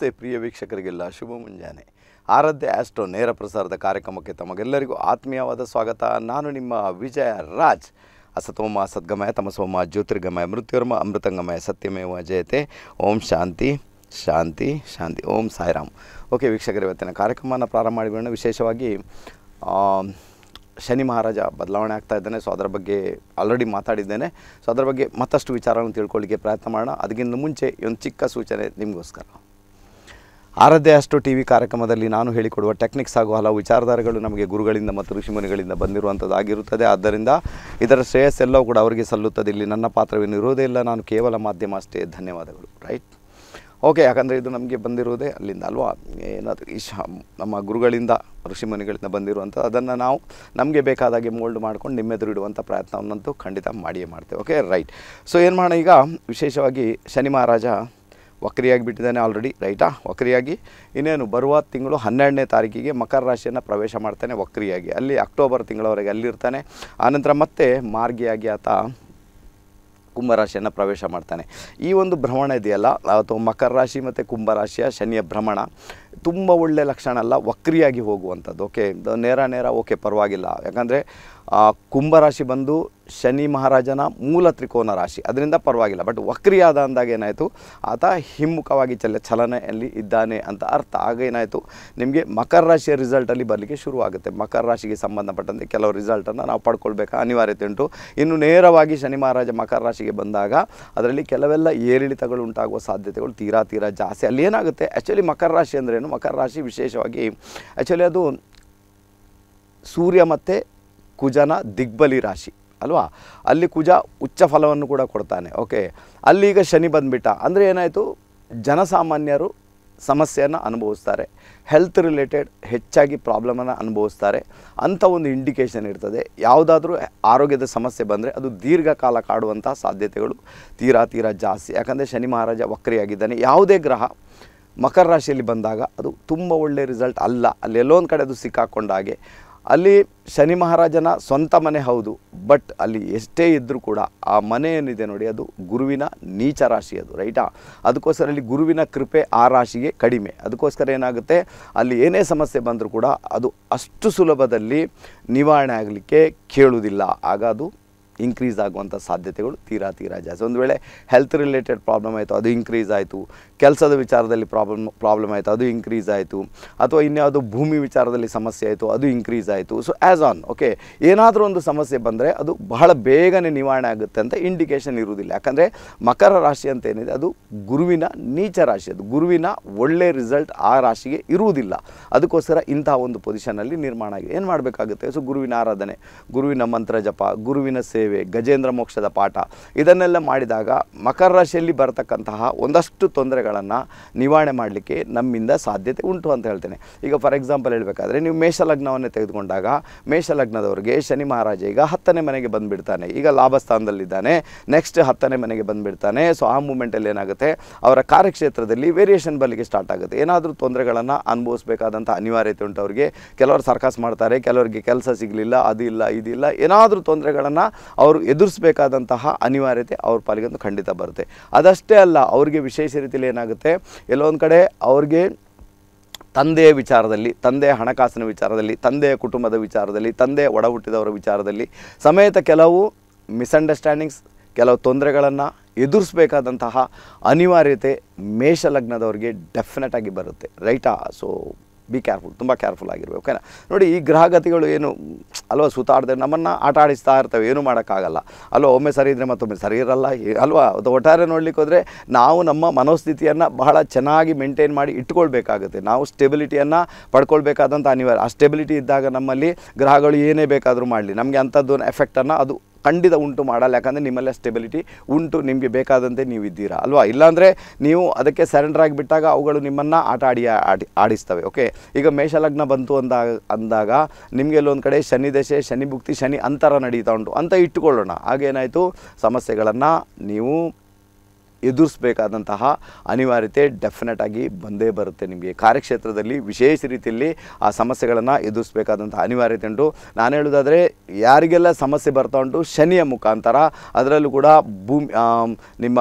ನಮಸ್ತೆ ಪ್ರಿಯ ವೀಕ್ಷಕರಿಗೆಲ್ಲ ಶುಭ ಮುಂಜಾನೆ ಆರಾಧ್ಯ ಆಸ್ಟ್ರೋ ನೇರ ಪ್ರಸಾರದ ಕಾರ್ಯಕ್ರಮಕ್ಕೆ ತಮಗೆಲ್ಲರಿಗೂ ಆತ್ಮೀಯವಾದ ಸ್ವಾಗತ ನಾನು ನಿಮ್ಮ ವಿಜಯ ರಾಜ್ ಅಸತೋಮ ಸದ್ಗಮಯ ತಮಸೋಮ ಜ್ಯೋತಿರ್ಗಮಯ ಮೃತ್ಯುರ್ಮ ಅಮೃತಂಗಮಯ ಸತ್ಯಮೇವ ಜಯತೆ ಓಂ ಶಾಂತಿ ಶಾಂತಿ ಶಾಂತಿ ಓಂ ಸಾಯಿರಾಮ್ ಓಕೆ ವೀಕ್ಷಕರೇ ಇವತ್ತಿನ ಕಾರ್ಯಕ್ರಮನ ಪ್ರಾರಂಭ ಮಾಡಿಬಿಡೋಣ ವಿಶೇಷವಾಗಿ ಶನಿ ಮಹಾರಾಜ ಬದಲಾವಣೆ ಆಗ್ತಾ ಇದ್ದಾನೆ ಸೊ ಅದರ ಬಗ್ಗೆ ಆಲ್ರೆಡಿ ಮಾತಾಡಿದ್ದೇನೆ ಸೊ ಅದರ ಬಗ್ಗೆ ಮತ್ತಷ್ಟು ವಿಚಾರವನ್ನು ತಿಳ್ಕೊಳ್ಳಿಕ್ಕೆ ಪ್ರಯತ್ನ ಮಾಡೋಣ ಅದಕ್ಕಿಂತ ಮುಂಚೆ ಒಂದು ಚಿಕ್ಕ ಸೂಚನೆ ನಿಮಗೋಸ್ಕರ ಆರದ್ದೇ ಅಷ್ಟು ಟಿ ವಿ ಕಾರ್ಯಕ್ರಮದಲ್ಲಿ ನಾನು ಹೇಳಿಕೊಡುವ ಟೆಕ್ನಿಕ್ಸ್ ಹಾಗೂ ಹಲವು ವಿಚಾರಧಾರೆಗಳು ನಮಗೆ ಗುರುಗಳಿಂದ ಮತ್ತು ಋಷಿಮುನಿಗಳಿಂದ ಬಂದಿರುವಂಥದ್ದಾಗಿರುತ್ತದೆ ಆದ್ದರಿಂದ ಇದರ ಶ್ರೇಯಸ್ಸೆಲ್ಲವೂ ಕೂಡ ಅವರಿಗೆ ಸಲ್ಲುತ್ತದೆ ಇಲ್ಲಿ ನನ್ನ ಪಾತ್ರವೇನು ಇರೋದೇ ಇಲ್ಲ ನಾನು ಕೇವಲ ಮಾಧ್ಯಮ ಅಷ್ಟೇ ಧನ್ಯವಾದಗಳು ರೈಟ್ ಓಕೆ ಯಾಕಂದರೆ ಇದು ನಮಗೆ ಬಂದಿರುವುದೇ ಅಲ್ಲಿಂದ ಅಲ್ವಾ ಏನಾದರೂ ಈ ನಮ್ಮ ಗುರುಗಳಿಂದ ಋಷಿಮುನಿಗಳಿಂದ ಬಂದಿರುವಂಥ ಅದನ್ನು ನಾವು ನಮಗೆ ಬೇಕಾದಾಗೆ ಮೋಲ್ಡ್ ಮಾಡ್ಕೊಂಡು ನಿಮ್ಮೆದುರು ಇಡುವಂಥ ಪ್ರಯತ್ನವನ್ನಂತೂ ಖಂಡಿತ ಮಾಡಿಯೇ ಮಾಡ್ತೇವೆ ಓಕೆ ರೈಟ್ ಸೊ ಏನು ಮಾಡೋಣ ಈಗ ವಿಶೇಷವಾಗಿ ಶನಿ ಮಹಾರಾಜ ವಕ್ರಿಯಾಗಿ ಬಿಟ್ಟಿದ್ದಾನೆ ಆಲ್ರೆಡಿ ರೈಟಾ ವಕ್ರಿಯಾಗಿ ಇನ್ನೇನು ಬರುವ ತಿಂಗಳು ಹನ್ನೆರಡನೇ ತಾರೀಕಿಗೆ ಮಕರ ರಾಶಿಯನ್ನು ಪ್ರವೇಶ ಮಾಡ್ತಾನೆ ವಕ್ರಿಯಾಗಿ ಅಲ್ಲಿ ಅಕ್ಟೋಬರ್ ತಿಂಗಳವರೆಗೆ ಅಲ್ಲಿರ್ತಾನೆ ಆನಂತರ ಮತ್ತೆ ಮಾರ್ಗಿಯಾಗಿ ಆತ ಕುಂಭರಾಶಿಯನ್ನು ಪ್ರವೇಶ ಮಾಡ್ತಾನೆ ಈ ಒಂದು ಭ್ರಮಣ ಇದೆಯಲ್ಲ ಅಥವಾ ಮಕರ ರಾಶಿ ಮತ್ತು ಕುಂಭರಾಶಿಯ ಶನಿಯ ಭ್ರಮಣ ತುಂಬ ಒಳ್ಳೆಯ ಲಕ್ಷಣ ಅಲ್ಲ ವಕ್ರಿಯಾಗಿ ಹೋಗುವಂಥದ್ದು ಓಕೆ ನೇರ ನೇರ ಓಕೆ ಪರವಾಗಿಲ್ಲ ಯಾಕಂದರೆ ಕುಂಭರಾಶಿ ಬಂದು ಶನಿ ಮಹಾರಾಜನ ಮೂಲ ತ್ರಿಕೋನ ರಾಶಿ ಅದರಿಂದ ಪರವಾಗಿಲ್ಲ ಬಟ್ ವಕ್ರಿಯಾದ ಅಂದಾಗ ಏನಾಯಿತು ಆತ ಹಿಮ್ಮುಖವಾಗಿ ಚಲ ಚಲನೆಯಲ್ಲಿ ಇದ್ದಾನೆ ಅಂತ ಅರ್ಥ ಆಗ ಏನಾಯಿತು ನಿಮಗೆ ಮಕರ ರಾಶಿಯ ರಿಸಲ್ಟಲ್ಲಿ ಬರಲಿಕ್ಕೆ ಶುರುವಾಗುತ್ತೆ ಮಕರ ರಾಶಿಗೆ ಸಂಬಂಧಪಟ್ಟಂತೆ ಕೆಲವು ರಿಸಲ್ಟನ್ನು ನಾವು ಪಡ್ಕೊಳ್ಬೇಕು ಅನಿವಾರ್ಯತೆ ಉಂಟು ಇನ್ನು ನೇರವಾಗಿ ಶನಿ ಮಹಾರಾಜ ಮಕರ ರಾಶಿಗೆ ಬಂದಾಗ ಅದರಲ್ಲಿ ಕೆಲವೆಲ್ಲ ಏರಿಳಿತಗಳು ಉಂಟಾಗುವ ಸಾಧ್ಯತೆಗಳು ತೀರಾ ತೀರಾ ಜಾಸ್ತಿ ಅಲ್ಲಿ ಏನಾಗುತ್ತೆ ಆ್ಯಕ್ಚುಲಿ ಮಕರ ರಾಶಿ ಅಂದ್ರೇನು ಮಕರ ರಾಶಿ ವಿಶೇಷವಾಗಿ ಆ್ಯಕ್ಚುಲಿ ಅದು ಸೂರ್ಯ ಮತ್ತು ಕುಜನ ದಿಗ್ಬಲಿ ರಾಶಿ ಅಲ್ವಾ ಅಲ್ಲಿ ಕುಜ ಉಚ್ಚ ಫಲವನ್ನು ಕೂಡ ಕೊಡ್ತಾನೆ ಓಕೆ ಅಲ್ಲಿ ಈಗ ಶನಿ ಬಂದುಬಿಟ್ಟ ಅಂದರೆ ಏನಾಯಿತು ಜನಸಾಮಾನ್ಯರು ಸಮಸ್ಯೆಯನ್ನು ಅನುಭವಿಸ್ತಾರೆ ಹೆಲ್ತ್ ರಿಲೇಟೆಡ್ ಹೆಚ್ಚಾಗಿ ಪ್ರಾಬ್ಲಮನ್ನು ಅನುಭವಿಸ್ತಾರೆ ಅಂಥ ಒಂದು ಇಂಡಿಕೇಷನ್ ಇರ್ತದೆ ಯಾವುದಾದ್ರೂ ಆರೋಗ್ಯದ ಸಮಸ್ಯೆ ಬಂದರೆ ಅದು ದೀರ್ಘಕಾಲ ಕಾಡುವಂಥ ಸಾಧ್ಯತೆಗಳು ತೀರಾ ತೀರಾ ಜಾಸ್ತಿ ಯಾಕಂದರೆ ಶನಿ ಮಹಾರಾಜ ವಕ್ರಿಯಾಗಿದ್ದಾನೆ ಯಾವುದೇ ಗ್ರಹ ಮಕರ ರಾಶಿಯಲ್ಲಿ ಬಂದಾಗ ಅದು ತುಂಬ ಒಳ್ಳೆಯ ರಿಸಲ್ಟ್ ಅಲ್ಲ ಅಲ್ಲಿ ಎಲ್ಲೊಂದು ಕಡೆ ಅದು ಸಿಕ್ಕಾಕ್ಕೊಂಡಾಗೆ ಅಲ್ಲಿ ಶನಿ ಮಹಾರಾಜನ ಸ್ವಂತ ಮನೆ ಹೌದು ಬಟ್ ಅಲ್ಲಿ ಎಷ್ಟೇ ಇದ್ದರೂ ಕೂಡ ಆ ಮನೆ ಏನಿದೆ ನೋಡಿ ಅದು ಗುರುವಿನ ನೀಚ ರಾಶಿ ಅದು ರೈಟಾ ಅದಕ್ಕೋಸ್ಕರ ಅಲ್ಲಿ ಗುರುವಿನ ಕೃಪೆ ಆ ರಾಶಿಗೆ ಕಡಿಮೆ ಅದಕ್ಕೋಸ್ಕರ ಏನಾಗುತ್ತೆ ಅಲ್ಲಿ ಏನೇ ಸಮಸ್ಯೆ ಬಂದರೂ ಕೂಡ ಅದು ಅಷ್ಟು ಸುಲಭದಲ್ಲಿ ನಿವಾರಣೆ ಆಗಲಿಕ್ಕೆ ಕೇಳುವುದಿಲ್ಲ ಆಗ ಅದು ಇನ್ಕ್ರೀಸ್ ಆಗುವಂಥ ಸಾಧ್ಯತೆಗಳು ತೀರಾ ತೀರಾ ಜಾಸ್ತಿ ಒಂದು ವೇಳೆ ಹೆಲ್ತ್ ರಿಲೇಟೆಡ್ ಪ್ರಾಬ್ಲಮ್ ಆಯಿತು ಅದು ಇನ್ಕ್ರೀಸ್ ಆಯಿತು ಕೆಲಸದ ವಿಚಾರದಲ್ಲಿ ಪ್ರಾಬ್ಲಮ್ ಪ್ರಾಬ್ಲಮ್ ಆಯಿತು ಅದು ಇನ್ಕ್ರೀಸ್ ಆಯಿತು ಅಥವಾ ಇನ್ಯಾವುದು ಭೂಮಿ ವಿಚಾರದಲ್ಲಿ ಸಮಸ್ಯೆ ಆಯಿತು ಅದು ಇನ್ಕ್ರೀಸ್ ಆಯಿತು ಸೊ ಆ್ಯಸ್ ಆನ್ ಓಕೆ ಏನಾದರೂ ಒಂದು ಸಮಸ್ಯೆ ಬಂದರೆ ಅದು ಬಹಳ ಬೇಗನೆ ನಿವಾರಣೆ ಆಗುತ್ತೆ ಅಂತ ಇಂಡಿಕೇಶನ್ ಇರುವುದಿಲ್ಲ ಯಾಕಂದರೆ ಮಕರ ರಾಶಿ ಅಂತ ಏನಿದೆ ಅದು ಗುರುವಿನ ನೀಚ ರಾಶಿ ಅದು ಗುರುವಿನ ಒಳ್ಳೆ ರಿಸಲ್ಟ್ ಆ ರಾಶಿಗೆ ಇರುವುದಿಲ್ಲ ಅದಕ್ಕೋಸ್ಕರ ಇಂಥ ಒಂದು ಪೊಸಿಷನಲ್ಲಿ ನಿರ್ಮಾಣ ಆಗಿದೆ ಏನು ಮಾಡಬೇಕಾಗುತ್ತೆ ಸೊ ಗುರುವಿನ ಆರಾಧನೆ ಗುರುವಿನ ಮಂತ್ರ ಜಪ ಗುರುವಿನ ಸೇವೆ ಮಾಡಿದ್ದೇವೆ ಗಜೇಂದ್ರ ಮೋಕ್ಷದ ಪಾಠ ಇದನ್ನೆಲ್ಲ ಮಾಡಿದಾಗ ಮಕರ ರಾಶಿಯಲ್ಲಿ ಬರತಕ್ಕಂತಹ ಒಂದಷ್ಟು ತೊಂದರೆಗಳನ್ನು ನಿವಾರಣೆ ಮಾಡಲಿಕ್ಕೆ ನಮ್ಮಿಂದ ಸಾಧ್ಯತೆ ಉಂಟು ಅಂತ ಹೇಳ್ತೇನೆ ಈಗ ಫಾರ್ ಎಕ್ಸಾಂಪಲ್ ಹೇಳಬೇಕಾದ್ರೆ ನೀವು ಮೇಷಲಗ್ನವನ್ನೇ ತೆಗೆದುಕೊಂಡಾಗ ಮೇಷಲಗ್ನದವರಿಗೆ ಶನಿ ಮಹಾರಾಜ ಈಗ ಹತ್ತನೇ ಮನೆಗೆ ಬಂದುಬಿಡ್ತಾನೆ ಈಗ ಲಾಭಸ್ಥಾನದಲ್ಲಿದ್ದಾನೆ ನೆಕ್ಸ್ಟ್ ಹತ್ತನೇ ಮನೆಗೆ ಬಂದುಬಿಡ್ತಾನೆ ಸೊ ಆ ಮೂಮೆಂಟಲ್ಲಿ ಏನಾಗುತ್ತೆ ಅವರ ಕಾರ್ಯಕ್ಷೇತ್ರದಲ್ಲಿ ವೇರಿಯೇಷನ್ ಬರಲಿಕ್ಕೆ ಸ್ಟಾರ್ಟ್ ಆಗುತ್ತೆ ಏನಾದರೂ ತೊಂದರೆಗಳನ್ನು ಅನುಭವಿಸಬೇಕಾದಂಥ ಅನಿವಾರ್ಯತೆ ಉಂಟು ಅವರಿಗೆ ಕೆಲವರು ಸರ್ಕಾಸ್ ಮಾಡ್ತಾರೆ ಕೆಲವರಿಗೆ ಕೆಲಸ ಸಿಗಲಿಲ್ಲ ಅದು ಇಲ್ಲ ಇದಿಲ್ಲ ಏನಾದರೂ ತೊಂದರೆಗಳನ್ನು ಅವರು ಎದುರಿಸಬೇಕಾದಂತಹ ಅನಿವಾರ್ಯತೆ ಅವ್ರ ಪಾಲಿಗಂತೂ ಖಂಡಿತ ಬರುತ್ತೆ ಅದಷ್ಟೇ ಅಲ್ಲ ಅವ್ರಿಗೆ ವಿಶೇಷ ರೀತಿಯಲ್ಲಿ ಏನಾಗುತ್ತೆ ಎಲ್ಲೊಂದು ಕಡೆ ಅವ್ರಿಗೆ ತಂದೆಯ ವಿಚಾರದಲ್ಲಿ ತಂದೆಯ ಹಣಕಾಸಿನ ವಿಚಾರದಲ್ಲಿ ತಂದೆಯ ಕುಟುಂಬದ ವಿಚಾರದಲ್ಲಿ ತಂದೆ ಒಡ ಹುಟ್ಟಿದವರ ವಿಚಾರದಲ್ಲಿ ಸಮೇತ ಕೆಲವು ಮಿಸ್ಅಂಡರ್ಸ್ಟ್ಯಾಂಡಿಂಗ್ಸ್ ಕೆಲವು ತೊಂದರೆಗಳನ್ನು ಎದುರಿಸಬೇಕಾದಂತಹ ಅನಿವಾರ್ಯತೆ ಮೇಷಲಗ್ನದವ್ರಿಗೆ ಡೆಫಿನೆಟಾಗಿ ಬರುತ್ತೆ ರೈಟಾ ಸೊ ಬಿ ಕೇರ್ಫುಲ್ ತುಂಬ ಕೇರ್ಫುಲ್ ಆಗಿರಬೇಕು ಓಕೆನಾ ನೋಡಿ ಈ ಗ್ರಹಗತಿಗಳು ಏನು ಅಲ್ವಾ ಸುತ್ತಾಡದೆ ನಮ್ಮನ್ನು ಆಟ ಆಡಿಸ್ತಾ ಇರ್ತವೆ ಏನೂ ಮಾಡೋಕ್ಕಾಗಲ್ಲ ಅಲ್ವಾ ಒಮ್ಮೆ ಸರಿ ಇದ್ದರೆ ಮತ್ತೊಮ್ಮೆ ಸರಿ ಇರಲ್ಲ ಅಲ್ವಾ ಅದು ಒಟ್ಟಾರೆ ನೋಡ್ಲಿಕ್ಕೆ ಹೋದರೆ ನಾವು ನಮ್ಮ ಮನೋಸ್ಥಿತಿಯನ್ನು ಬಹಳ ಚೆನ್ನಾಗಿ ಮೇಂಟೈನ್ ಮಾಡಿ ಇಟ್ಕೊಳ್ಬೇಕಾಗುತ್ತೆ ನಾವು ಸ್ಟೆಬಿಲಿಟಿಯನ್ನು ಪಡ್ಕೊಳ್ಬೇಕಾದಂಥ ಅನಿವಾರ್ಯ ಆ ಸ್ಟೆಬಿಲಿಟಿ ಇದ್ದಾಗ ನಮ್ಮಲ್ಲಿ ಗ್ರಹಗಳು ಏನೇ ಬೇಕಾದರೂ ಮಾಡಲಿ ನಮಗೆ ಅಂಥದ್ದು ಎಫೆಕ್ಟನ್ನು ಅದು ಖಂಡಿತ ಉಂಟು ಮಾಡಲ್ಲ ಯಾಕಂದರೆ ನಿಮ್ಮಲ್ಲೇ ಸ್ಟೆಬಿಲಿಟಿ ಉಂಟು ನಿಮಗೆ ಬೇಕಾದಂತೆ ನೀವು ಇದ್ದೀರಾ ಅಲ್ವಾ ಇಲ್ಲಾಂದರೆ ನೀವು ಅದಕ್ಕೆ ಸರೆಂಡರ್ ಆಗಿಬಿಟ್ಟಾಗ ಅವುಗಳು ನಿಮ್ಮನ್ನು ಆಟ ಆಡಿ ಆಡಿ ಆಡಿಸ್ತವೆ ಓಕೆ ಈಗ ಮೇಷಲಗ್ನ ಬಂತು ಅಂದಾಗ ಅಂದಾಗ ನಿಮಗೆ ಎಲ್ಲೊಂದು ಕಡೆ ಶನಿ ದಶೆ ಶನಿ ಶನಿ ಅಂತರ ನಡೀತಾ ಉಂಟು ಅಂತ ಇಟ್ಟುಕೊಳ್ಳೋಣ ಹಾಗೇನಾಯಿತು ಸಮಸ್ಯೆಗಳನ್ನು ನೀವು ಎದುರಿಸ್ಬೇಕಾದಂತಹ ಅನಿವಾರ್ಯತೆ ಡೆಫಿನೆಟ್ ಆಗಿ ಬಂದೇ ಬರುತ್ತೆ ನಿಮಗೆ ಕಾರ್ಯಕ್ಷೇತ್ರದಲ್ಲಿ ವಿಶೇಷ ರೀತಿಯಲ್ಲಿ ಆ ಸಮಸ್ಯೆಗಳನ್ನು ಎದುರಿಸಬೇಕಾದಂಥ ಅನಿವಾರ್ಯತೆ ಉಂಟು ನಾನು ಹೇಳೋದಾದರೆ ಯಾರಿಗೆಲ್ಲ ಸಮಸ್ಯೆ ಬರ್ತಾ ಉಂಟು ಶನಿಯ ಮುಖಾಂತರ ಅದರಲ್ಲೂ ಕೂಡ ಭೂಮಿ ನಿಮ್ಮ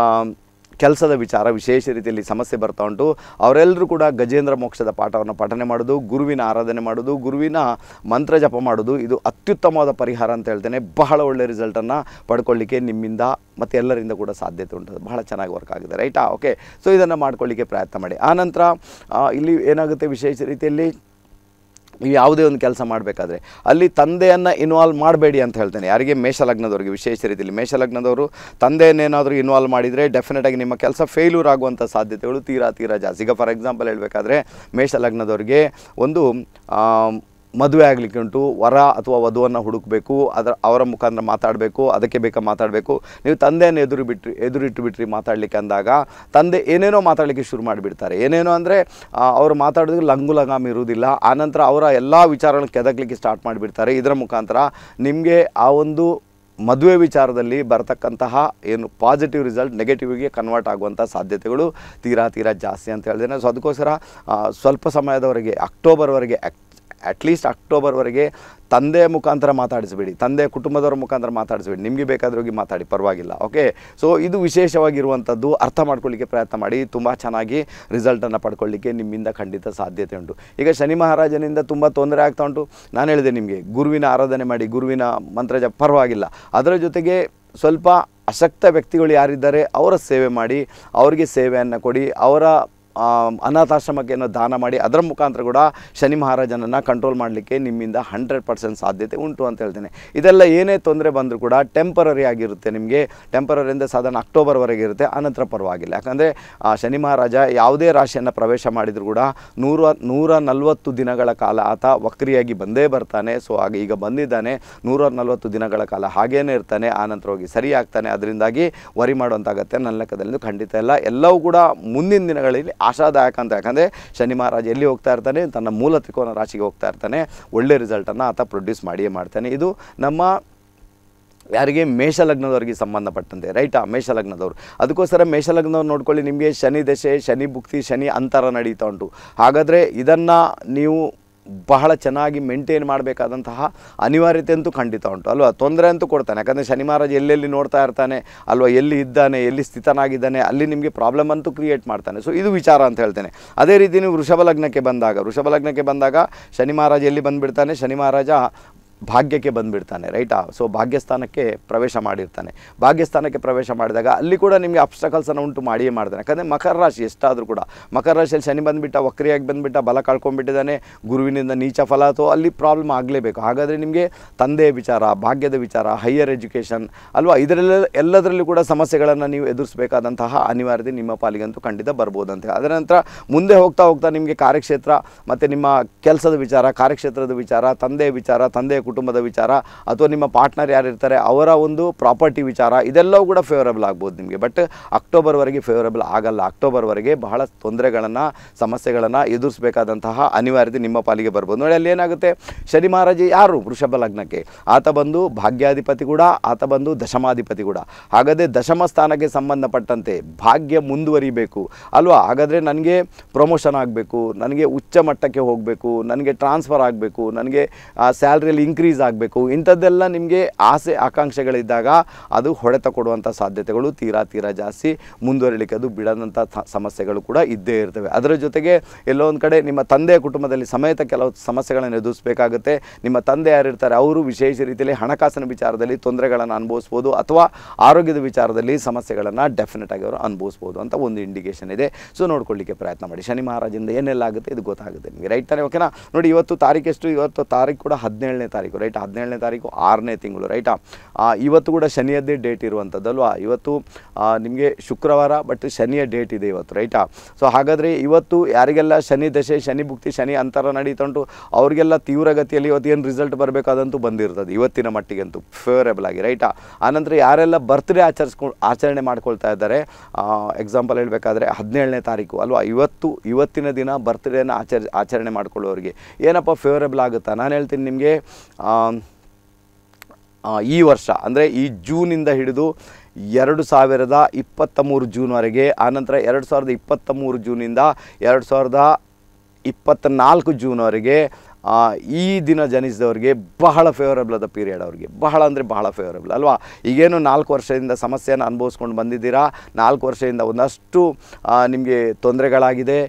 ಕೆಲಸದ ವಿಚಾರ ವಿಶೇಷ ರೀತಿಯಲ್ಲಿ ಸಮಸ್ಯೆ ಬರ್ತಾ ಉಂಟು ಅವರೆಲ್ಲರೂ ಕೂಡ ಗಜೇಂದ್ರ ಮೋಕ್ಷದ ಪಾಠವನ್ನು ಪಠನೆ ಮಾಡೋದು ಗುರುವಿನ ಆರಾಧನೆ ಮಾಡೋದು ಗುರುವಿನ ಮಂತ್ರ ಜಪ ಮಾಡೋದು ಇದು ಅತ್ಯುತ್ತಮವಾದ ಪರಿಹಾರ ಅಂತ ಹೇಳ್ತೇನೆ ಬಹಳ ಒಳ್ಳೆಯ ರಿಸಲ್ಟನ್ನು ಪಡ್ಕೊಳ್ಳಿಕ್ಕೆ ನಿಮ್ಮಿಂದ ಮತ್ತು ಎಲ್ಲರಿಂದ ಕೂಡ ಸಾಧ್ಯತೆ ಉಂಟು ಬಹಳ ಚೆನ್ನಾಗಿ ವರ್ಕ್ ಆಗಿದೆ ರೈಟಾ ಓಕೆ ಸೊ ಇದನ್ನು ಮಾಡ್ಕೊಳ್ಳಿಕ್ಕೆ ಪ್ರಯತ್ನ ಮಾಡಿ ಆನಂತರ ಇಲ್ಲಿ ಏನಾಗುತ್ತೆ ವಿಶೇಷ ರೀತಿಯಲ್ಲಿ ಯಾವುದೇ ಒಂದು ಕೆಲಸ ಮಾಡಬೇಕಾದ್ರೆ ಅಲ್ಲಿ ತಂದೆಯನ್ನು ಇನ್ವಾಲ್ವ್ ಮಾಡಬೇಡಿ ಅಂತ ಹೇಳ್ತೇನೆ ಯಾರಿಗೆ ಮೇಷಲಗ್ನದವ್ರಿಗೆ ವಿಶೇಷ ರೀತಿಯಲ್ಲಿ ಮೇಷಲಗ್ನದವರು ತಂದೆಯನ್ನೇನಾದರೂ ಇನ್ವಾಲ್ವ್ ಮಾಡಿದರೆ ಡೆಫಿನೆಟಾಗಿ ನಿಮ್ಮ ಕೆಲಸ ಫೇಲ್ಯೂರ್ ಆಗುವಂಥ ಸಾಧ್ಯತೆಗಳು ತೀರಾ ತೀರಾ ಜಾಸ್ತಿ ಈಗ ಫಾರ್ ಎಕ್ಸಾಂಪಲ್ ಹೇಳಬೇಕಾದ್ರೆ ಮೇಷಲಗ್ನದವ್ರಿಗೆ ಒಂದು ಮದುವೆ ಆಗಲಿಕ್ಕೆ ಉಂಟು ವರ ಅಥವಾ ವಧುವನ್ನು ಹುಡುಕಬೇಕು ಅದರ ಅವರ ಮುಖಾಂತರ ಮಾತಾಡಬೇಕು ಅದಕ್ಕೆ ಬೇಕಾ ಮಾತಾಡಬೇಕು ನೀವು ತಂದೆಯನ್ನು ಎದುರು ಬಿಟ್ರಿ ಎದುರಿಟ್ಟು ಬಿಟ್ರಿ ಮಾತಾಡಲಿಕ್ಕೆ ಅಂದಾಗ ತಂದೆ ಏನೇನೋ ಮಾತಾಡಲಿಕ್ಕೆ ಶುರು ಮಾಡಿಬಿಡ್ತಾರೆ ಏನೇನೋ ಅಂದರೆ ಅವರು ಮಾತಾಡೋದಕ್ಕೆ ಲಂಗು ಲಗಾಮ್ ಇರುವುದಿಲ್ಲ ಆನಂತರ ಅವರ ಎಲ್ಲ ವಿಚಾರಗಳನ್ನ ಕೆದಕ್ಲಿಕ್ಕೆ ಸ್ಟಾರ್ಟ್ ಮಾಡಿಬಿಡ್ತಾರೆ ಇದರ ಮುಖಾಂತರ ನಿಮಗೆ ಆ ಒಂದು ಮದುವೆ ವಿಚಾರದಲ್ಲಿ ಬರತಕ್ಕಂತಹ ಏನು ಪಾಸಿಟಿವ್ ರಿಸಲ್ಟ್ ನೆಗೆಟಿವ್ಗೆ ಕನ್ವರ್ಟ್ ಆಗುವಂಥ ಸಾಧ್ಯತೆಗಳು ತೀರಾ ತೀರಾ ಜಾಸ್ತಿ ಅಂತ ಹೇಳಿದೆ ಸೊ ಅದಕ್ಕೋಸ್ಕರ ಸ್ವಲ್ಪ ಸಮಯದವರೆಗೆ ಅಕ್ಟೋಬರ್ವರೆಗೆ ಅಟ್ ಲೀಸ್ಟ್ ಅಕ್ಟೋಬರ್ವರೆಗೆ ತಂದೆ ಮುಖಾಂತರ ಮಾತಾಡಿಸ್ಬೇಡಿ ತಂದೆ ಕುಟುಂಬದವರ ಮುಖಾಂತರ ಮಾತಾಡಿಸ್ಬೇಡಿ ನಿಮಗೆ ಬೇಕಾದ್ರೆ ಹೋಗಿ ಮಾತಾಡಿ ಪರವಾಗಿಲ್ಲ ಓಕೆ ಸೊ ಇದು ವಿಶೇಷವಾಗಿರುವಂಥದ್ದು ಅರ್ಥ ಮಾಡ್ಕೊಳ್ಳಿಕ್ಕೆ ಪ್ರಯತ್ನ ಮಾಡಿ ತುಂಬ ಚೆನ್ನಾಗಿ ರಿಸಲ್ಟನ್ನು ಪಡ್ಕೊಳ್ಳಿಕ್ಕೆ ನಿಮ್ಮಿಂದ ಖಂಡಿತ ಸಾಧ್ಯತೆ ಉಂಟು ಈಗ ಶನಿ ಮಹಾರಾಜನಿಂದ ತುಂಬ ತೊಂದರೆ ಆಗ್ತಾ ಉಂಟು ನಾನು ಹೇಳಿದೆ ನಿಮಗೆ ಗುರುವಿನ ಆರಾಧನೆ ಮಾಡಿ ಗುರುವಿನ ಮಂತ್ರ ಪರವಾಗಿಲ್ಲ ಅದರ ಜೊತೆಗೆ ಸ್ವಲ್ಪ ಅಶಕ್ತ ವ್ಯಕ್ತಿಗಳು ಯಾರಿದ್ದಾರೆ ಅವರ ಸೇವೆ ಮಾಡಿ ಅವರಿಗೆ ಸೇವೆಯನ್ನು ಕೊಡಿ ಅವರ ಅನಾಥಾಶ್ರಮಕ್ಕೆ ದಾನ ಮಾಡಿ ಅದರ ಮುಖಾಂತರ ಕೂಡ ಶನಿ ಮಹಾರಾಜನನ್ನು ಕಂಟ್ರೋಲ್ ಮಾಡಲಿಕ್ಕೆ ನಿಮ್ಮಿಂದ ಹಂಡ್ರೆಡ್ ಪರ್ಸೆಂಟ್ ಸಾಧ್ಯತೆ ಉಂಟು ಅಂತ ಹೇಳ್ತೇನೆ ಇದೆಲ್ಲ ಏನೇ ತೊಂದರೆ ಬಂದರೂ ಕೂಡ ಟೆಂಪರರಿ ಆಗಿರುತ್ತೆ ನಿಮಗೆ ಟೆಂಪರರಿ ಅಂದರೆ ಸಾಧಾರಣ ಅಕ್ಟೋಬರ್ವರೆಗೆ ಇರುತ್ತೆ ಅನಂತರ ಪರವಾಗಿಲ್ಲ ಯಾಕಂದರೆ ಶನಿ ಮಹಾರಾಜ ಯಾವುದೇ ರಾಶಿಯನ್ನು ಪ್ರವೇಶ ಮಾಡಿದರೂ ಕೂಡ ನೂರ ನೂರ ನಲವತ್ತು ದಿನಗಳ ಕಾಲ ಆತ ವಕ್ರಿಯಾಗಿ ಬಂದೇ ಬರ್ತಾನೆ ಸೊ ಆಗ ಈಗ ಬಂದಿದ್ದಾನೆ ನೂರ ನಲವತ್ತು ದಿನಗಳ ಕಾಲ ಹಾಗೇನೇ ಇರ್ತಾನೆ ಆನಂತರ ಹೋಗಿ ಸರಿ ಆಗ್ತಾನೆ ಅದರಿಂದಾಗಿ ವರಿ ಮಾಡುವಂತಾಗತ್ತೆ ನನ್ನ ಲೆಕ್ಕದಲ್ಲಿ ಖಂಡಿತ ಇಲ್ಲ ಎಲ್ಲವೂ ಕೂಡ ಮುಂದಿನ ದಿನಗಳಲ್ಲಿ ಆಶಾದಾಯಕ ಅಂತ ಯಾಕಂದರೆ ಶನಿ ಮಹಾರಾಜ ಎಲ್ಲಿ ಹೋಗ್ತಾ ಇರ್ತಾನೆ ತನ್ನ ಮೂಲ ತ್ರಿಕೋನ ರಾಶಿಗೆ ಹೋಗ್ತಾ ಇರ್ತಾನೆ ಒಳ್ಳೆ ರಿಸಲ್ಟನ್ನು ಆತ ಪ್ರೊಡ್ಯೂಸ್ ಮಾಡಿಯೇ ಮಾಡ್ತಾನೆ ಇದು ನಮ್ಮ ಯಾರಿಗೆ ಮೇಷಲಗ್ನದವ್ರಿಗೆ ಸಂಬಂಧಪಟ್ಟಂತೆ ರೈಟಾ ಮೇಷಲಗ್ನದವರು ಅದಕ್ಕೋಸ್ಕರ ಮೇಷಲಗ್ನವ್ರು ನೋಡ್ಕೊಳ್ಳಿ ನಿಮಗೆ ಶನಿ ದಶೆ ಶನಿ ಭುಕ್ತಿ ಶನಿ ಅಂತರ ನಡೀತಾ ಉಂಟು ಹಾಗಾದರೆ ಇದನ್ನು ನೀವು ಬಹಳ ಚೆನ್ನಾಗಿ ಮೇಂಟೈನ್ ಮಾಡಬೇಕಾದಂತಹ ಅನಿವಾರ್ಯತೆ ಅಂತೂ ಖಂಡಿತ ಉಂಟು ಅಲ್ವಾ ತೊಂದರೆ ಅಂತೂ ಕೊಡ್ತಾನೆ ಯಾಕಂದರೆ ಶನಿ ಮಹಾರಾಜ್ ಎಲ್ಲೆಲ್ಲಿ ನೋಡ್ತಾ ಇರ್ತಾನೆ ಅಲ್ವಾ ಎಲ್ಲಿ ಇದ್ದಾನೆ ಎಲ್ಲಿ ಸ್ಥಿತನಾಗಿದ್ದಾನೆ ಅಲ್ಲಿ ನಿಮಗೆ ಪ್ರಾಬ್ಲಮ್ ಅಂತೂ ಕ್ರಿಯೇಟ್ ಮಾಡ್ತಾನೆ ಸೊ ಇದು ವಿಚಾರ ಅಂತ ಹೇಳ್ತೇನೆ ಅದೇ ರೀತಿ ನೀವು ವೃಷಭ ಲಗ್ನಕ್ಕೆ ಬಂದಾಗ ವೃಷಭ ಲಗ್ನಕ್ಕೆ ಬಂದಾಗ ಶನಿ ಮಹಾರಾಜ್ ಎಲ್ಲಿ ಬಂದುಬಿಡ್ತಾನೆ ಶನಿ ಮಹಾರಾಜ ಭಾಗ್ಯಕ್ಕೆ ಬಂದುಬಿಡ್ತಾನೆ ರೈಟಾ ಸೊ ಭಾಗ್ಯಸ್ಥಾನಕ್ಕೆ ಪ್ರವೇಶ ಮಾಡಿರ್ತಾನೆ ಭಾಗ್ಯಸ್ಥಾನಕ್ಕೆ ಪ್ರವೇಶ ಮಾಡಿದಾಗ ಅಲ್ಲಿ ಕೂಡ ನಿಮಗೆ ಅಬ್ಸ್ಟಕಲ್ಸನ್ನು ಉಂಟು ಮಾಡಿಯೇ ಮಾಡ್ತಾನೆ ಯಾಕಂದರೆ ಮಕರ ರಾಶಿ ಎಷ್ಟಾದರೂ ಕೂಡ ಮಕರ ರಾಶಿಯಲ್ಲಿ ಶನಿ ಬಂದುಬಿಟ್ಟ ವಕ್ರಿಯಾಗಿ ಬಂದುಬಿಟ್ಟ ಬಲ ಕಳ್ಕೊಂಡ್ಬಿಟ್ಟಿದ್ದಾನೆ ಗುರುವಿನಿಂದ ನೀಚ ಫಲ ಅಥವಾ ಅಲ್ಲಿ ಪ್ರಾಬ್ಲಮ್ ಆಗಲೇಬೇಕು ಹಾಗಾದರೆ ನಿಮಗೆ ತಂದೆಯ ವಿಚಾರ ಭಾಗ್ಯದ ವಿಚಾರ ಹೈಯರ್ ಎಜುಕೇಷನ್ ಅಲ್ವಾ ಇದರಲ್ಲ ಎಲ್ಲದರಲ್ಲೂ ಕೂಡ ಸಮಸ್ಯೆಗಳನ್ನು ನೀವು ಎದುರಿಸಬೇಕಾದಂತಹ ಅನಿವಾರ್ಯತೆ ನಿಮ್ಮ ಪಾಲಿಗಂತೂ ಖಂಡಿತ ಬರ್ಬೋದಂತೆ ಅದರ ನಂತರ ಮುಂದೆ ಹೋಗ್ತಾ ಹೋಗ್ತಾ ನಿಮಗೆ ಕಾರ್ಯಕ್ಷೇತ್ರ ಮತ್ತು ನಿಮ್ಮ ಕೆಲಸದ ವಿಚಾರ ಕಾರ್ಯಕ್ಷೇತ್ರದ ವಿಚಾರ ತಂದೆಯ ವಿಚಾರ ತಂದೆಯ ಕುಟುಂಬದ ವಿಚಾರ ಅಥವಾ ನಿಮ್ಮ ಪಾರ್ಟ್ನರ್ ಯಾರು ಇರ್ತಾರೆ ಅವರ ಒಂದು ಪ್ರಾಪರ್ಟಿ ವಿಚಾರ ಇದೆಲ್ಲವೂ ಕೂಡ ಫೇವರಬಲ್ ಆಗ್ಬೋದು ನಿಮಗೆ ಬಟ್ ಅಕ್ಟೋಬರ್ವರೆಗೆ ಫೇವರಬಲ್ ಆಗಲ್ಲ ಅಕ್ಟೋಬರ್ವರೆಗೆ ಬಹಳ ತೊಂದರೆಗಳನ್ನು ಸಮಸ್ಯೆಗಳನ್ನು ಎದುರಿಸಬೇಕಾದಂತಹ ಅನಿವಾರ್ಯತೆ ನಿಮ್ಮ ಪಾಲಿಗೆ ಬರ್ಬೋದು ನೋಡಿ ಅಲ್ಲಿ ಏನಾಗುತ್ತೆ ಶನಿ ಮಹಾರಾಜ ಯಾರು ವೃಷಭ ಲಗ್ನಕ್ಕೆ ಆತ ಬಂದು ಭಾಗ್ಯಾಧಿಪತಿ ಕೂಡ ಆತ ಬಂದು ದಶಮಾಧಿಪತಿ ಕೂಡ ಹಾಗಾದರೆ ದಶಮ ಸ್ಥಾನಕ್ಕೆ ಸಂಬಂಧಪಟ್ಟಂತೆ ಭಾಗ್ಯ ಮುಂದುವರಿಬೇಕು ಅಲ್ವಾ ಹಾಗಾದರೆ ನನಗೆ ಪ್ರಮೋಷನ್ ಆಗಬೇಕು ನನಗೆ ಉಚ್ಚ ಮಟ್ಟಕ್ಕೆ ಹೋಗಬೇಕು ನನಗೆ ಟ್ರಾನ್ಸ್ಫರ್ ಆಗಬೇಕು ನನಗೆ ಸ್ಯಾಲ್ರಿಯಲ್ಲಿ ಲಿಂಕ್ ಇನ್ಕ್ರೀಸ್ ಆಗಬೇಕು ಇಂಥದ್ದೆಲ್ಲ ನಿಮಗೆ ಆಸೆ ಆಕಾಂಕ್ಷೆಗಳಿದ್ದಾಗ ಅದು ಹೊಡೆತ ಕೊಡುವಂಥ ಸಾಧ್ಯತೆಗಳು ತೀರಾ ತೀರಾ ಜಾಸ್ತಿ ಮುಂದುವರಿಲಿಕ್ಕೆ ಅದು ಬಿಡದಂಥ ಸಮಸ್ಯೆಗಳು ಕೂಡ ಇದ್ದೇ ಇರ್ತವೆ ಅದರ ಜೊತೆಗೆ ಎಲ್ಲೋ ಒಂದು ಕಡೆ ನಿಮ್ಮ ತಂದೆಯ ಕುಟುಂಬದಲ್ಲಿ ಸಮೇತ ಕೆಲವು ಸಮಸ್ಯೆಗಳನ್ನು ಎದುರಿಸಬೇಕಾಗುತ್ತೆ ನಿಮ್ಮ ತಂದೆ ಯಾರಿರ್ತಾರೆ ಅವರು ವಿಶೇಷ ರೀತಿಯಲ್ಲಿ ಹಣಕಾಸಿನ ವಿಚಾರದಲ್ಲಿ ತೊಂದರೆಗಳನ್ನು ಅನುಭವಿಸ್ಬೋದು ಅಥವಾ ಆರೋಗ್ಯದ ವಿಚಾರದಲ್ಲಿ ಸಮಸ್ಯೆಗಳನ್ನು ಡೆಫಿನೆಟ್ ಆಗಿ ಅವರು ಅನುಭವಿಸ್ಬೋದು ಅಂತ ಒಂದು ಇಂಡಿಕೇಷನ್ ಇದೆ ಸೊ ನೋಡ್ಕೊಳ್ಳಿಕ್ಕೆ ಪ್ರಯತ್ನ ಮಾಡಿ ಶನಿ ಮಹಾರಾಜಿಂದ ಏನೆಲ್ಲ ಆಗುತ್ತೆ ಇದು ಗೊತ್ತಾಗುತ್ತೆ ನಿಮಗೆ ರೈಟ್ ತಾನೇ ಓಕೆನಾ ನೋಡಿ ಇವತ್ತು ಎಷ್ಟು ಇವತ್ತು ತಾರೀಕು ಕೂಡ ಹದಿನೇಳನೇ ತಾರೀಕು ತಾರೀಕು ರೈಟ್ ಹದಿನೇಳನೇ ತಾರೀಕು ಆರನೇ ತಿಂಗಳು ರೈಟಾ ಇವತ್ತು ಕೂಡ ಶನಿಯದ್ದೇ ಡೇಟ್ ಇರುವಂಥದ್ದಲ್ವಾ ಇವತ್ತು ನಿಮಗೆ ಶುಕ್ರವಾರ ಬಟ್ ಶನಿಯ ಡೇಟ್ ಇದೆ ಇವತ್ತು ರೈಟಾ ಸೊ ಹಾಗಾದರೆ ಇವತ್ತು ಯಾರಿಗೆಲ್ಲ ಶನಿ ದಶೆ ಶನಿ ಭುಕ್ತಿ ಶನಿ ಅಂತರ ಉಂಟು ಅವರಿಗೆಲ್ಲ ತೀವ್ರಗತಿಯಲ್ಲಿ ಇವತ್ತು ಏನು ರಿಸಲ್ಟ್ ಬರಬೇಕಾದಂತೂ ಬಂದಿರ್ತದೆ ಇವತ್ತಿನ ಮಟ್ಟಿಗೆಂತೂ ಫೇವರೇಬಲ್ ಆಗಿ ರೈಟಾ ಆನಂತರ ಯಾರೆಲ್ಲ ಬರ್ತ್ಡೇ ಆಚರಿಸ್ಕೊ ಆಚರಣೆ ಮಾಡ್ಕೊಳ್ತಾ ಇದ್ದಾರೆ ಎಕ್ಸಾಂಪಲ್ ಹೇಳಬೇಕಾದ್ರೆ ಹದಿನೇಳನೇ ತಾರೀಕು ಅಲ್ವಾ ಇವತ್ತು ಇವತ್ತಿನ ದಿನ ಬರ್ತ್ಡೇನ ಆಚರ್ ಆಚರಣೆ ಮಾಡ್ಕೊಳ್ಳೋರಿಗೆ ಏನಪ್ಪ ಫೇವರೇಬಲ್ ಆಗುತ್ತಾ ನಾನು ಹೇಳ್ತೀನಿ ನಿಮಗೆ ಈ ವರ್ಷ ಅಂದರೆ ಈ ಜೂನಿಂದ ಹಿಡಿದು ಎರಡು ಸಾವಿರದ ಇಪ್ಪತ್ತ ಮೂರು ಜೂನ್ವರೆಗೆ ಆನಂತರ ಎರಡು ಸಾವಿರದ ಇಪ್ಪತ್ತ ಮೂರು ಜೂನಿಂದ ಎರಡು ಸಾವಿರದ ಇಪ್ಪತ್ತ್ನಾಲ್ಕು ಜೂನ್ವರೆಗೆ ಈ ದಿನ ಜನಿಸಿದವ್ರಿಗೆ ಬಹಳ ಫೇವರಬಲ್ ಅದ ಪೀರಿಯಡ್ ಅವ್ರಿಗೆ ಬಹಳ ಅಂದರೆ ಬಹಳ ಫೇವರಬಲ್ ಅಲ್ವಾ ಈಗೇನು ನಾಲ್ಕು ವರ್ಷದಿಂದ ಸಮಸ್ಯೆಯನ್ನು ಅನುಭವಿಸ್ಕೊಂಡು ಬಂದಿದ್ದೀರಾ ನಾಲ್ಕು ವರ್ಷದಿಂದ ಒಂದಷ್ಟು ನಿಮಗೆ ತೊಂದರೆಗಳಾಗಿದೆ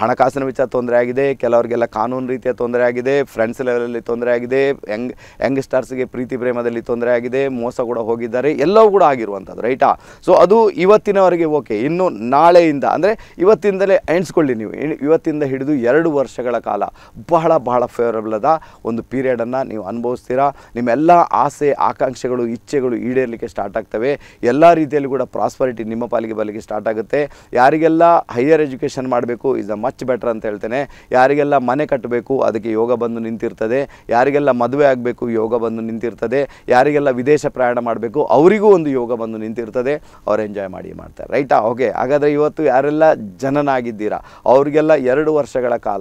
ಹಣಕಾಸಿನ ವಿಚಾರ ತೊಂದರೆ ಆಗಿದೆ ಕೆಲವರಿಗೆಲ್ಲ ಕಾನೂನು ರೀತಿಯ ತೊಂದರೆ ಆಗಿದೆ ಫ್ರೆಂಡ್ಸ್ ಲೆವೆಲಲ್ಲಿ ತೊಂದರೆ ಆಗಿದೆ ಯಂಗ್ ಯಂಗ್ಸ್ಟರ್ಸ್ಗೆ ಪ್ರೀತಿ ಪ್ರೇಮದಲ್ಲಿ ತೊಂದರೆ ಆಗಿದೆ ಮೋಸ ಕೂಡ ಹೋಗಿದ್ದಾರೆ ಎಲ್ಲವೂ ಕೂಡ ಆಗಿರುವಂಥದ್ದು ರೈಟಾ ಸೊ ಅದು ಇವತ್ತಿನವರೆಗೆ ಓಕೆ ಇನ್ನು ನಾಳೆಯಿಂದ ಅಂದರೆ ಇವತ್ತಿಂದಲೇ ಎಣಿಸ್ಕೊಳ್ಳಿ ನೀವು ಇವತ್ತಿಂದ ಹಿಡಿದು ಎರಡು ವರ್ಷಗಳ ಕಾಲ ಬಹಳ ಬಹಳ ಫೇವರಬಲ್ ಆದ ಒಂದು ಪೀರಿಯಡನ್ನು ನೀವು ಅನುಭವಿಸ್ತೀರಾ ನಿಮ್ಮೆಲ್ಲ ಆಸೆ ಆಕಾಂಕ್ಷೆಗಳು ಇಚ್ಛೆಗಳು ಈಡೇರಲಿಕ್ಕೆ ಸ್ಟಾರ್ಟ್ ಆಗ್ತವೆ ಎಲ್ಲ ರೀತಿಯಲ್ಲಿ ಕೂಡ ಪ್ರಾಸ್ಪರಿಟಿ ನಿಮ್ಮ ಪಾಲಿಗೆ ಬರಲಿಕ್ಕೆ ಸ್ಟಾರ್ಟ್ ಆಗುತ್ತೆ ಯಾರಿಗೆಲ್ಲ ಹೈಯರ್ ಎಜುಕೇಷನ್ ಮಾಡಬೇಕು ಇಸ್ ಅ ಮಚ್ ಬೆಟರ್ ಅಂತ ಹೇಳ್ತೇನೆ ಯಾರಿಗೆಲ್ಲ ಮನೆ ಕಟ್ಟಬೇಕು ಅದಕ್ಕೆ ಯೋಗ ಬಂದು ನಿಂತಿರ್ತದೆ ಯಾರಿಗೆಲ್ಲ ಮದುವೆ ಆಗಬೇಕು ಯೋಗ ಬಂದು ನಿಂತಿರ್ತದೆ ಯಾರಿಗೆಲ್ಲ ವಿದೇಶ ಪ್ರಯಾಣ ಮಾಡಬೇಕು ಅವರಿಗೂ ಒಂದು ಯೋಗ ಬಂದು ನಿಂತಿರ್ತದೆ ಅವ್ರು ಎಂಜಾಯ್ ಮಾಡಿ ಮಾಡ್ತಾರೆ ರೈಟಾ ಓಕೆ ಹಾಗಾದರೆ ಇವತ್ತು ಯಾರೆಲ್ಲ ಜನನಾಗಿದ್ದೀರಾ ಅವರಿಗೆಲ್ಲ ಎರಡು ವರ್ಷಗಳ ಕಾಲ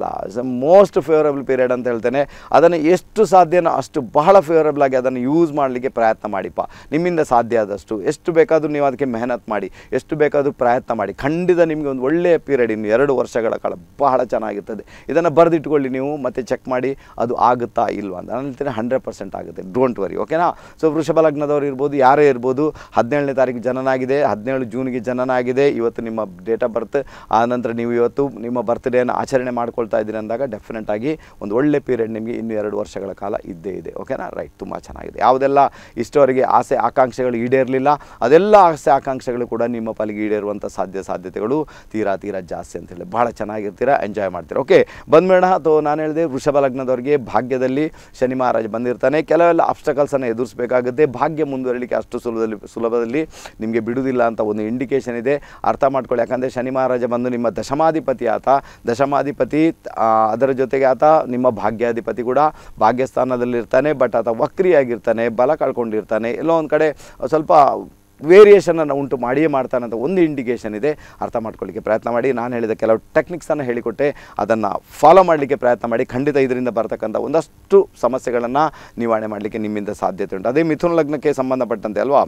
ಮೋಸ್ಟ್ ಫೇವರಬಲ್ ಪೀರಿಯಡ್ ಅಂತ ಹೇಳ್ತೇನೆ ಅದನ್ನು ಎಷ್ಟು ಸಾಧ್ಯನೋ ಅಷ್ಟು ಬಹಳ ಫೇವರಬಲ್ ಆಗಿ ಅದನ್ನು ಯೂಸ್ ಮಾಡಲಿಕ್ಕೆ ಪ್ರಯತ್ನ ಮಾಡಿಪ್ಪ ನಿಮ್ಮಿಂದ ಸಾಧ್ಯ ಆದಷ್ಟು ಎಷ್ಟು ಬೇಕಾದರೂ ನೀವು ಅದಕ್ಕೆ ಮೆಹನತ್ ಮಾಡಿ ಎಷ್ಟು ಬೇಕಾದರೂ ಪ್ರಯತ್ನ ಮಾಡಿ ಖಂಡಿತ ನಿಮಗೆ ಒಂದು ಒಳ್ಳೆಯ ಪೀರಿಯಡ್ ಇನ್ನು ಎರಡು ವರ್ಷಗಳ ಕಾಲ ಬಹಳ ಬಹಳ ಚೆನ್ನಾಗಿರ್ತದೆ ಇದನ್ನು ಬರೆದಿಟ್ಕೊಳ್ಳಿ ನೀವು ಮತ್ತೆ ಚೆಕ್ ಮಾಡಿ ಅದು ಆಗುತ್ತಾ ಇಲ್ವಾ ಅಂತ ನಾನು ಹೇಳ್ತೀನಿ ಹಂಡ್ರೆಡ್ ಪರ್ಸೆಂಟ್ ಆಗುತ್ತೆ ಡೋಂಟ್ ವರಿ ಓಕೆನಾ ಸೊ ವೃಷಭ ಲಗ್ನದವರು ಇರ್ಬೋದು ಯಾರೇ ಇರ್ಬೋದು ಹದಿನೇಳನೇ ತಾರೀಕು ಜನನಾಗಿದೆ ಹದಿನೇಳು ಜೂನ್ಗೆ ಜನನಾಗಿದೆ ಇವತ್ತು ನಿಮ್ಮ ಡೇಟ್ ಆಫ್ ಬರ್ತ್ ಆನಂತರ ನೀವು ಇವತ್ತು ನಿಮ್ಮ ಬರ್ತ್ಡೇನ ಆಚರಣೆ ಮಾಡ್ಕೊಳ್ತಾ ಇದ್ದೀರಿ ಅಂದಾಗ ಡೆಫಿನೆಟ್ ಆಗಿ ಒಂದು ಒಳ್ಳೆ ಪೀರಿಯಡ್ ನಿಮಗೆ ಇನ್ನೂ ಎರಡು ವರ್ಷಗಳ ಕಾಲ ಇದ್ದೇ ಇದೆ ಓಕೆನಾ ರೈಟ್ ತುಂಬ ಚೆನ್ನಾಗಿದೆ ಯಾವುದೆಲ್ಲ ಇಷ್ಟವರೆಗೆ ಆಸೆ ಆಕಾಂಕ್ಷೆಗಳು ಈಡೇರಲಿಲ್ಲ ಅದೆಲ್ಲ ಆಸೆ ಆಕಾಂಕ್ಷೆಗಳು ಕೂಡ ನಿಮ್ಮ ಪಾಲಿಗೆ ಈಡೇರುವಂಥ ಸಾಧ್ಯ ಸಾಧ್ಯತೆಗಳು ತೀರಾ ತೀರಾ ಜಾಸ್ತಿ ಅಂತ ಹೇಳಿ ಬಹಳ ಚೆನ್ನಾಗಿ ಚೆನ್ನಾಗಿರ್ತೀರಾ ಎಂಜಾಯ್ ಮಾಡ್ತೀರಾ ಓಕೆ ಬಂದ್ಮೇಣ ಅಥವಾ ನಾನು ಹೇಳಿದೆ ವೃಷಭ ಲಗ್ನದವ್ರಿಗೆ ಭಾಗ್ಯದಲ್ಲಿ ಶನಿ ಮಹಾರಾಜ ಬಂದಿರ್ತಾನೆ ಕೆಲವೆಲ್ಲ ಅಪ್ಸ್ಟಕಲ್ಸನ್ನು ಎದುರಿಸಬೇಕಾಗುತ್ತೆ ಭಾಗ್ಯ ಮುಂದುವರಲಿಕ್ಕೆ ಅಷ್ಟು ಸುಲಭದಲ್ಲಿ ಸುಲಭದಲ್ಲಿ ನಿಮಗೆ ಬಿಡುವುದಿಲ್ಲ ಅಂತ ಒಂದು ಇಂಡಿಕೇಷನ್ ಇದೆ ಅರ್ಥ ಮಾಡ್ಕೊಳ್ಳಿ ಯಾಕಂದರೆ ಶನಿ ಮಹಾರಾಜ ಬಂದು ನಿಮ್ಮ ದಶಮಾಧಿಪತಿ ಆತ ದಶಮಾಧಿಪತಿ ಅದರ ಜೊತೆಗೆ ಆತ ನಿಮ್ಮ ಭಾಗ್ಯಾಧಿಪತಿ ಕೂಡ ಭಾಗ್ಯಸ್ಥಾನದಲ್ಲಿರ್ತಾನೆ ಬಟ್ ಆತ ವಕ್ರಿಯಾಗಿರ್ತಾನೆ ಬಲ ಕಳ್ಕೊಂಡಿರ್ತಾನೆ ಎಲ್ಲೋ ಒಂದು ಕಡೆ ಸ್ವಲ್ಪ ವೇರಿಯೇಷನನ್ನು ಉಂಟು ಮಾಡಿಯೇ ಮಾಡ್ತಾನಂತ ಒಂದು ಇಂಡಿಕೇಷನ್ ಇದೆ ಅರ್ಥ ಮಾಡ್ಕೊಳ್ಳಿಕ್ಕೆ ಪ್ರಯತ್ನ ಮಾಡಿ ನಾನು ಹೇಳಿದ ಕೆಲವು ಟೆಕ್ನಿಕ್ಸನ್ನು ಹೇಳಿಕೊಟ್ಟೆ ಅದನ್ನು ಫಾಲೋ ಮಾಡಲಿಕ್ಕೆ ಪ್ರಯತ್ನ ಮಾಡಿ ಖಂಡಿತ ಇದರಿಂದ ಬರ್ತಕ್ಕಂಥ ಒಂದಷ್ಟು ಸಮಸ್ಯೆಗಳನ್ನು ನಿವಾರಣೆ ಮಾಡಲಿಕ್ಕೆ ನಿಮ್ಮಿಂದ ಸಾಧ್ಯತೆ ಉಂಟು ಅದೇ ಮಿಥುನ ಲಗ್ನಕ್ಕೆ ಸಂಬಂಧಪಟ್ಟಂತೆ ಅಲ್ವಾ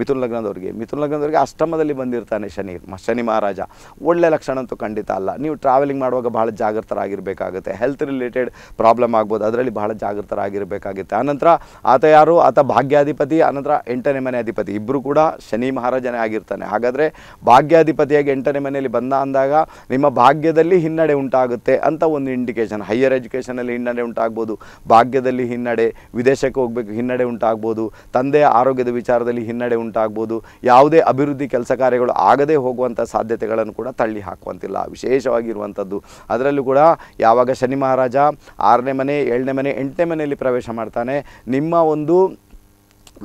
ಮಿಥುನ ಲಗ್ನದವ್ರಿಗೆ ಮಿಥುನ ಲಗ್ನದವ್ರಿಗೆ ಅಷ್ಟಮದಲ್ಲಿ ಬಂದಿರ್ತಾನೆ ಶನಿ ಶನಿ ಮಹಾರಾಜ ಒಳ್ಳೆ ಲಕ್ಷಣ ಅಂತೂ ಖಂಡಿತ ಅಲ್ಲ ನೀವು ಟ್ರಾವೆಲಿಂಗ್ ಮಾಡುವಾಗ ಭಾಳ ಜಾಗೃತರಾಗಿರಬೇಕಾಗುತ್ತೆ ಹೆಲ್ತ್ ರಿಲೇಟೆಡ್ ಪ್ರಾಬ್ಲಮ್ ಆಗ್ಬೋದು ಅದರಲ್ಲಿ ಬಹಳ ಜಾಗೃತರಾಗಿರಬೇಕಾಗುತ್ತೆ ಆನಂತರ ಆತ ಯಾರು ಆತ ಭಾಗ್ಯಾಧಿಪತಿ ಆನಂತರ ಎಂಟನೇ ಮನೆ ಅಧಿಪತಿ ಇಬ್ಬರು ಕೂಡ ಶನಿ ಮಹಾರಾಜನೇ ಆಗಿರ್ತಾನೆ ಹಾಗಾದರೆ ಭಾಗ್ಯಾಧಿಪತಿಯಾಗಿ ಎಂಟನೇ ಮನೆಯಲ್ಲಿ ಬಂದ ಅಂದಾಗ ನಿಮ್ಮ ಭಾಗ್ಯದಲ್ಲಿ ಹಿನ್ನಡೆ ಉಂಟಾಗುತ್ತೆ ಅಂತ ಒಂದು ಇಂಡಿಕೇಷನ್ ಹೈಯರ್ ಎಜುಕೇಷನಲ್ಲಿ ಹಿನ್ನಡೆ ಉಂಟಾಗ್ಬೋದು ಭಾಗ್ಯದಲ್ಲಿ ಹಿನ್ನಡೆ ವಿದೇಶಕ್ಕೆ ಹೋಗಬೇಕು ಹಿನ್ನಡೆ ಉಂಟಾಗ್ಬೋದು ತಂದೆಯ ಆರೋಗ್ಯದ ವಿಚಾರದಲ್ಲಿ ಹಿನ್ನಡೆ ಉಂಟಾಗ್ಬೋದು ಯಾವುದೇ ಅಭಿವೃದ್ಧಿ ಕೆಲಸ ಕಾರ್ಯಗಳು ಆಗದೆ ಹೋಗುವಂಥ ಸಾಧ್ಯತೆಗಳನ್ನು ಕೂಡ ತಳ್ಳಿ ಹಾಕುವಂತಿಲ್ಲ ವಿಶೇಷವಾಗಿರುವಂಥದ್ದು ಅದರಲ್ಲೂ ಕೂಡ ಯಾವಾಗ ಶನಿ ಮಹಾರಾಜ ಆರನೇ ಮನೆ ಏಳನೇ ಮನೆ ಎಂಟನೇ ಮನೆಯಲ್ಲಿ ಪ್ರವೇಶ ಮಾಡ್ತಾನೆ ನಿಮ್ಮ ಒಂದು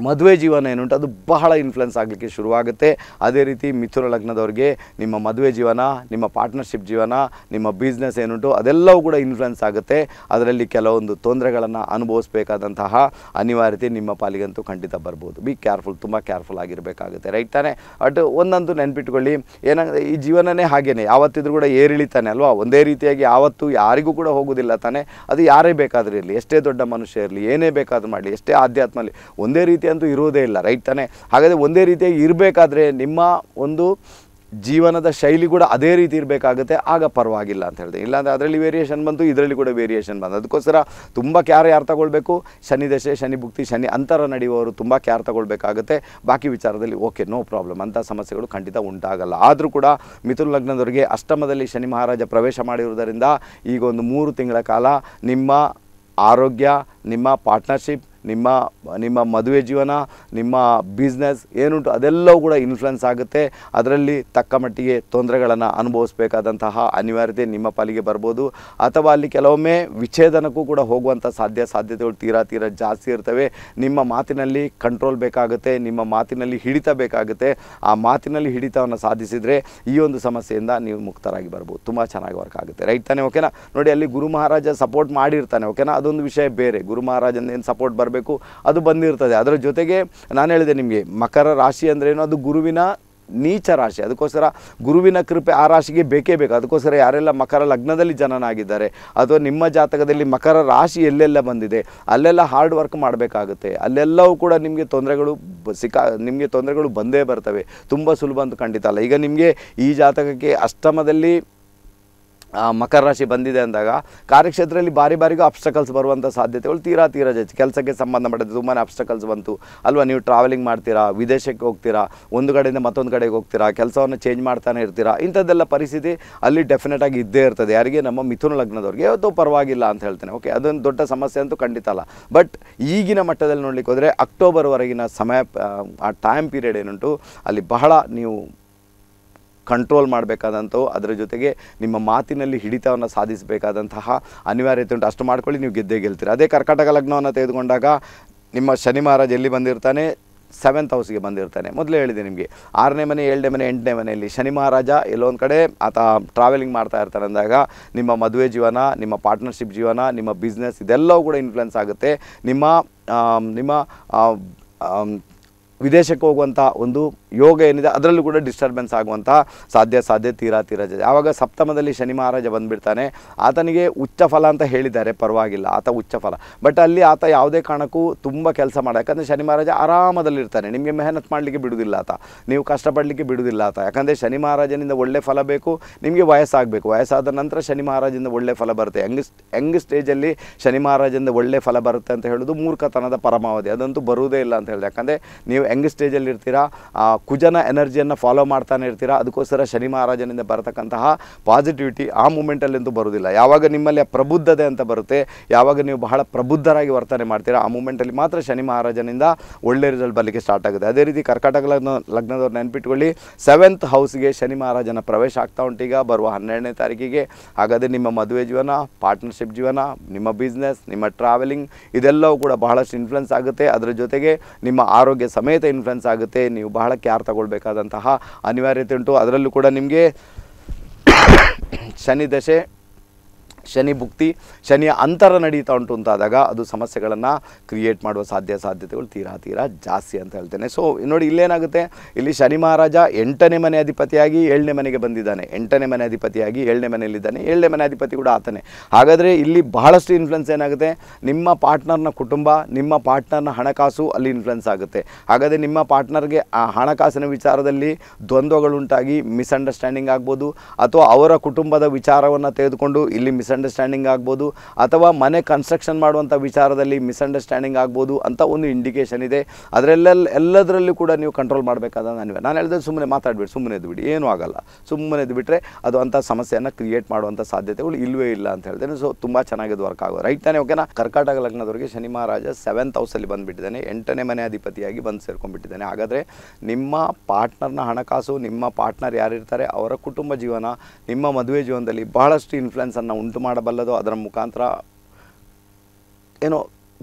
ಮದುವೆ ಜೀವನ ಏನುಂಟು ಅದು ಬಹಳ ಇನ್ಫ್ಲುಯೆನ್ಸ್ ಆಗಲಿಕ್ಕೆ ಶುರುವಾಗುತ್ತೆ ಅದೇ ರೀತಿ ಮಿಥುರ ಲಗ್ನದವ್ರಿಗೆ ನಿಮ್ಮ ಮದುವೆ ಜೀವನ ನಿಮ್ಮ ಪಾರ್ಟ್ನರ್ಶಿಪ್ ಜೀವನ ನಿಮ್ಮ ಬಿಸ್ನೆಸ್ ಏನುಂಟು ಅದೆಲ್ಲವೂ ಕೂಡ ಇನ್ಫ್ಲುಯೆನ್ಸ್ ಆಗುತ್ತೆ ಅದರಲ್ಲಿ ಕೆಲವೊಂದು ತೊಂದರೆಗಳನ್ನು ಅನುಭವಿಸಬೇಕಾದಂತಹ ಅನಿವಾರ್ಯತೆ ನಿಮ್ಮ ಪಾಲಿಗಂತೂ ಖಂಡಿತ ಬರ್ಬೋದು ಬಿ ಕೇರ್ಫುಲ್ ತುಂಬ ಕೇರ್ಫುಲ್ ಆಗಿರಬೇಕಾಗುತ್ತೆ ರೈಟ್ ತಾನೇ ಬಟ್ ಒಂದೊಂದು ನೆನ್ಪಿಟ್ಕೊಳ್ಳಿ ಏನಾಗುತ್ತೆ ಈ ಜೀವನನೇ ಹಾಗೇನೆ ಯಾವತ್ತಿದ್ರೂ ಕೂಡ ಏರಿಳಿತಾನೆ ಅಲ್ವಾ ಒಂದೇ ರೀತಿಯಾಗಿ ಯಾವತ್ತೂ ಯಾರಿಗೂ ಕೂಡ ಹೋಗೋದಿಲ್ಲ ತಾನೆ ಅದು ಯಾರೇ ಬೇಕಾದರೂ ಇರಲಿ ಎಷ್ಟೇ ದೊಡ್ಡ ಮನುಷ್ಯ ಇರಲಿ ಏನೇ ಬೇಕಾದರೂ ಮಾಡಲಿ ಎಷ್ಟೇ ಆಧ್ಯಾತ್ಮಲ್ಲಿ ಒಂದೇ ರೀತಿ ಅಂತೂ ಇರುವುದೇ ಇಲ್ಲ ರೈಟ್ ತಾನೇ ಹಾಗಾದರೆ ಒಂದೇ ರೀತಿಯಾಗಿ ಇರಬೇಕಾದ್ರೆ ನಿಮ್ಮ ಒಂದು ಜೀವನದ ಶೈಲಿ ಕೂಡ ಅದೇ ರೀತಿ ಇರಬೇಕಾಗುತ್ತೆ ಆಗ ಪರವಾಗಿಲ್ಲ ಅಂತ ಹೇಳಿದೆ ಇಲ್ಲಾಂದರೆ ಅದರಲ್ಲಿ ವೇರಿಯೇಷನ್ ಬಂತು ಇದರಲ್ಲಿ ಕೂಡ ವೇರಿಯೇಷನ್ ಬಂತು ಅದಕ್ಕೋಸ್ಕರ ತುಂಬ ಕ್ಯಾರ್ ಯಾರು ತಗೊಳ್ಬೇಕು ಶನಿ ದಶೆ ಶನಿ ಭುಕ್ತಿ ಶನಿ ಅಂತರ ನಡೆಯುವವರು ತುಂಬ ಕ್ಯಾರ್ ತಗೊಳ್ಬೇಕಾಗುತ್ತೆ ಬಾಕಿ ವಿಚಾರದಲ್ಲಿ ಓಕೆ ನೋ ಪ್ರಾಬ್ಲಮ್ ಅಂಥ ಸಮಸ್ಯೆಗಳು ಖಂಡಿತ ಉಂಟಾಗಲ್ಲ ಆದರೂ ಕೂಡ ಮಿಥುನ್ ಲಗ್ನದವರಿಗೆ ಅಷ್ಟಮದಲ್ಲಿ ಶನಿ ಮಹಾರಾಜ ಪ್ರವೇಶ ಮಾಡಿರುವುದರಿಂದ ಈಗ ಒಂದು ಮೂರು ತಿಂಗಳ ಕಾಲ ನಿಮ್ಮ ಆರೋಗ್ಯ ನಿಮ್ಮ ಪಾರ್ಟ್ನರ್ಶಿಪ್ ನಿಮ್ಮ ನಿಮ್ಮ ಮದುವೆ ಜೀವನ ನಿಮ್ಮ ಬಿಸ್ನೆಸ್ ಏನುಂಟು ಅದೆಲ್ಲವೂ ಕೂಡ ಇನ್ಫ್ಲುಯೆನ್ಸ್ ಆಗುತ್ತೆ ಅದರಲ್ಲಿ ತಕ್ಕ ಮಟ್ಟಿಗೆ ತೊಂದರೆಗಳನ್ನು ಅನುಭವಿಸಬೇಕಾದಂತಹ ಅನಿವಾರ್ಯತೆ ನಿಮ್ಮ ಪಾಲಿಗೆ ಬರ್ಬೋದು ಅಥವಾ ಅಲ್ಲಿ ಕೆಲವೊಮ್ಮೆ ವಿಚ್ಛೇದನಕ್ಕೂ ಕೂಡ ಹೋಗುವಂಥ ಸಾಧ್ಯ ಸಾಧ್ಯತೆಗಳು ತೀರಾ ತೀರಾ ಜಾಸ್ತಿ ಇರ್ತವೆ ನಿಮ್ಮ ಮಾತಿನಲ್ಲಿ ಕಂಟ್ರೋಲ್ ಬೇಕಾಗುತ್ತೆ ನಿಮ್ಮ ಮಾತಿನಲ್ಲಿ ಹಿಡಿತ ಬೇಕಾಗುತ್ತೆ ಆ ಮಾತಿನಲ್ಲಿ ಹಿಡಿತವನ್ನು ಸಾಧಿಸಿದರೆ ಈ ಒಂದು ಸಮಸ್ಯೆಯಿಂದ ನೀವು ಮುಕ್ತರಾಗಿ ಬರ್ಬೋದು ತುಂಬ ಚೆನ್ನಾಗಿ ವರ್ಕ್ ಆಗುತ್ತೆ ರೈಟ್ ತಾನೆ ಓಕೆನಾ ನೋಡಿ ಅಲ್ಲಿ ಗುರು ಮಹಾರಾಜ ಸಪೋರ್ಟ್ ಮಾಡಿರ್ತಾನೆ ಓಕೆನಾ ಅದೊಂದು ವಿಷಯ ಬೇರೆ ಗುರು ಮಹಾರಾಜನ ಏನು ಸಪೋರ್ಟ್ ಬರಬೇಕು ಮಾಡಬೇಕು ಅದು ಬಂದಿರ್ತದೆ ಅದರ ಜೊತೆಗೆ ನಾನು ಹೇಳಿದೆ ನಿಮಗೆ ಮಕರ ರಾಶಿ ಅಂದ್ರೇನು ಅದು ಗುರುವಿನ ನೀಚ ರಾಶಿ ಅದಕ್ಕೋಸ್ಕರ ಗುರುವಿನ ಕೃಪೆ ಆ ರಾಶಿಗೆ ಬೇಕೇ ಬೇಕು ಅದಕ್ಕೋಸ್ಕರ ಯಾರೆಲ್ಲ ಮಕರ ಲಗ್ನದಲ್ಲಿ ಜನನಾಗಿದ್ದಾರೆ ಅಥವಾ ನಿಮ್ಮ ಜಾತಕದಲ್ಲಿ ಮಕರ ರಾಶಿ ಎಲ್ಲೆಲ್ಲ ಬಂದಿದೆ ಅಲ್ಲೆಲ್ಲ ಹಾರ್ಡ್ ವರ್ಕ್ ಮಾಡಬೇಕಾಗುತ್ತೆ ಅಲ್ಲೆಲ್ಲವೂ ಕೂಡ ನಿಮಗೆ ತೊಂದರೆಗಳು ಸಿಕ್ಕ ನಿಮಗೆ ತೊಂದರೆಗಳು ಬಂದೇ ಬರ್ತವೆ ತುಂಬ ಸುಲಭ ಅಂತ ಖಂಡಿತ ಅಲ್ಲ ಈಗ ನಿಮಗೆ ಈ ಜಾತಕಕ್ಕೆ ಅಷ್ಟಮದಲ್ಲಿ ಮಕರ ರಾಶಿ ಬಂದಿದೆ ಅಂದಾಗ ಕಾರ್ಯಕ್ಷೇತ್ರದಲ್ಲಿ ಬಾರಿ ಬಾರಿಗೂ ಅಪ್ಸ್ಟಕಲ್ಸ್ ಬರುವಂಥ ಸಾಧ್ಯತೆಗಳು ತೀರಾ ತೀರಾ ಜಾಸ್ತಿ ಕೆಲಸಕ್ಕೆ ಸಂಬಂಧ ಸಂಬಂಧಪಟ್ಟಿದ್ದು ತುಂಬಾ ಅಪ್ಸ್ಟಕಲ್ಸ್ ಬಂತು ಅಲ್ವಾ ನೀವು ಟ್ರಾವೆಲಿಂಗ್ ಮಾಡ್ತೀರಾ ವಿದೇಶಕ್ಕೆ ಹೋಗ್ತೀರಾ ಒಂದು ಕಡೆಯಿಂದ ಮತ್ತೊಂದು ಕಡೆಗೆ ಹೋಗ್ತೀರಾ ಕೆಲಸವನ್ನು ಚೇಂಜ್ ಮಾಡ್ತಾನೆ ಇರ್ತೀರಾ ಇಂಥದ್ದೆಲ್ಲ ಪರಿಸ್ಥಿತಿ ಅಲ್ಲಿ ಡೆಫಿನೆಟಾಗಿ ಇದ್ದೇ ಇರ್ತದೆ ಯಾರಿಗೆ ನಮ್ಮ ಮಿಥುನ ಲಗ್ನದವ್ರಿಗೆ ಯಾವತ್ತೂ ಪರವಾಗಿಲ್ಲ ಅಂತ ಹೇಳ್ತೇನೆ ಓಕೆ ಅದೊಂದು ದೊಡ್ಡ ಸಮಸ್ಯೆ ಅಂತೂ ಖಂಡಿತ ಅಲ್ಲ ಬಟ್ ಈಗಿನ ಮಟ್ಟದಲ್ಲಿ ನೋಡಲಿಕ್ಕೆ ಹೋದರೆ ಅಕ್ಟೋಬರ್ವರೆಗಿನ ಸಮಯ ಆ ಟೈಮ್ ಪೀರಿಯಡ್ ಏನುಂಟು ಅಲ್ಲಿ ಬಹಳ ನೀವು ಕಂಟ್ರೋಲ್ ಮಾಡಬೇಕಾದಂಥವು ಅದರ ಜೊತೆಗೆ ನಿಮ್ಮ ಮಾತಿನಲ್ಲಿ ಹಿಡಿತವನ್ನು ಸಾಧಿಸಬೇಕಾದಂತಹ ಅನಿವಾರ್ಯತೆ ಉಂಟು ಅಷ್ಟು ಮಾಡ್ಕೊಳ್ಳಿ ನೀವು ಗೆದ್ದೇ ಗೆಲ್ತೀರಿ ಅದೇ ಕರ್ಕಾಟಕ ಲಗ್ನವನ್ನು ತೆಗೆದುಕೊಂಡಾಗ ನಿಮ್ಮ ಶನಿ ಮಹಾರಾಜ್ ಎಲ್ಲಿ ಬಂದಿರ್ತಾನೆ ಸೆವೆಂತ್ ಹೌಸ್ಗೆ ಬಂದಿರ್ತಾನೆ ಮೊದಲೇ ಹೇಳಿದೆ ನಿಮಗೆ ಆರನೇ ಮನೆ ಏಳನೇ ಮನೆ ಎಂಟನೇ ಮನೆಯಲ್ಲಿ ಶನಿ ಮಹಾರಾಜ ಎಲ್ಲೊಂದು ಕಡೆ ಆತ ಟ್ರಾವೆಲಿಂಗ್ ಮಾಡ್ತಾ ಇರ್ತಾನೆ ಅಂದಾಗ ನಿಮ್ಮ ಮದುವೆ ಜೀವನ ನಿಮ್ಮ ಪಾರ್ಟ್ನರ್ಶಿಪ್ ಜೀವನ ನಿಮ್ಮ ಬಿಸ್ನೆಸ್ ಇದೆಲ್ಲವೂ ಕೂಡ ಇನ್ಫ್ಲುಯೆನ್ಸ್ ಆಗುತ್ತೆ ನಿಮ್ಮ ನಿಮ್ಮ ವಿದೇಶಕ್ಕೆ ಹೋಗುವಂಥ ಒಂದು ಯೋಗ ಏನಿದೆ ಅದರಲ್ಲೂ ಕೂಡ ಡಿಸ್ಟರ್ಬೆನ್ಸ್ ಆಗುವಂಥ ಸಾಧ್ಯ ಸಾಧ್ಯ ತೀರಾ ತೀರ ಆವಾಗ ಸಪ್ತಮದಲ್ಲಿ ಶನಿ ಮಹಾರಾಜ ಬಂದುಬಿಡ್ತಾನೆ ಆತನಿಗೆ ಉಚ್ಚ ಫಲ ಅಂತ ಹೇಳಿದ್ದಾರೆ ಪರವಾಗಿಲ್ಲ ಆತ ಉಚ್ಚ ಫಲ ಬಟ್ ಅಲ್ಲಿ ಆತ ಯಾವುದೇ ಕಾರಣಕ್ಕೂ ತುಂಬ ಕೆಲಸ ಮಾಡ ಯಾಕಂದರೆ ಶನಿ ಮಹಾರಾಜ ಆರಾಮದಲ್ಲಿರ್ತಾನೆ ನಿಮಗೆ ಮೆಹನತ್ ಮಾಡಲಿಕ್ಕೆ ಬಿಡುವುದಿಲ್ಲ ಆತ ನೀವು ಕಷ್ಟಪಡಲಿಕ್ಕೆ ಬಿಡುವುದಿಲ್ಲ ಆತ ಯಾಕಂದರೆ ಶನಿ ಮಹಾರಾಜನಿಂದ ಒಳ್ಳೆ ಫಲ ಬೇಕು ನಿಮಗೆ ವಯಸ್ಸಾಗಬೇಕು ವಯಸ್ಸಾದ ನಂತರ ಶನಿ ಮಹಾರಾಜಿಂದ ಒಳ್ಳೆ ಫಲ ಬರುತ್ತೆ ಯಂಗ್ ಯಂಗ್ ಸ್ಟೇಜಲ್ಲಿ ಶನಿ ಮಹಾರಾಜಿಂದ ಒಳ್ಳೆ ಫಲ ಬರುತ್ತೆ ಅಂತ ಹೇಳೋದು ಮೂರ್ಖತನದ ಪರಮಾವಧಿ ಅದಂತೂ ಬರುವುದೇ ಇಲ್ಲ ಅಂತ ಹೇಳಿದೆ ಯಾಕಂದರೆ ನೀವು ಯಂಗ್ ಸ್ಟೇಜಲ್ಲಿ ಇರ್ತೀರಾ ಕುಜನ ಎನರ್ಜಿಯನ್ನು ಫಾಲೋ ಮಾಡ್ತಾನೆ ಇರ್ತೀರ ಅದಕ್ಕೋಸ್ಕರ ಶನಿ ಮಹಾರಾಜನಿಂದ ಬರತಕ್ಕಂತಹ ಪಾಸಿಟಿವಿಟಿ ಆ ಮೂಮೆಂಟಲ್ಲಿಂತೂ ಬರೋದಿಲ್ಲ ಯಾವಾಗ ನಿಮ್ಮಲ್ಲಿ ಪ್ರಬುದ್ಧತೆ ಅಂತ ಬರುತ್ತೆ ಯಾವಾಗ ನೀವು ಬಹಳ ಪ್ರಬುದ್ಧರಾಗಿ ವರ್ತನೆ ಮಾಡ್ತೀರಾ ಆ ಮೂಮೆಂಟಲ್ಲಿ ಮಾತ್ರ ಶನಿ ಮಹಾರಾಜನಿಂದ ಒಳ್ಳೆ ರಿಸಲ್ಟ್ ಬರಲಿಕ್ಕೆ ಸ್ಟಾರ್ಟ್ ಆಗುತ್ತೆ ಅದೇ ರೀತಿ ಕರ್ಕಾಟಕ ಲಗ್ನ ಲಗ್ನದವ್ರು ನೆನಪಿಟ್ಕೊಳ್ಳಿ ಸೆವೆಂತ್ ಹೌಸ್ಗೆ ಶನಿ ಮಹಾರಾಜನ ಪ್ರವೇಶ ಆಗ್ತಾ ಈಗ ಬರುವ ಹನ್ನೆರಡನೇ ತಾರೀಕಿಗೆ ಹಾಗಾದರೆ ನಿಮ್ಮ ಮದುವೆ ಜೀವನ ಪಾರ್ಟ್ನರ್ಶಿಪ್ ಜೀವನ ನಿಮ್ಮ ಬಿಸ್ನೆಸ್ ನಿಮ್ಮ ಟ್ರಾವೆಲಿಂಗ್ ಇದೆಲ್ಲವೂ ಕೂಡ ಬಹಳಷ್ಟು ಇನ್ಫ್ಲುಯೆನ್ಸ್ ಆಗುತ್ತೆ ಅದರ ಜೊತೆಗೆ ನಿಮ್ಮ ಆರೋಗ್ಯ ಸಮೇತ ಇನ್ಫ್ಲುಯೆನ್ಸ್ ಆಗುತ್ತೆ ನೀವು ಬಹಳ ಯಾರು ತಗೊಳ್ಬೇಕಾದಂತಹ ಅನಿವಾರ್ಯತೆ ಉಂಟು ಅದರಲ್ಲೂ ಕೂಡ ನಿಮಗೆ ಶನಿ ದಶೆ ಶನಿ ಭುಕ್ತಿ ಶನಿಯ ಅಂತರ ನಡೀತಾ ಉಂಟು ಅಂತಾದಾಗ ಅದು ಸಮಸ್ಯೆಗಳನ್ನು ಕ್ರಿಯೇಟ್ ಮಾಡುವ ಸಾಧ್ಯ ಸಾಧ್ಯತೆಗಳು ತೀರಾ ತೀರಾ ಜಾಸ್ತಿ ಅಂತ ಹೇಳ್ತೇನೆ ಸೊ ನೋಡಿ ಇಲ್ಲೇನಾಗುತ್ತೆ ಇಲ್ಲಿ ಶನಿ ಮಹಾರಾಜ ಎಂಟನೇ ಮನೆ ಅಧಿಪತಿಯಾಗಿ ಏಳನೇ ಮನೆಗೆ ಬಂದಿದ್ದಾನೆ ಎಂಟನೇ ಮನೆ ಅಧಿಪತಿಯಾಗಿ ಏಳನೇ ಮನೆಯಲ್ಲಿದ್ದಾನೆ ಏಳನೇ ಮನೆ ಅಧಿಪತಿ ಕೂಡ ಆತನೇ ಹಾಗಾದರೆ ಇಲ್ಲಿ ಬಹಳಷ್ಟು ಇನ್ಫ್ಲುಯೆನ್ಸ್ ಏನಾಗುತ್ತೆ ನಿಮ್ಮ ಪಾರ್ಟ್ನರ್ನ ಕುಟುಂಬ ನಿಮ್ಮ ಪಾರ್ಟ್ನರ್ನ ಹಣಕಾಸು ಅಲ್ಲಿ ಇನ್ಫ್ಲುಯೆನ್ಸ್ ಆಗುತ್ತೆ ಹಾಗಾದರೆ ನಿಮ್ಮ ಪಾರ್ಟ್ನರ್ಗೆ ಆ ಹಣಕಾಸಿನ ವಿಚಾರದಲ್ಲಿ ದ್ವಂದ್ವಗಳುಂಟಾಗಿ ಮಿಸ್ಅಂಡರ್ಸ್ಟ್ಯಾಂಡಿಂಗ್ ಆಗ್ಬೋದು ಅಥವಾ ಅವರ ಕುಟುಂಬದ ವಿಚಾರವನ್ನು ತೆಗೆದುಕೊಂಡು ಇಲ್ಲಿ ಮಿಸ್ ಮಿಸ್ಅಂಡರ್ಸ್ಟ್ಯಾಂಡಿಂಗ್ ಆಗ್ಬೋದು ಅಥವಾ ಮನೆ ಕನ್ಸ್ಟ್ರಕ್ಷನ್ ಮಾಡುವಂಥ ವಿಚಾರದಲ್ಲಿ ಮಿಸ್ಅಂಡರ್ಸ್ಟ್ಯಾಂಡಿಂಗ್ ಆಗ್ಬೋದು ಅಂತ ಒಂದು ಇಂಡಿಕೇಶನ್ ಇದೆ ಅದರಲ್ಲೆಲ್ಲ ಎಲ್ಲದರಲ್ಲೂ ಕೂಡ ನೀವು ಕಂಟ್ರೋಲ್ ಮಾಡಬೇಕಾದ ನಾನು ನಾನು ಹೇಳಿದ್ರೆ ಸುಮ್ಮನೆ ಮಾತಾಡಬೇಡಿ ಸುಮ್ಮನೆ ಬಿಡಿ ಏನೂ ಆಗಲ್ಲ ಸುಮ್ಮನೆ ಎದ್ದು ಅದು ಅಂಥ ಸಮಸ್ಯೆಯನ್ನು ಕ್ರಿಯೇಟ್ ಮಾಡುವಂಥ ಸಾಧ್ಯತೆಗಳು ಇಲ್ಲವೇ ಇಲ್ಲ ಅಂತ ಹೇಳ್ತೇನೆ ಸೊ ತುಂಬ ಚೆನ್ನಾಗಿದೆ ವರ್ಕ್ ಆಗೋದು ರೈಟ್ ತಾನೇ ಓಕೆನಾ ಕರ್ಕಾಟಕ ಲಗ್ನದವರಿಗೆ ಶನಿ ಮಹಾರಾಜ ಸೆವೆಂತ್ ಹೌಸಲ್ಲಿ ಬಂದುಬಿಟ್ಟಿದ್ದಾನೆ ಎಂಟನೇ ಮನೆ ಅಧಿಪತಿಯಾಗಿ ಬಂದು ಸೇರ್ಕೊಂಡ್ಬಿಟ್ಟಿದ್ದಾನೆ ಹಾಗಾದರೆ ನಿಮ್ಮ ಪಾರ್ಟ್ನರ್ನ ಹಣಕಾಸು ನಿಮ್ಮ ಪಾರ್ಟ್ನರ್ ಯಾರಿರ್ತಾರೆ ಅವರ ಕುಟುಂಬ ಜೀವನ ನಿಮ್ಮ ಮದುವೆ ಜೀವನದಲ್ಲಿ ಬಹಳಷ್ಟು ಇನ್ಫ್ಲುಯೆನ್ಸನ್ನು ಉಂಟು ಮಾಡಬಲ್ಲದು ಅದರ ಮುಖಾಂತರ ಏನೋ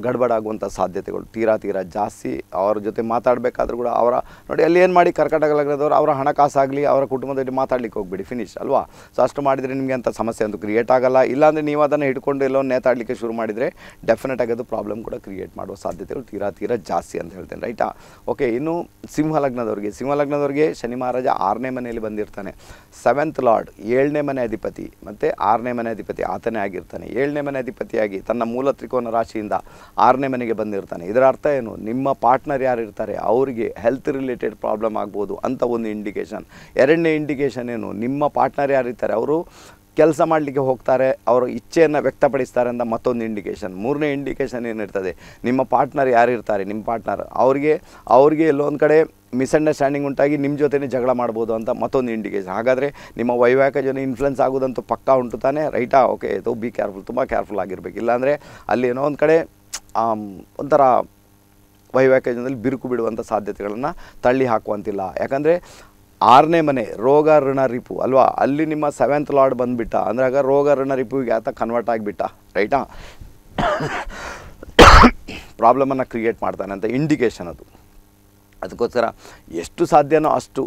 ಗಡ್ಬಡಾಗುವಂಥ ಸಾಧ್ಯತೆಗಳು ತೀರಾ ತೀರಾ ಜಾಸ್ತಿ ಅವರ ಜೊತೆ ಮಾತಾಡಬೇಕಾದ್ರೂ ಕೂಡ ಅವರ ನೋಡಿ ಅಲ್ಲಿ ಏನು ಮಾಡಿ ಕರ್ಕಟಕ ಅವರ ಹಣಕಾಸಾಗಲಿ ಅವರ ಕುಟುಂಬದಲ್ಲಿ ಮಾತಾಡಲಿಕ್ಕೆ ಹೋಗ್ಬಿಡಿ ಫಿನಿಶ್ ಅಲ್ವಾ ಸೊ ಅಷ್ಟು ಮಾಡಿದರೆ ನಿಮಗೆ ಅಂಥ ಸಮಸ್ಯೆ ಅಂತೂ ಕ್ರಿಯೇಟ್ ಆಗೋಲ್ಲ ಇಲ್ಲಾಂದರೆ ನೀವು ಅದನ್ನು ಹಿಡ್ಕೊಂಡು ಎಲ್ಲೋ ನೇತಾಡಲಿಕ್ಕೆ ಶುರು ಮಾಡಿದರೆ ಡೆಫಿನೆಟ್ ಆಗಿ ಅದು ಪ್ರಾಬ್ಲಮ್ ಕೂಡ ಕ್ರಿಯೇಟ್ ಮಾಡುವ ಸಾಧ್ಯತೆಗಳು ತೀರಾ ತೀರಾ ಜಾಸ್ತಿ ಅಂತ ಹೇಳ್ತೇನೆ ರೈಟಾ ಓಕೆ ಇನ್ನು ಸಿಂಹಲಗ್ನದವರಿಗೆ ಲಗ್ನದವ್ರಿಗೆ ಸಿಂಹ ಲಗ್ನದವ್ರಿಗೆ ಶನಿ ಮಹಾರಾಜ ಆರನೇ ಮನೆಯಲ್ಲಿ ಬಂದಿರ್ತಾನೆ ಸೆವೆಂತ್ ಲಾರ್ಡ್ ಏಳನೇ ಮನೆ ಅಧಿಪತಿ ಮತ್ತು ಆರನೇ ಮನೆ ಅಧಿಪತಿ ಆತನೇ ಆಗಿರ್ತಾನೆ ಏಳನೇ ಮನೆ ಅಧಿಪತಿಯಾಗಿ ತನ್ನ ಮೂಲ ತ್ರಿಕೋನ ರಾಶಿಯಿಂದ ಆರನೇ ಮನೆಗೆ ಬಂದಿರ್ತಾನೆ ಇದರ ಅರ್ಥ ಏನು ನಿಮ್ಮ ಪಾರ್ಟ್ನರ್ ಯಾರು ಇರ್ತಾರೆ ಅವರಿಗೆ ಹೆಲ್ತ್ ರಿಲೇಟೆಡ್ ಪ್ರಾಬ್ಲಮ್ ಆಗ್ಬೋದು ಅಂತ ಒಂದು ಇಂಡಿಕೇಷನ್ ಎರಡನೇ ಇಂಡಿಕೇಷನ್ ಏನು ನಿಮ್ಮ ಪಾರ್ಟ್ನರ್ ಯಾರು ಇರ್ತಾರೆ ಅವರು ಕೆಲಸ ಮಾಡಲಿಕ್ಕೆ ಹೋಗ್ತಾರೆ ಅವರು ಇಚ್ಛೆಯನ್ನು ವ್ಯಕ್ತಪಡಿಸ್ತಾರೆ ಅಂತ ಮತ್ತೊಂದು ಇಂಡಿಕೇಷನ್ ಮೂರನೇ ಇಂಡಿಕೇಷನ್ ಏನಿರ್ತದೆ ನಿಮ್ಮ ಪಾರ್ಟ್ನರ್ ಯಾರಿರ್ತಾರೆ ನಿಮ್ಮ ಪಾರ್ಟ್ನರ್ ಅವ್ರಿಗೆ ಅವ್ರಿಗೆ ಎಲ್ಲೊಂದು ಕಡೆ ಮಿಸ್ಅಂಡರ್ಸ್ಟ್ಯಾಂಡಿಂಗ್ ಉಂಟಾಗಿ ನಿಮ್ಮ ಜೊತೆನೇ ಜಗಳ ಮಾಡ್ಬೋದು ಅಂತ ಮತ್ತೊಂದು ಇಂಡಿಕೇಷನ್ ಹಾಗಾದರೆ ನಿಮ್ಮ ವೈವಾಹಿಕ ಜನ ಇನ್ಫ್ಲುಯೆನ್ಸ್ ಆಗೋದಂತೂ ಪಕ್ಕಾ ಉಂಟು ತಾನೇ ರೈಟಾ ಓಕೆ ಇದು ಬಿ ಕೇರ್ಫುಲ್ ತುಂಬ ಕೇರ್ಫುಲ್ ಆಗಿರಬೇಕು ಇಲ್ಲಾಂದರೆ ಅಲ್ಲಿ ಏನೋ ಒಂದು ಕಡೆ ಒಂಥರ ವೈವಾಹಿಕದಲ್ಲಿ ಬಿರುಕು ಬಿಡುವಂಥ ಸಾಧ್ಯತೆಗಳನ್ನು ತಳ್ಳಿ ಹಾಕುವಂತಿಲ್ಲ ಯಾಕಂದರೆ ಆರನೇ ಮನೆ ರೋಗ ಋಣ ರಿಪು ಅಲ್ವಾ ಅಲ್ಲಿ ನಿಮ್ಮ ಸೆವೆಂತ್ ಲಾರ್ಡ್ ಬಂದುಬಿಟ್ಟ ಅಂದರೆ ಆಗ ರೋಗ ಋಣ ರಿಪುವಿಗೆ ಆತ ಕನ್ವರ್ಟ್ ಆಗಿಬಿಟ್ಟ ರೈಟಾ ಪ್ರಾಬ್ಲಮನ್ನು ಕ್ರಿಯೇಟ್ ಮಾಡ್ತಾನೆ ಅಂತ ಇಂಡಿಕೇಷನ್ ಅದು ಅದಕ್ಕೋಸ್ಕರ ಎಷ್ಟು ಸಾಧ್ಯನೋ ಅಷ್ಟು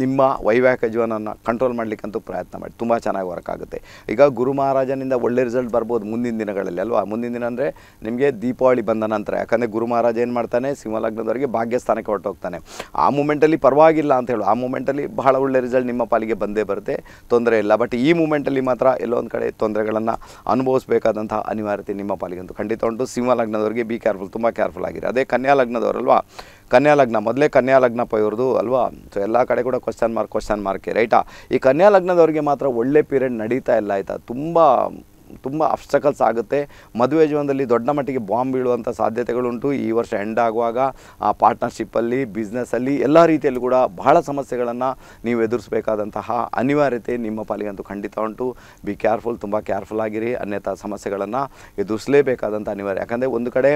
ನಿಮ್ಮ ವೈವಾಹಿಕ ಜೀವನವನ್ನು ಕಂಟ್ರೋಲ್ ಮಾಡಲಿಕ್ಕಂತೂ ಪ್ರಯತ್ನ ಮಾಡಿ ತುಂಬ ಚೆನ್ನಾಗಿ ವರ್ಕ್ ಆಗುತ್ತೆ ಈಗ ಗುರು ಮಹಾರಾಜನಿಂದ ಒಳ್ಳೆ ರಿಸಲ್ಟ್ ಬರ್ಬೋದು ಮುಂದಿನ ದಿನಗಳಲ್ಲಿ ಅಲ್ವಾ ಮುಂದಿನ ದಿನ ಅಂದರೆ ನಿಮಗೆ ದೀಪಾವಳಿ ಬಂದ ನಂತರ ಯಾಕಂದರೆ ಗುರು ಮಹಾರಾಜ ಏನು ಮಾಡ್ತಾನೆ ಸ್ಥಾನಕ್ಕೆ ಭಾಗ್ಯಸ್ಥಾನಕ್ಕೆ ಹೋಗ್ತಾನೆ ಆ ಮೂಮೆಂಟಲ್ಲಿ ಪರವಾಗಿಲ್ಲ ಅಂತ ಹೇಳು ಆ ಮೂಮೆಂಟಲ್ಲಿ ಬಹಳ ಒಳ್ಳೆ ರಿಸಲ್ಟ್ ನಿಮ್ಮ ಪಾಲಿಗೆ ಬಂದೇ ಬರುತ್ತೆ ತೊಂದರೆ ಇಲ್ಲ ಬಟ್ ಈ ಮೂಮೆಂಟಲ್ಲಿ ಮಾತ್ರ ಎಲ್ಲೊಂದು ಕಡೆ ತೊಂದರೆಗಳನ್ನು ಅನುಭವಿಸಬೇಕಾದಂತಹ ಅನಿವಾರ್ಯತೆ ನಿಮ್ಮ ಪಾಲಿಗೆ ಅಂತೂ ಖಂಡಿತ ಉಂಟು ಸಿಂಹ ಲಗ್ನದವರಿಗೆ ಬಿ ಕೇರ್ಫುಲ್ ತುಂಬ ಕೇರ್ಫುಲ್ ಆಗಿರಿ ಅದೇ ಕನ್ಯಾ ಲಗ್ನದವರಲ್ವಾ ಕನ್ಯಾ ಲಗ್ನ ಮೊದಲೇ ಕನ್ಯಾ ಲಗ್ನಪ್ಪ ಇವ್ರದ್ದು ಅಲ್ವಾ ಸೊ ಎಲ್ಲ ಕಡೆ ಕೂಡ ಕ್ವಶನ್ ಮಾರ್ಕ್ ಕ್ವಶನ್ ಮಾರ್ಕೆ ರೈಟಾ ಈ ಕನ್ಯಾ ಲಗ್ನದವ್ರಿಗೆ ಮಾತ್ರ ಒಳ್ಳೆ ಪೀರಿಯಡ್ ನಡೀತಾ ಇಲ್ಲ ಆಯಿತಾ ತುಂಬ ತುಂಬ ಅಬ್ಸ್ಟಕಲ್ಸ್ ಆಗುತ್ತೆ ಮದುವೆ ಜೀವನದಲ್ಲಿ ದೊಡ್ಡ ಮಟ್ಟಿಗೆ ಬಾಂಬ್ ಬೀಳುವಂಥ ಸಾಧ್ಯತೆಗಳುಂಟು ಈ ವರ್ಷ ಎಂಡ್ ಆಗುವಾಗ ಆ ಪಾರ್ಟ್ನರ್ಶಿಪ್ಪಲ್ಲಿ ಬಿಸ್ನೆಸ್ಸಲ್ಲಿ ಎಲ್ಲ ರೀತಿಯಲ್ಲೂ ಕೂಡ ಬಹಳ ಸಮಸ್ಯೆಗಳನ್ನು ನೀವು ಎದುರಿಸಬೇಕಾದಂತಹ ಅನಿವಾರ್ಯತೆ ನಿಮ್ಮ ಪಾಲಿಗಂತೂ ಖಂಡಿತ ಉಂಟು ಬಿ ಕೇರ್ಫುಲ್ ತುಂಬ ಕೇರ್ಫುಲ್ ಆಗಿರಿ ಅನ್ಯಥಾ ಸಮಸ್ಯೆಗಳನ್ನು ಎದುರಿಸಲೇಬೇಕಾದಂಥ ಅನಿವಾರ್ಯ ಯಾಕಂದರೆ ಒಂದು ಕಡೆ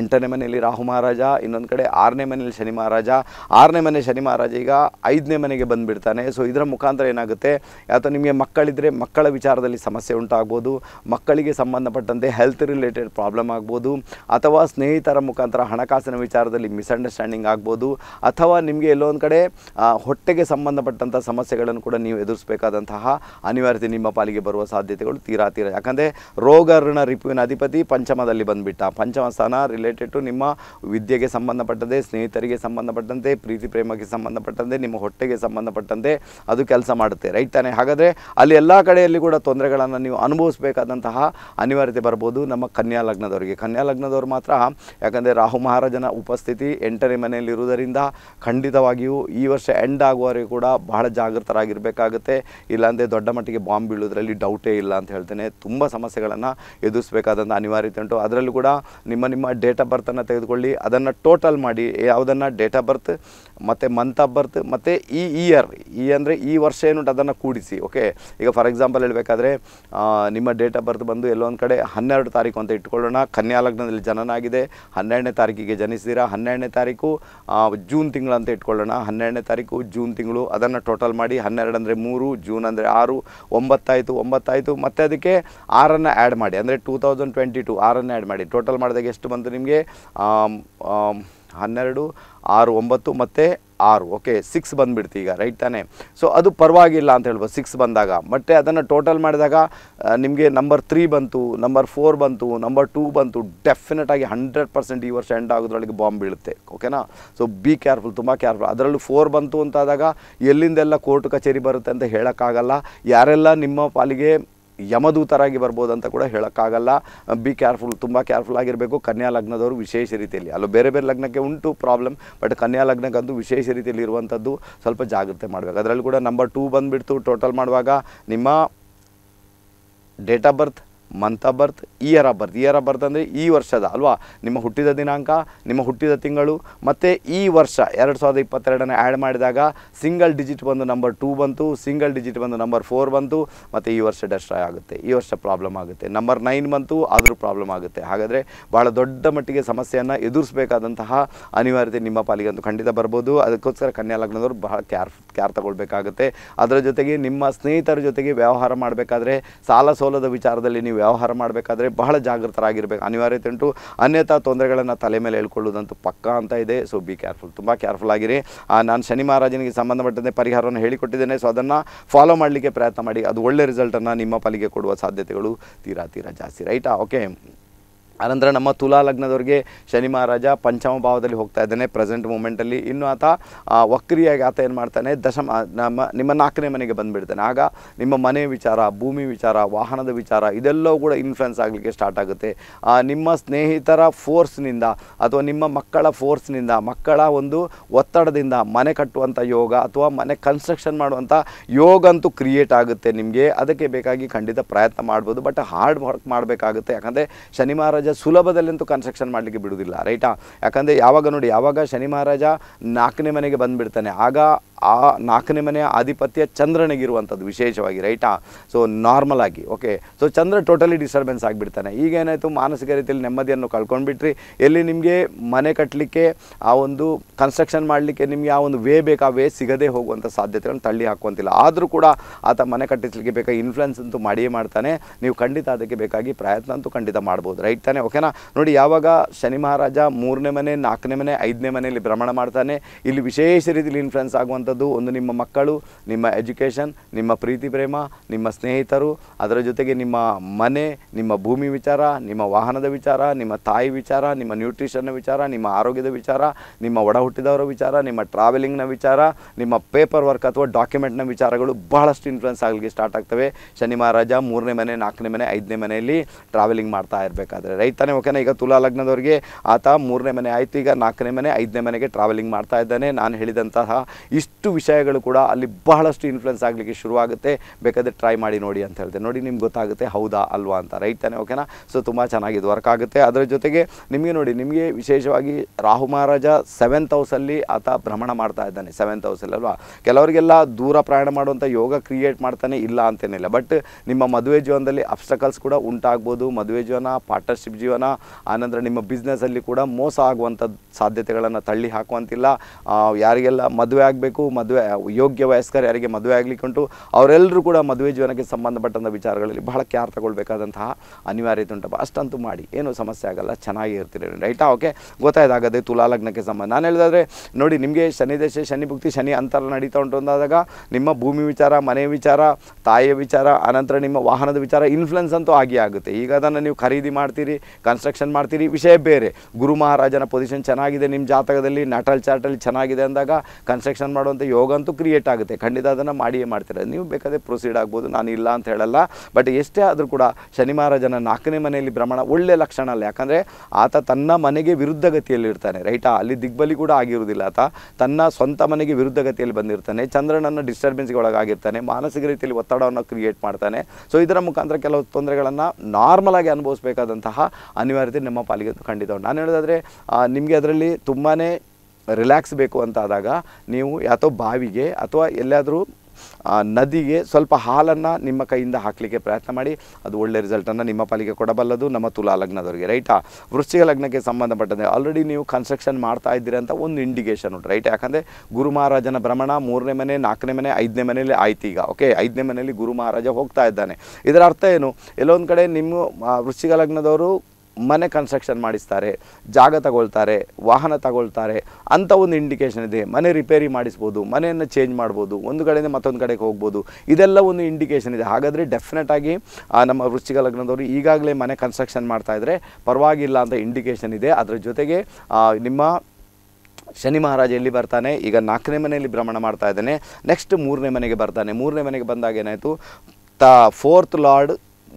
ಎಂಟನೇ ಮನೆಯಲ್ಲಿ ರಾಹು ಮಹಾರಾಜ ಇನ್ನೊಂದು ಕಡೆ ಆರನೇ ಮನೆಯಲ್ಲಿ ಶನಿ ಮಹಾರಾಜ ಆರನೇ ಮನೆ ಶನಿ ಮಹಾರಾಜ ಈಗ ಐದನೇ ಮನೆಗೆ ಬಂದುಬಿಡ್ತಾನೆ ಸೊ ಇದರ ಮುಖಾಂತರ ಏನಾಗುತ್ತೆ ಅಥವಾ ನಿಮಗೆ ಮಕ್ಕಳಿದ್ದರೆ ಮಕ್ಕಳ ವಿಚಾರದಲ್ಲಿ ಸಮಸ್ಯೆ ಉಂಟಾಗುತ್ತೆ ಆಗ್ಬೋದು ಮಕ್ಕಳಿಗೆ ಸಂಬಂಧಪಟ್ಟಂತೆ ಹೆಲ್ತ್ ರಿಲೇಟೆಡ್ ಪ್ರಾಬ್ಲಮ್ ಆಗ್ಬೋದು ಅಥವಾ ಸ್ನೇಹಿತರ ಮುಖಾಂತರ ಹಣಕಾಸಿನ ವಿಚಾರದಲ್ಲಿ ಮಿಸ್ಅಂಡರ್ಸ್ಟ್ಯಾಂಡಿಂಗ್ ಆಗ್ಬೋದು ಅಥವಾ ನಿಮಗೆ ಎಲ್ಲೊಂದು ಕಡೆ ಹೊಟ್ಟೆಗೆ ಸಂಬಂಧಪಟ್ಟಂಥ ಸಮಸ್ಯೆಗಳನ್ನು ಕೂಡ ನೀವು ಎದುರಿಸಬೇಕಾದಂತಹ ಅನಿವಾರ್ಯತೆ ನಿಮ್ಮ ಪಾಲಿಗೆ ಬರುವ ಸಾಧ್ಯತೆಗಳು ತೀರಾ ತೀರ ಯಾಕಂದರೆ ಋಣ ರಿಪುವಿನ ಅಧಿಪತಿ ಪಂಚಮದಲ್ಲಿ ಬಂದುಬಿಟ್ಟ ಪಂಚಮ ಸ್ಥಾನ ರಿಲೇಟೆಡ್ ಟು ನಿಮ್ಮ ವಿದ್ಯೆಗೆ ಸಂಬಂಧಪಟ್ಟಂತೆ ಸ್ನೇಹಿತರಿಗೆ ಸಂಬಂಧಪಟ್ಟಂತೆ ಪ್ರೀತಿ ಪ್ರೇಮಕ್ಕೆ ಸಂಬಂಧಪಟ್ಟಂತೆ ನಿಮ್ಮ ಹೊಟ್ಟೆಗೆ ಸಂಬಂಧಪಟ್ಟಂತೆ ಅದು ಕೆಲಸ ಮಾಡುತ್ತೆ ರೈಟ್ ತಾನೆ ಹಾಗಾದರೆ ಅಲ್ಲಿ ಎಲ್ಲ ಕಡೆಯಲ್ಲಿ ಕೂಡ ತೊಂದರೆಗಳನ್ನು ನೀವು ಅನುಭವಿಸಬೇಕಾದಂತಹ ಅನಿವಾರ್ಯತೆ ಬರ್ಬೋದು ನಮ್ಮ ಕನ್ಯಾ ಲಗ್ನದವರಿಗೆ ಕನ್ಯಾ ಲಗ್ನದವರು ಮಾತ್ರ ಯಾಕಂದರೆ ರಾಹು ಮಹಾರಾಜನ ಉಪಸ್ಥಿತಿ ಎಂಟನೇ ಮನೆಯಲ್ಲಿರುವುದರಿಂದ ಖಂಡಿತವಾಗಿಯೂ ಈ ವರ್ಷ ಎಂಡ್ ಆಗುವವರೆಗೂ ಕೂಡ ಬಹಳ ಜಾಗೃತರಾಗಿರಬೇಕಾಗುತ್ತೆ ಇಲ್ಲಾಂದರೆ ದೊಡ್ಡ ಮಟ್ಟಿಗೆ ಬಾಂಬ್ ಬೀಳೋದ್ರಲ್ಲಿ ಡೌಟೇ ಇಲ್ಲ ಅಂತ ಹೇಳ್ತೇನೆ ತುಂಬ ಸಮಸ್ಯೆಗಳನ್ನು ಎದುರಿಸಬೇಕಾದಂಥ ಅನಿವಾರ್ಯತೆ ಉಂಟು ಅದರಲ್ಲೂ ಕೂಡ ನಿಮ್ಮ ನಿಮ್ಮ ಡೇಟ್ ಆಫ್ ಬರ್ತನ್ನು ತೆಗೆದುಕೊಳ್ಳಿ ಅದನ್ನು ಟೋಟಲ್ ಮಾಡಿ ಯಾವುದನ್ನು ಡೇಟ್ ಆಫ್ ಬರ್ತ್ ಮತ್ತು ಮಂತ್ ಆಫ್ ಬರ್ತ್ ಮತ್ತು ಈ ಇಯರ್ ಈ ಅಂದರೆ ಈ ವರ್ಷ ಏನುಂಟು ಅದನ್ನು ಕೂಡಿಸಿ ಓಕೆ ಈಗ ಫಾರ್ ಎಕ್ಸಾಂಪಲ್ ಹೇಳಬೇಕಾದ್ರೆ ನಿಮ್ಮ ಡೇಟ್ ಆಫ್ ಬರ್ತ್ ಬಂದು ಎಲ್ಲೊಂದು ಕಡೆ ಹನ್ನೆರಡು ತಾರೀಕು ಅಂತ ಇಟ್ಕೊಳ್ಳೋಣ ಕನ್ಯಾ ಲಗ್ನದಲ್ಲಿ ಜನನಾಗಿದೆ ಹನ್ನೆರಡನೇ ತಾರೀಕಿಗೆ ಜನಿಸಿದ್ದೀರಾ ಹನ್ನೆರಡನೇ ತಾರೀಕು ಜೂನ್ ತಿಂಗಳು ಅಂತ ಇಟ್ಕೊಳ್ಳೋಣ ಹನ್ನೆರಡನೇ ತಾರೀಕು ಜೂನ್ ತಿಂಗಳು ಅದನ್ನು ಟೋಟಲ್ ಮಾಡಿ ಹನ್ನೆರಡು ಅಂದರೆ ಮೂರು ಜೂನ್ ಅಂದರೆ ಆರು ಒಂಬತ್ತಾಯಿತು ಒಂಬತ್ತಾಯಿತು ಮತ್ತು ಅದಕ್ಕೆ ಆರನ್ನು ಆ್ಯಡ್ ಮಾಡಿ ಅಂದರೆ ಟೂ ತೌಸಂಡ್ ಟ್ವೆಂಟಿ ಟು ಆರನ್ನು ಆ್ಯಡ್ ಮಾಡಿ ಟೋಟಲ್ ಮಾಡಿದಾಗ ಎಷ್ಟು ಬಂತು ನಿಮಗೆ ಹನ್ನೆರಡು ಆರು ಒಂಬತ್ತು ಮತ್ತು ಆರು ಓಕೆ ಸಿಕ್ಸ್ ಬಂದುಬಿಡ್ತು ಈಗ ರೈಟ್ ತಾನೇ ಸೊ ಅದು ಪರವಾಗಿಲ್ಲ ಅಂತ ಹೇಳ್ಬೋದು ಸಿಕ್ಸ್ ಬಂದಾಗ ಮತ್ತೆ ಅದನ್ನು ಟೋಟಲ್ ಮಾಡಿದಾಗ ನಿಮಗೆ ನಂಬರ್ ತ್ರೀ ಬಂತು ನಂಬರ್ ಫೋರ್ ಬಂತು ನಂಬರ್ ಟೂ ಬಂತು ಡೆಫಿನೆಟಾಗಿ ಹಂಡ್ರೆಡ್ ಪರ್ಸೆಂಟ್ ಈ ವರ್ಷ ಎಂಡ್ ಆಗೋದ್ರೊಳಗೆ ಬಾಂಬ್ ಬೀಳುತ್ತೆ ಓಕೆನಾ ಸೊ ಬಿ ಕೇರ್ಫುಲ್ ತುಂಬ ಕೇರ್ಫುಲ್ ಅದರಲ್ಲೂ ಫೋರ್ ಬಂತು ಅಂತಾದಾಗ ಎಲ್ಲಿಂದೆಲ್ಲ ಕೋರ್ಟ್ ಕಚೇರಿ ಬರುತ್ತೆ ಅಂತ ಹೇಳೋಕ್ಕಾಗಲ್ಲ ಯಾರೆಲ್ಲ ನಿಮ್ಮ ಪಾಲಿಗೆ ಯಮದೂತರಾಗಿ ಬರ್ಬೋದು ಅಂತ ಕೂಡ ಹೇಳೋಕ್ಕಾಗಲ್ಲ ಬಿ ಕೇರ್ಫುಲ್ ತುಂಬ ಕೇರ್ಫುಲ್ ಆಗಿರಬೇಕು ಕನ್ಯಾ ಲಗ್ನದವರು ವಿಶೇಷ ರೀತಿಯಲ್ಲಿ ಅಲ್ಲೋ ಬೇರೆ ಬೇರೆ ಲಗ್ನಕ್ಕೆ ಉಂಟು ಪ್ರಾಬ್ಲಮ್ ಬಟ್ ಕನ್ಯಾ ಲಗ್ನಕ್ಕಂತೂ ವಿಶೇಷ ರೀತಿಯಲ್ಲಿ ಇರುವಂಥದ್ದು ಸ್ವಲ್ಪ ಜಾಗ್ರತೆ ಮಾಡಬೇಕು ಅದರಲ್ಲಿ ಕೂಡ ನಂಬರ್ ಟೂ ಬಂದುಬಿಡ್ತು ಟೋಟಲ್ ಮಾಡುವಾಗ ನಿಮ್ಮ date of birth month of birth year of birth year of birth ಅಂದರೆ ಈ ವರ್ಷದ ಅಲ್ವಾ ನಿಮ್ಮ ಹುಟ್ಟಿದ ದಿನಾಂಕ ನಿಮ್ಮ ಹುಟ್ಟಿದ ತಿಂಗಳು ಮತ್ತು ಈ ವರ್ಷ ಎರಡು ಸಾವಿರದ ಇಪ್ಪತ್ತೆರಡನ್ನು ಆ್ಯಡ್ ಮಾಡಿದಾಗ ಸಿಂಗಲ್ ಡಿಜಿಟ್ ಬಂದು ನಂಬರ್ ಟೂ ಬಂತು ಸಿಂಗಲ್ ಡಿಜಿಟ್ ಬಂದು ನಂಬರ್ ಫೋರ್ ಬಂತು ಮತ್ತು ಈ ವರ್ಷ ಡೆಸ್ಟ್ರಾಯ್ ಆಗುತ್ತೆ ಈ ವರ್ಷ ಪ್ರಾಬ್ಲಮ್ ಆಗುತ್ತೆ ನಂಬರ್ ನೈನ್ ಬಂತು ಆದರೂ ಪ್ರಾಬ್ಲಮ್ ಆಗುತ್ತೆ ಹಾಗಾದರೆ ಭಾಳ ದೊಡ್ಡ ಮಟ್ಟಿಗೆ ಸಮಸ್ಯೆಯನ್ನು ಎದುರಿಸಬೇಕಾದಂತಹ ಅನಿವಾರ್ಯತೆ ನಿಮ್ಮ ಪಾಲಿಗೆ ಅಂತೂ ಖಂಡಿತ ಬರ್ಬೋದು ಅದಕ್ಕೋಸ್ಕರ ಕನ್ಯಾ ಲಗ್ನದವರು ಬಹಳ ಕ್ಯಾರ್ ಕ್ಯಾರ್ ತಗೊಳ್ಬೇಕಾಗುತ್ತೆ ಅದರ ಜೊತೆಗೆ ನಿಮ್ಮ ಸ್ನೇಹಿತರ ಜೊತೆಗೆ ವ್ಯವಹಾರ ಮಾಡಬೇಕಾದ್ರೆ ಸಾಲ ಸೋಲದ ವಿಚಾರದಲ್ಲಿ ನೀವು ವ್ಯವಹಾರ ಮಾಡಬೇಕಾದ್ರೆ ಬಹಳ ಜಾಗೃತರಾಗಿರಬೇಕು ಅನಿವಾರ್ಯತೆ ಉಂಟು ಅನ್ಯಥಾ ತೊಂದರೆಗಳನ್ನು ತಲೆ ಮೇಲೆ ಹೇಳ್ಕೊಳ್ಳೋದಂತೂ ಪಕ್ಕ ಅಂತ ಇದೆ ಸೊ ಬಿ ಕೇರ್ಫುಲ್ ತುಂಬ ಕೇರ್ಫುಲ್ ಆಗಿರಿ ನಾನು ಶನಿ ಮಹಾರಾಜನಿಗೆ ಸಂಬಂಧಪಟ್ಟಂತೆ ಪರಿಹಾರವನ್ನು ಹೇಳಿಕೊಟ್ಟಿದ್ದೇನೆ ಸೊ ಅದನ್ನು ಫಾಲೋ ಮಾಡಲಿಕ್ಕೆ ಪ್ರಯತ್ನ ಮಾಡಿ ಅದು ಒಳ್ಳೆ ರಿಸಲ್ಟನ್ನು ನಿಮ್ಮ ಪಾಲಿಗೆ ಕೊಡುವ ಸಾಧ್ಯತೆಗಳು ತೀರಾ ತೀರಾ ಜಾಸ್ತಿ ರೈಟಾ ಓಕೆ ಆನಂತರ ನಮ್ಮ ತುಲಾ ಲಗ್ನದವ್ರಿಗೆ ಶನಿ ಮಹಾರಾಜ ಪಂಚಮ ಭಾವದಲ್ಲಿ ಹೋಗ್ತಾ ಇದ್ದಾನೆ ಪ್ರೆಸೆಂಟ್ ಮೂಮೆಂಟಲ್ಲಿ ಇನ್ನು ಆತ ವಕ್ರಿಯಾಗಿ ಆತ ಏನು ಮಾಡ್ತಾನೆ ದಶಮ ನಮ್ಮ ನಿಮ್ಮ ನಾಲ್ಕನೇ ಮನೆಗೆ ಬಂದುಬಿಡ್ತಾನೆ ಆಗ ನಿಮ್ಮ ಮನೆ ವಿಚಾರ ಭೂಮಿ ವಿಚಾರ ವಾಹನದ ವಿಚಾರ ಇದೆಲ್ಲವೂ ಕೂಡ ಇನ್ಫ್ಲುಯೆನ್ಸ್ ಆಗಲಿಕ್ಕೆ ಸ್ಟಾರ್ಟ್ ಆಗುತ್ತೆ ನಿಮ್ಮ ಸ್ನೇಹಿತರ ಫೋರ್ಸ್ನಿಂದ ಅಥವಾ ನಿಮ್ಮ ಮಕ್ಕಳ ಫೋರ್ಸ್ನಿಂದ ಮಕ್ಕಳ ಒಂದು ಒತ್ತಡದಿಂದ ಮನೆ ಕಟ್ಟುವಂಥ ಯೋಗ ಅಥವಾ ಮನೆ ಕನ್ಸ್ಟ್ರಕ್ಷನ್ ಮಾಡುವಂಥ ಯೋಗ ಅಂತೂ ಕ್ರಿಯೇಟ್ ಆಗುತ್ತೆ ನಿಮಗೆ ಅದಕ್ಕೆ ಬೇಕಾಗಿ ಖಂಡಿತ ಪ್ರಯತ್ನ ಮಾಡ್ಬೋದು ಬಟ್ ಹಾರ್ಡ್ ವರ್ಕ್ ಮಾಡಬೇಕಾಗುತ್ತೆ ಯಾಕಂದರೆ ಶನಿ ಮಹಾರಾಜ ಮಹಾರಾಜ ಸುಲಭದಲ್ಲಂತೂ ಕನ್ಸ್ಟ್ರಕ್ಷನ್ ಮಾಡಲಿಕ್ಕೆ ಬಿಡುವುದಿಲ್ಲ ರೈಟಾ ಯಾಕಂದರೆ ಯಾವಾಗ ನೋಡಿ ಯಾವಾಗ ಶನಿ ಮಹಾರಾಜ ನಾಲ್ಕನೇ ಮನೆಗೆ ಬಂದುಬಿಡ್ತಾನೆ ಆಗ ಆ ನಾಲ್ಕನೇ ಮನೆಯ ಆಧಿಪತ್ಯ ಚಂದ್ರನಿಗಿರುವಂಥದ್ದು ವಿಶೇಷವಾಗಿ ರೈಟಾ ಸೊ ನಾರ್ಮಲ್ ಆಗಿ ಓಕೆ ಸೊ ಚಂದ್ರ ಟೋಟಲಿ ಡಿಸ್ಟರ್ಬೆನ್ಸ್ ಆಗಿಬಿಡ್ತಾನೆ ಈಗ ಏನಾಯಿತು ಮಾನಸಿಕ ರೀತಿಯಲ್ಲಿ ನೆಮ್ಮದಿಯನ್ನು ಕಳ್ಕೊಂಡ್ಬಿಟ್ರಿ ಎಲ್ಲಿ ನಿಮಗೆ ಮನೆ ಕಟ್ಟಲಿಕ್ಕೆ ಆ ಒಂದು ಕನ್ಸ್ಟ್ರಕ್ಷನ್ ಮಾಡಲಿಕ್ಕೆ ನಿಮಗೆ ಆ ಒಂದು ವೇ ಬೇಕು ಆ ವೇ ಸಿಗದೇ ಹೋಗುವಂಥ ಸಾಧ್ಯತೆಗಳನ್ನು ತಳ್ಳಿ ಹಾಕುವಂತಿಲ್ಲ ಆದರೂ ಕೂಡ ಆತ ಮನೆ ಕಟ್ಟಿಸಲಿಕ್ಕೆ ಬೇಕಾಗಿ ಇನ್ಫ್ಲುಯೆನ್ಸ್ ಅಂತೂ ಮಾಡಿಯೇ ಮಾಡ್ತಾನೆ ನೀವು ಖಂಡಿತ ಅದಕ್ಕೆ ಬೇಕಾಗಿ ಪ್ರಯತ್ನ ಅಂತೂ ಖಂಡಿತ ಮಾಡ್ಬೋದು ರೈಟ್ ತಾನೆ ಓಕೆನಾ ನೋಡಿ ಯಾವಾಗ ಶನಿ ಮಹಾರಾಜ ಮೂರನೇ ಮನೆ ನಾಲ್ಕನೇ ಮನೆ ಐದನೇ ಮನೆಯಲ್ಲಿ ಭ್ರಮಣ ಮಾಡ್ತಾನೆ ಇಲ್ಲಿ ವಿಶೇಷ ರೀತಿಯಲ್ಲಿ ಇನ್ಫ್ಲುಯೆನ್ಸ್ ಆಗುವಂಥ ಒಂದು ನಿಮ್ಮ ಮಕ್ಕಳು ನಿಮ್ಮ ಎಜುಕೇಷನ್ ನಿಮ್ಮ ಪ್ರೀತಿ ಪ್ರೇಮ ನಿಮ್ಮ ಸ್ನೇಹಿತರು ಅದರ ಜೊತೆಗೆ ನಿಮ್ಮ ಮನೆ ನಿಮ್ಮ ಭೂಮಿ ವಿಚಾರ ನಿಮ್ಮ ವಾಹನದ ವಿಚಾರ ನಿಮ್ಮ ತಾಯಿ ವಿಚಾರ ನಿಮ್ಮ ನ್ಯೂಟ್ರಿಷನ್ನ ವಿಚಾರ ನಿಮ್ಮ ಆರೋಗ್ಯದ ವಿಚಾರ ನಿಮ್ಮ ಒಡ ಹುಟ್ಟಿದವರ ವಿಚಾರ ನಿಮ್ಮ ಟ್ರಾವೆಲಿಂಗ್ನ ವಿಚಾರ ನಿಮ್ಮ ಪೇಪರ್ ವರ್ಕ್ ಅಥವಾ ಡಾಕ್ಯುಮೆಂಟ್ನ ವಿಚಾರಗಳು ಬಹಳಷ್ಟು ಇನ್ಫ್ಲುಯೆನ್ಸ್ ಆಗಲಿಕ್ಕೆ ಸ್ಟಾರ್ಟ್ ಆಗ್ತವೆ ಶನಿ ಮಹಾರಾಜ ಮೂರನೇ ಮನೆ ನಾಲ್ಕನೇ ಮನೆ ಐದನೇ ಮನೆಯಲ್ಲಿ ಟ್ರಾವೆಲಿಂಗ್ ಮಾಡ್ತಾ ಇರಬೇಕಾದ್ರೆ ರೈತನೇ ಓಕೆನಾ ಈಗ ತುಲಾ ಲಗ್ನದವರಿಗೆ ಆತ ಮೂರನೇ ಮನೆ ಆಯಿತು ಈಗ ನಾಲ್ಕನೇ ಮನೆ ಐದನೇ ಮನೆಗೆ ಟ್ರಾವೆಲಿಂಗ್ ಮಾಡ್ತಾ ಇದ್ದಾನೆ ನಾನು ಹೇಳಿದಂತಹ ಇಷ್ಟು ಇಷ್ಟು ವಿಷಯಗಳು ಕೂಡ ಅಲ್ಲಿ ಬಹಳಷ್ಟು ಇನ್ಫ್ಲುಯೆನ್ಸ್ ಆಗಲಿಕ್ಕೆ ಶುರುವಾಗುತ್ತೆ ಬೇಕಾದರೆ ಟ್ರೈ ಮಾಡಿ ನೋಡಿ ಅಂತ ಹೇಳ್ತೇನೆ ನೋಡಿ ನಿಮ್ಗೆ ಗೊತ್ತಾಗುತ್ತೆ ಹೌದಾ ಅಲ್ವಾ ಅಂತ ರೈಟ್ ತಾನೆ ಓಕೆನಾ ಸೊ ತುಂಬ ಚೆನ್ನಾಗಿ ಇದು ವರ್ಕ್ ಆಗುತ್ತೆ ಅದರ ಜೊತೆಗೆ ನಿಮಗೆ ನೋಡಿ ನಿಮಗೆ ವಿಶೇಷವಾಗಿ ರಾಹು ಮಹಾರಾಜ ಸೆವೆಂತ್ ಹೌಸಲ್ಲಿ ಆತ ಭ್ರಮಣ ಮಾಡ್ತಾ ಇದ್ದಾನೆ ಸೆವೆಂತ್ ಹೌಸಲ್ಲಿ ಅಲ್ವಾ ಕೆಲವರಿಗೆಲ್ಲ ದೂರ ಪ್ರಯಾಣ ಮಾಡುವಂಥ ಯೋಗ ಕ್ರಿಯೇಟ್ ಮಾಡ್ತಾನೆ ಇಲ್ಲ ಅಂತೇನಿಲ್ಲ ಬಟ್ ನಿಮ್ಮ ಮದುವೆ ಜೀವನದಲ್ಲಿ ಅಬ್ಸ್ಟಕಲ್ಸ್ ಕೂಡ ಉಂಟಾಗ್ಬೋದು ಮದುವೆ ಜೀವನ ಪಾರ್ಟ್ನರ್ಶಿಪ್ ಜೀವನ ಆನಂತರ ನಿಮ್ಮ ಬಿಸ್ನೆಸ್ಸಲ್ಲಿ ಕೂಡ ಮೋಸ ಆಗುವಂಥದ್ದು ಸಾಧ್ಯತೆಗಳನ್ನು ತಳ್ಳಿ ಹಾಕುವಂತಿಲ್ಲ ಯಾರಿಗೆಲ್ಲ ಮದುವೆ ಆಗಬೇಕು ಮದುವೆ ಯೋಗ್ಯ ವಯಸ್ಕರು ಯಾರಿಗೆ ಮದುವೆ ಆಗಲಿಕ್ಕುಂಟು ಅವರೆಲ್ಲರೂ ಕೂಡ ಮದುವೆ ಜೀವನಕ್ಕೆ ಸಂಬಂಧಪಟ್ಟಂಥ ವಿಚಾರಗಳಲ್ಲಿ ಬಹಳ ಕ್ಯಾರ್ ತಗೊಳ್ಬೇಕಾದಂತಹ ಅನಿವಾರ್ಯತೆ ಉಂಟಪ್ಪ ಅಷ್ಟಂತೂ ಮಾಡಿ ಏನು ಸಮಸ್ಯೆ ಆಗಲ್ಲ ಚೆನ್ನಾಗಿ ಇರ್ತೀರಿ ರೈಟಾ ಓಕೆ ಗೊತ್ತಾಯ್ದಾಗದೆ ತುಲಾ ಲಗ್ನಕ್ಕೆ ಸಂಬಂಧ ನಾನು ಹೇಳಿದಾದ್ರೆ ನೋಡಿ ನಿಮಗೆ ಶನಿ ದೇಶ ಶನಿ ಭುಕ್ತಿ ಶನಿ ಅಂತರ ನಡೀತಾ ಉಂಟು ಅಂದಾಗ ನಿಮ್ಮ ಭೂಮಿ ವಿಚಾರ ಮನೆ ವಿಚಾರ ತಾಯಿಯ ವಿಚಾರ ಅನಂತರ ನಿಮ್ಮ ವಾಹನದ ವಿಚಾರ ಇನ್ಫ್ಲುಯೆನ್ಸ್ ಅಂತೂ ಆಗಿ ಆಗುತ್ತೆ ಈಗ ಅದನ್ನು ನೀವು ಖರೀದಿ ಮಾಡ್ತೀರಿ ಕನ್ಸ್ಟ್ರಕ್ಷನ್ ಮಾಡ್ತೀರಿ ವಿಷಯ ಬೇರೆ ಗುರು ಮಹಾರಾಜನ ಪೊಸಿಷನ್ ಚೆನ್ನಾಗಿದೆ ನಿಮ್ಮ ಜಾತಕದಲ್ಲಿ ನಟಲ್ ಚಾಟಲ್ ಚೆನ್ನಾಗಿದೆ ಅಂದಾಗ ಕನ್ಸ್ಟ್ರಕ್ಷನ್ ಮಾಡೋ ಮಾಡುವಂಥ ಯೋಗ ಅಂತೂ ಕ್ರಿಯೇಟ್ ಆಗುತ್ತೆ ಖಂಡಿತ ಅದನ್ನು ಮಾಡಿಯೇ ಮಾಡ್ತೀರ ನೀವು ಬೇಕಾದರೆ ಪ್ರೊಸೀಡ್ ಆಗ್ಬೋದು ನಾನು ಇಲ್ಲ ಅಂತ ಹೇಳಲ್ಲ ಬಟ್ ಎಷ್ಟೇ ಆದರೂ ಕೂಡ ಶನಿ ಮಹಾರಾಜನ ನಾಲ್ಕನೇ ಮನೆಯಲ್ಲಿ ಭ್ರಮಣ ಒಳ್ಳೆಯ ಲಕ್ಷಣ ಅಲ್ಲ ಯಾಕಂದರೆ ಆತ ತನ್ನ ಮನೆಗೆ ವಿರುದ್ಧ ಗತಿಯಲ್ಲಿ ಇರ್ತಾನೆ ರೈಟಾ ಅಲ್ಲಿ ದಿಗ್ಬಲಿ ಕೂಡ ಆಗಿರುವುದಿಲ್ಲ ಆತ ತನ್ನ ಸ್ವಂತ ಮನೆಗೆ ವಿರುದ್ಧ ಗತಿಯಲ್ಲಿ ಬಂದಿರ್ತಾನೆ ಚಂದ್ರನನ್ನು ಡಿಸ್ಟರ್ಬೆನ್ಸ್ಗೆ ಒಳಗಾಗಿರ್ತಾನೆ ಮಾನಸಿಕ ರೀತಿಯಲ್ಲಿ ಒತ್ತಡವನ್ನು ಕ್ರಿಯೇಟ್ ಮಾಡ್ತಾನೆ ಸೊ ಇದರ ಮುಖಾಂತರ ಕೆಲವು ತೊಂದರೆಗಳನ್ನು ನಾರ್ಮಲ್ ಆಗಿ ಅನುಭವಿಸಬೇಕಾದಂತಹ ಅನಿವಾರ್ಯತೆ ನಮ್ಮ ಪಾಲಿಗೆ ಖಂಡಿತ ನಾನು ಹೇಳೋದಾದರೆ ನಿಮಗೆ ಅದರಲ್ಲಿ ತುಂಬಾ ರಿಲ್ಯಾಕ್ಸ್ ಬೇಕು ಅಂತ ಆದಾಗ ನೀವು ಯಾತೋ ಬಾವಿಗೆ ಅಥವಾ ಎಲ್ಲಾದರೂ ನದಿಗೆ ಸ್ವಲ್ಪ ಹಾಲನ್ನು ನಿಮ್ಮ ಕೈಯಿಂದ ಹಾಕಲಿಕ್ಕೆ ಪ್ರಯತ್ನ ಮಾಡಿ ಅದು ಒಳ್ಳೆ ರಿಸಲ್ಟನ್ನು ನಿಮ್ಮ ಪಾಲಿಗೆ ಕೊಡಬಲ್ಲದು ನಮ್ಮ ತುಲಾ ಲಗ್ನದವರಿಗೆ ರೈಟಾ ವೃಶ್ಚಿಕ ಲಗ್ನಕ್ಕೆ ಸಂಬಂಧಪಟ್ಟಂತೆ ಆಲ್ರೆಡಿ ನೀವು ಕನ್ಸ್ಟ್ರಕ್ಷನ್ ಮಾಡ್ತಾ ಇದ್ದೀರಿ ಅಂತ ಒಂದು ಇಂಡಿಕೇಷನ್ ಉಂಟು ರೈಟ್ ಯಾಕಂದರೆ ಗುರು ಭ್ರಮಣ ಮೂರನೇ ಮನೆ ನಾಲ್ಕನೇ ಮನೆ ಐದನೇ ಮನೇಲಿ ಆಯ್ತು ಈಗ ಓಕೆ ಐದನೇ ಮನೆಯಲ್ಲಿ ಗುರು ಮಹಾರಾಜ ಹೋಗ್ತಾ ಇದ್ದಾನೆ ಇದರ ಅರ್ಥ ಏನು ಎಲ್ಲೊಂದು ಕಡೆ ನಿಮ್ಮ ವೃಶ್ಚಿಕ ಲಗ್ನದವರು ಮನೆ ಕನ್ಸ್ಟ್ರಕ್ಷನ್ ಮಾಡಿಸ್ತಾರೆ ಜಾಗ ತಗೊಳ್ತಾರೆ ವಾಹನ ತಗೊಳ್ತಾರೆ ಅಂಥ ಒಂದು ಇಂಡಿಕೇಷನ್ ಇದೆ ಮನೆ ರಿಪೇರಿ ಮಾಡಿಸ್ಬೋದು ಮನೆಯನ್ನು ಚೇಂಜ್ ಮಾಡ್ಬೋದು ಒಂದು ಕಡೆಯಿಂದ ಮತ್ತೊಂದು ಕಡೆಗೆ ಹೋಗ್ಬೋದು ಇದೆಲ್ಲ ಒಂದು ಇಂಡಿಕೇಷನ್ ಇದೆ ಹಾಗಾದರೆ ಡೆಫಿನೆಟಾಗಿ ನಮ್ಮ ವೃಶ್ಚಿಕ ಲಗ್ನದವರು ಈಗಾಗಲೇ ಮನೆ ಕನ್ಸ್ಟ್ರಕ್ಷನ್ ಮಾಡ್ತಾಯಿದ್ರೆ ಪರವಾಗಿಲ್ಲ ಅಂತ ಇಂಡಿಕೇಷನ್ ಇದೆ ಅದರ ಜೊತೆಗೆ ನಿಮ್ಮ ಶನಿ ಮಹಾರಾಜ ಎಲ್ಲಿ ಬರ್ತಾನೆ ಈಗ ನಾಲ್ಕನೇ ಮನೆಯಲ್ಲಿ ಭ್ರಮಣ ಮಾಡ್ತಾ ಇದ್ದಾನೆ ನೆಕ್ಸ್ಟ್ ಮೂರನೇ ಮನೆಗೆ ಬರ್ತಾನೆ ಮೂರನೇ ಮನೆಗೆ ಬಂದಾಗ ಏನಾಯಿತು ತ ಫೋರ್ತ್ ಲಾರ್ಡ್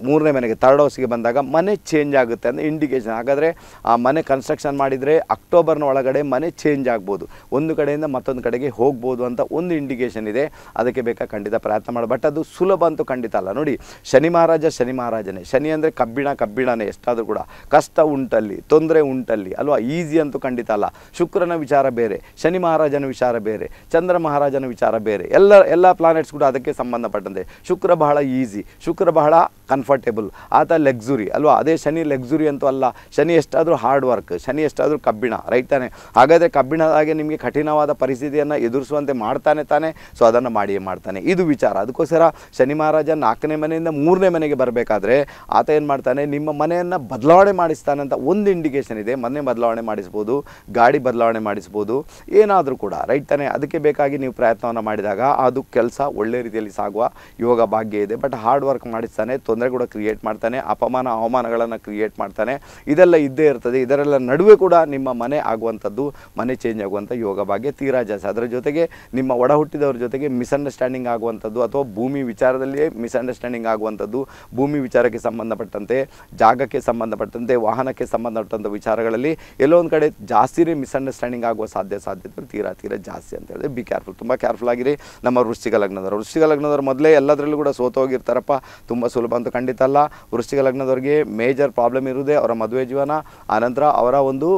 ಮೂರನೇ ಮನೆಗೆ ತರ್ಡ್ ಹೌಸ್ಗೆ ಬಂದಾಗ ಮನೆ ಚೇಂಜ್ ಆಗುತ್ತೆ ಅಂದರೆ ಇಂಡಿಕೇಷನ್ ಹಾಗಾದರೆ ಆ ಮನೆ ಕನ್ಸ್ಟ್ರಕ್ಷನ್ ಮಾಡಿದರೆ ಅಕ್ಟೋಬರ್ನ ಒಳಗಡೆ ಮನೆ ಚೇಂಜ್ ಆಗ್ಬೋದು ಒಂದು ಕಡೆಯಿಂದ ಮತ್ತೊಂದು ಕಡೆಗೆ ಹೋಗ್ಬೋದು ಅಂತ ಒಂದು ಇಂಡಿಕೇಷನ್ ಇದೆ ಅದಕ್ಕೆ ಬೇಕಾ ಖಂಡಿತ ಪ್ರಯತ್ನ ಮಾಡಿ ಬಟ್ ಅದು ಸುಲಭ ಅಂತೂ ಖಂಡಿತ ಅಲ್ಲ ನೋಡಿ ಶನಿ ಮಹಾರಾಜ ಶನಿ ಮಹಾರಾಜನೇ ಶನಿ ಅಂದರೆ ಕಬ್ಬಿಣ ಕಬ್ಬಿಣನೇ ಎಷ್ಟಾದರೂ ಕೂಡ ಕಷ್ಟ ಉಂಟಲ್ಲಿ ತೊಂದರೆ ಉಂಟಲ್ಲಿ ಅಲ್ವಾ ಈಸಿ ಅಂತೂ ಖಂಡಿತ ಅಲ್ಲ ಶುಕ್ರನ ವಿಚಾರ ಬೇರೆ ಶನಿ ಮಹಾರಾಜನ ವಿಚಾರ ಬೇರೆ ಚಂದ್ರ ಮಹಾರಾಜನ ವಿಚಾರ ಬೇರೆ ಎಲ್ಲ ಎಲ್ಲ ಪ್ಲಾನೆಟ್ಸ್ ಕೂಡ ಅದಕ್ಕೆ ಸಂಬಂಧಪಟ್ಟಂತೆ ಶುಕ್ರ ಬಹಳ ಈಸಿ ಶುಕ್ರ ಬಹಳ ಕಂಫರ್ಟೇಬಲ್ ಆತ ಲೆಗ್ಸುರಿ ಅಲ್ವಾ ಅದೇ ಶನಿ ಲೆಗ್ಸುರಿ ಅಂತೂ ಅಲ್ಲ ಶನಿ ಎಷ್ಟಾದರೂ ಹಾರ್ಡ್ ವರ್ಕ್ ಶನಿ ಎಷ್ಟಾದರೂ ಕಬ್ಬಿಣ ರೈಟ್ ತಾನೆ ಹಾಗಾದರೆ ಕಬ್ಬಿಣದಾಗೆ ನಿಮಗೆ ಕಠಿಣವಾದ ಪರಿಸ್ಥಿತಿಯನ್ನು ಎದುರಿಸುವಂತೆ ಮಾಡ್ತಾನೆ ತಾನೆ ಸೊ ಅದನ್ನು ಮಾಡಿಯೇ ಮಾಡ್ತಾನೆ ಇದು ವಿಚಾರ ಅದಕ್ಕೋಸ್ಕರ ಶನಿ ಮಹಾರಾಜ ನಾಲ್ಕನೇ ಮನೆಯಿಂದ ಮೂರನೇ ಮನೆಗೆ ಬರಬೇಕಾದ್ರೆ ಆತ ಏನು ಮಾಡ್ತಾನೆ ನಿಮ್ಮ ಮನೆಯನ್ನು ಬದಲಾವಣೆ ಮಾಡಿಸ್ತಾನೆ ಅಂತ ಒಂದು ಇಂಡಿಕೇಷನ್ ಇದೆ ಮನೆ ಬದಲಾವಣೆ ಮಾಡಿಸ್ಬೋದು ಗಾಡಿ ಬದಲಾವಣೆ ಮಾಡಿಸ್ಬೋದು ಏನಾದರೂ ಕೂಡ ರೈಟ್ ತಾನೆ ಅದಕ್ಕೆ ಬೇಕಾಗಿ ನೀವು ಪ್ರಯತ್ನವನ್ನು ಮಾಡಿದಾಗ ಅದು ಕೆಲಸ ಒಳ್ಳೆ ರೀತಿಯಲ್ಲಿ ಸಾಗುವ ಯೋಗ ಭಾಗ್ಯ ಇದೆ ಬಟ್ ಹಾರ್ಡ್ ವರ್ಕ್ ಮಾಡಿಸ್ತಾನೆ ತೊಂದರೆ ತೊಂದರೆ ಕೂಡ ಕ್ರಿಯೇಟ್ ಮಾಡ್ತಾನೆ ಅಪಮಾನ ಅವಮಾನಗಳನ್ನು ಕ್ರಿಯೇಟ್ ಮಾಡ್ತಾನೆ ಇದೆಲ್ಲ ಇದ್ದೇ ಇರ್ತದೆ ಇದರೆಲ್ಲ ನಡುವೆ ಕೂಡ ನಿಮ್ಮ ಮನೆ ಆಗುವಂಥದ್ದು ಮನೆ ಚೇಂಜ್ ಆಗುವಂಥ ಯೋಗ ಭಾಗ್ಯ ತೀರಾ ಜಾಸ್ತಿ ಅದರ ಜೊತೆಗೆ ನಿಮ್ಮ ಒಡ ಹುಟ್ಟಿದವ್ರ ಜೊತೆಗೆ ಮಿಸ್ಅಂಡರ್ಸ್ಟ್ಯಾಂಡಿಂಗ್ ಆಗುವಂಥದ್ದು ಅಥವಾ ಭೂಮಿ ವಿಚಾರದಲ್ಲಿಯೇ ಮಿಸ್ಅಂಡರ್ಸ್ಟ್ಯಾಂಡಿಂಗ್ ಆಗುವಂಥದ್ದು ಭೂಮಿ ವಿಚಾರಕ್ಕೆ ಸಂಬಂಧಪಟ್ಟಂತೆ ಜಾಗಕ್ಕೆ ಸಂಬಂಧಪಟ್ಟಂತೆ ವಾಹನಕ್ಕೆ ಸಂಬಂಧಪಟ್ಟಂಥ ವಿಚಾರಗಳಲ್ಲಿ ಎಲ್ಲೋ ಒಂದು ಕಡೆ ಜಾಸ್ತಿನೇ ಮಿಸ್ಅಂಡರ್ಸ್ಟ್ಯಾಂಡಿಂಗ್ ಆಗುವ ಸಾಧ್ಯ ಸಾಧ್ಯತೆ ತೀರಾ ತೀರಾ ಜಾಸ್ತಿ ಅಂತ ಹೇಳಿದ್ರೆ ಬಿ ಕೇರ್ಫುಲ್ ತುಂಬ ಕೇರ್ಫುಲ್ ಆಗಿರಿ ನಮ್ಮ ವೃಷ್ಟಿಗ ಲಗ್ನದವರು ವೃಷ್ಟಿಗ ಲಗ್ನದವರು ಮೊದಲೇ ಎಲ್ಲದರಲ್ಲೂ ಕೂಡ ಸೋತೋಗಿರ್ತಾರಪ್ಪ ತುಂಬ ಸುಲಭ ಅಂತ ಖಂಡಿತ ಅಲ್ಲ ವೃಶ್ಚಿಕ ಲಗ್ನದವರಿಗೆ ಮೇಜರ್ ಪ್ರಾಬ್ಲಮ್ ಇರುವುದೇ ಅವರ ಮದುವೆ ಜೀವನ ಆನಂತರ ಅವರ ಒಂದು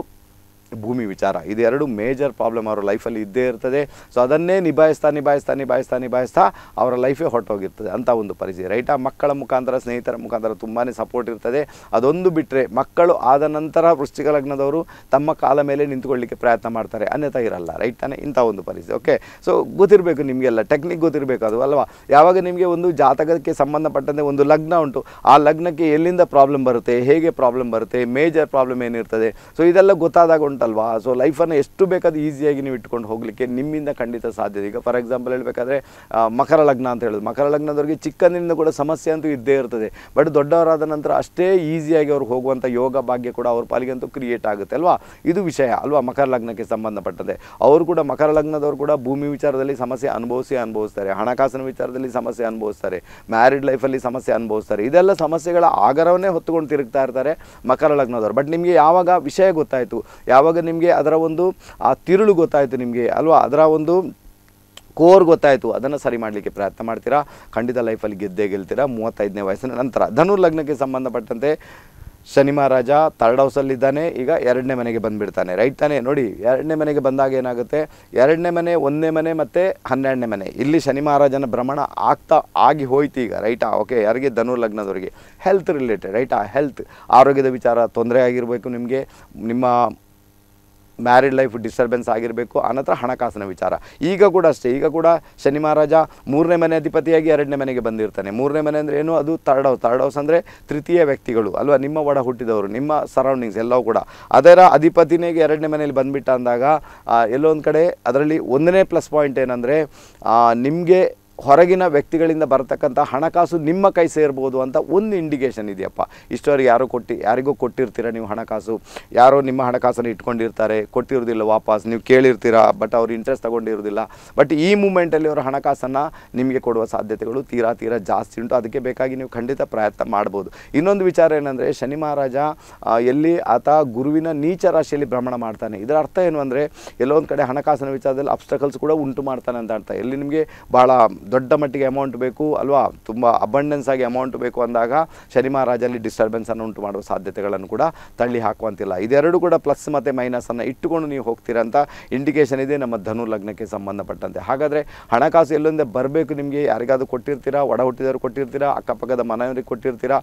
ಭೂಮಿ ವಿಚಾರ ಇದೆರಡು ಮೇಜರ್ ಪ್ರಾಬ್ಲಮ್ ಅವರ ಲೈಫಲ್ಲಿ ಇದ್ದೇ ಇರ್ತದೆ ಸೊ ಅದನ್ನೇ ನಿಭಾಯಿಸ್ತಾ ನಿಭಾಯಿಸ್ತಾ ನಿಭಾಯಿಸ್ತಾ ನಿಭಾಯಿಸ್ತಾ ಅವರ ಲೈಫೇ ಹೊಟ್ಟೋಗಿರ್ತದೆ ಅಂಥ ಒಂದು ಪರಿಸ್ಥಿತಿ ರೈಟ್ ಆ ಮಕ್ಕಳ ಮುಖಾಂತರ ಸ್ನೇಹಿತರ ಮುಖಾಂತರ ತುಂಬಾ ಸಪೋರ್ಟ್ ಇರ್ತದೆ ಅದೊಂದು ಬಿಟ್ಟರೆ ಮಕ್ಕಳು ಆದ ನಂತರ ವೃಷ್ಟಿಕ ಲಗ್ನದವರು ತಮ್ಮ ಕಾಲ ಮೇಲೆ ನಿಂತುಕೊಳ್ಳಿಕ್ಕೆ ಪ್ರಯತ್ನ ಮಾಡ್ತಾರೆ ಅನ್ಯತಾ ಇರಲ್ಲ ರೈಟ್ ತಾನೇ ಇಂಥ ಒಂದು ಪರಿಸ್ಥಿತಿ ಓಕೆ ಸೊ ಗೊತ್ತಿರಬೇಕು ನಿಮಗೆಲ್ಲ ಟೆಕ್ನಿಕ್ ಗೊತ್ತಿರಬೇಕು ಅದು ಅಲ್ವಾ ಯಾವಾಗ ನಿಮಗೆ ಒಂದು ಜಾತಕಕ್ಕೆ ಸಂಬಂಧಪಟ್ಟಂತೆ ಒಂದು ಲಗ್ನ ಉಂಟು ಆ ಲಗ್ನಕ್ಕೆ ಎಲ್ಲಿಂದ ಪ್ರಾಬ್ಲಮ್ ಬರುತ್ತೆ ಹೇಗೆ ಪ್ರಾಬ್ಲಮ್ ಬರುತ್ತೆ ಮೇಜರ್ ಪ್ರಾಬ್ಲಮ್ ಏನಿರ್ತದೆ ಸೊ ಇದೆಲ್ಲ ಗೊತ್ತಾದಾಗ ಉಂಟು ಅಲ್ವಾ ಸೊ ಲೈಫನ್ನು ಎಷ್ಟು ಬೇಕಾದ ಈಸಿಯಾಗಿ ನೀವು ಇಟ್ಕೊಂಡು ಹೋಗಲಿಕ್ಕೆ ನಿಮ್ಮಿಂದ ಖಂಡಿತ ಸಾಧ್ಯ ಈಗ ಫಾರ್ ಎಕ್ಸಾಂಪಲ್ ಹೇಳಬೇಕಾದ್ರೆ ಮಕರ ಲಗ್ನ ಅಂತ ಹೇಳೋದು ಮಕರ ಲಗ್ನದವ್ರಿಗೆ ಚಿಕ್ಕಂದಿನಿಂದ ಕೂಡ ಸಮಸ್ಯೆ ಅಂತೂ ಇದ್ದೇ ಇರ್ತದೆ ಬಟ್ ದೊಡ್ಡವರಾದ ನಂತರ ಅಷ್ಟೇ ಈಸಿಯಾಗಿ ಅವ್ರು ಹೋಗುವಂಥ ಯೋಗ ಭಾಗ್ಯ ಕೂಡ ಅವ್ರ ಪಾಲಿಗೆ ಅಂತೂ ಕ್ರಿಯೇಟ್ ಆಗುತ್ತೆ ಅಲ್ವಾ ಇದು ವಿಷಯ ಅಲ್ವಾ ಮಕರ ಲಗ್ನಕ್ಕೆ ಸಂಬಂಧಪಟ್ಟಂತೆ ಅವರು ಕೂಡ ಮಕರ ಲಗ್ನದವರು ಕೂಡ ಭೂಮಿ ವಿಚಾರದಲ್ಲಿ ಸಮಸ್ಯೆ ಅನುಭವಿಸಿ ಅನುಭವಿಸ್ತಾರೆ ಹಣಕಾಸಿನ ವಿಚಾರದಲ್ಲಿ ಸಮಸ್ಯೆ ಅನುಭವಿಸ್ತಾರೆ ಮ್ಯಾರಿಡ್ ಲೈಫಲ್ಲಿ ಸಮಸ್ಯೆ ಅನುಭವಿಸ್ತಾರೆ ಇದೆಲ್ಲ ಸಮಸ್ಯೆಗಳ ಆಗರವನ್ನೇ ಹೊತ್ತುಕೊಂಡು ತಿರುಗ್ತಾ ಇರ್ತಾರೆ ಮಕರ ಲಗ್ನದವರು ಬಟ್ ನಿಮಗೆ ಯಾವಾಗ ವಿಷಯ ಗೊತ್ತಾಯಿತು ಯಾವಾಗ ಆವಾಗ ನಿಮಗೆ ಅದರ ಒಂದು ಆ ತಿರುಳು ಗೊತ್ತಾಯಿತು ನಿಮಗೆ ಅಲ್ವಾ ಅದರ ಒಂದು ಕೋರ್ ಗೊತ್ತಾಯಿತು ಅದನ್ನು ಸರಿ ಮಾಡಲಿಕ್ಕೆ ಪ್ರಯತ್ನ ಮಾಡ್ತೀರಾ ಖಂಡಿತ ಲೈಫಲ್ಲಿ ಗೆದ್ದೇ ಗೆಲ್ತೀರಾ ಮೂವತ್ತೈದನೇ ವಯಸ್ಸಿನ ನಂತರ ಧನುರ್ ಲಗ್ನಕ್ಕೆ ಸಂಬಂಧಪಟ್ಟಂತೆ ಶನಿ ಮಹಾರಾಜ ತರ್ಡ್ ಹೌಸಲ್ಲಿದ್ದಾನೆ ಈಗ ಎರಡನೇ ಮನೆಗೆ ಬಂದುಬಿಡ್ತಾನೆ ರೈಟ್ ತಾನೇ ನೋಡಿ ಎರಡನೇ ಮನೆಗೆ ಬಂದಾಗ ಏನಾಗುತ್ತೆ ಎರಡನೇ ಮನೆ ಒಂದನೇ ಮನೆ ಮತ್ತು ಹನ್ನೆರಡನೇ ಮನೆ ಇಲ್ಲಿ ಶನಿ ಮಹಾರಾಜನ ಭ್ರಮಣ ಆಗ್ತಾ ಆಗಿ ಹೋಯ್ತು ಈಗ ರೈಟಾ ಓಕೆ ಯಾರಿಗೆ ಧನುರ್ ಲಗ್ನದವರಿಗೆ ಹೆಲ್ತ್ ರಿಲೇಟೆಡ್ ರೈಟಾ ಹೆಲ್ತ್ ಆರೋಗ್ಯದ ವಿಚಾರ ತೊಂದರೆ ಆಗಿರಬೇಕು ನಿಮಗೆ ನಿಮ್ಮ ಮ್ಯಾರಿಡ್ ಲೈಫ್ ಡಿಸ್ಟರ್ಬೆನ್ಸ್ ಆಗಿರಬೇಕು ಆನಂತರ ಹಣಕಾಸಿನ ವಿಚಾರ ಈಗ ಕೂಡ ಅಷ್ಟೇ ಈಗ ಕೂಡ ಶನಿ ಮಹಾರಾಜ ಮೂರನೇ ಮನೆ ಅಧಿಪತಿಯಾಗಿ ಎರಡನೇ ಮನೆಗೆ ಬಂದಿರ್ತಾನೆ ಮೂರನೇ ಮನೆ ಅಂದರೆ ಏನು ಅದು ತರ್ಡ್ ಹೌಸ್ ತರ್ಡ್ ಹೌಸ್ ಅಂದರೆ ತೃತೀಯ ವ್ಯಕ್ತಿಗಳು ಅಲ್ವಾ ನಿಮ್ಮ ಒಡ ಹುಟ್ಟಿದವರು ನಿಮ್ಮ ಸರೌಂಡಿಂಗ್ಸ್ ಎಲ್ಲವೂ ಕೂಡ ಅದರ ಅಧಿಪತಿನೇಗೆ ಎರಡನೇ ಮನೆಯಲ್ಲಿ ಬಂದುಬಿಟ್ಟ ಅಂದಾಗ ಎಲ್ಲೊಂದು ಕಡೆ ಅದರಲ್ಲಿ ಒಂದನೇ ಪ್ಲಸ್ ಪಾಯಿಂಟ್ ಏನಂದರೆ ನಿಮಗೆ ಹೊರಗಿನ ವ್ಯಕ್ತಿಗಳಿಂದ ಬರತಕ್ಕಂಥ ಹಣಕಾಸು ನಿಮ್ಮ ಕೈ ಸೇರ್ಬೋದು ಅಂತ ಒಂದು ಇಂಡಿಕೇಷನ್ ಇದೆಯಪ್ಪ ಇಷ್ಟವರೆಗೆ ಯಾರು ಕೊಟ್ಟು ಯಾರಿಗೂ ಕೊಟ್ಟಿರ್ತೀರ ನೀವು ಹಣಕಾಸು ಯಾರೋ ನಿಮ್ಮ ಹಣಕಾಸನ್ನು ಇಟ್ಕೊಂಡಿರ್ತಾರೆ ಕೊಟ್ಟಿರೋದಿಲ್ಲ ವಾಪಸ್ ನೀವು ಕೇಳಿರ್ತೀರ ಬಟ್ ಅವ್ರು ಇಂಟ್ರೆಸ್ಟ್ ತಗೊಂಡಿರೋದಿಲ್ಲ ಬಟ್ ಈ ಮೂಮೆಂಟಲ್ಲಿ ಅವರ ಹಣಕಾಸನ್ನು ನಿಮಗೆ ಕೊಡುವ ಸಾಧ್ಯತೆಗಳು ತೀರಾ ತೀರಾ ಜಾಸ್ತಿ ಉಂಟು ಅದಕ್ಕೆ ಬೇಕಾಗಿ ನೀವು ಖಂಡಿತ ಪ್ರಯತ್ನ ಮಾಡ್ಬೋದು ಇನ್ನೊಂದು ವಿಚಾರ ಏನಂದರೆ ಶನಿ ಮಹಾರಾಜ ಎಲ್ಲಿ ಆತ ಗುರುವಿನ ನೀಚ ರಾಶಿಯಲ್ಲಿ ಭ್ರಮಣ ಮಾಡ್ತಾನೆ ಇದರ ಅರ್ಥ ಏನು ಅಂದರೆ ಎಲ್ಲೊಂದು ಕಡೆ ಹಣಕಾಸಿನ ವಿಚಾರದಲ್ಲಿ ಅಬ್ಸ್ಟಕಲ್ಸ್ ಕೂಡ ಉಂಟು ಮಾಡ್ತಾನೆ ಅಂತ ಅರ್ಥ ಎಲ್ಲಿ ನಿಮಗೆ ಭಾಳ ದೊಡ್ಡ ಮಟ್ಟಿಗೆ ಅಮೌಂಟ್ ಬೇಕು ಅಲ್ವಾ ತುಂಬ ಅಬಂಡೆನ್ಸ್ ಆಗಿ ಅಮೌಂಟ್ ಬೇಕು ಅಂದಾಗ ಶನಿ ಮಹಾರಾಜಲ್ಲಿ ಡಿಸ್ಟರ್ಬೆನ್ಸನ್ನು ಉಂಟು ಮಾಡುವ ಸಾಧ್ಯತೆಗಳನ್ನು ಕೂಡ ತಳ್ಳಿ ಹಾಕುವಂತಿಲ್ಲ ಇದೆರಡು ಕೂಡ ಪ್ಲಸ್ ಮತ್ತು ಮೈನಸನ್ನು ಇಟ್ಟುಕೊಂಡು ನೀವು ಹೋಗ್ತೀರಾ ಅಂತ ಇಂಡಿಕೇಷನ್ ಇದೆ ನಮ್ಮ ಧನು ಲಗ್ನಕ್ಕೆ ಸಂಬಂಧಪಟ್ಟಂತೆ ಹಾಗಾದರೆ ಹಣಕಾಸು ಎಲ್ಲೊಂದೇ ಬರಬೇಕು ನಿಮಗೆ ಯಾರಿಗಾದರೂ ಕೊಟ್ಟಿರ್ತೀರಾ ಒಡ ಹುಟ್ಟಿದವರು ಕೊಟ್ಟಿರ್ತೀರಾ ಅಕ್ಕಪಕ್ಕದ ಮನೆಯವರಿಗೆ ಕೊಟ್ಟಿರ್ತೀರಾ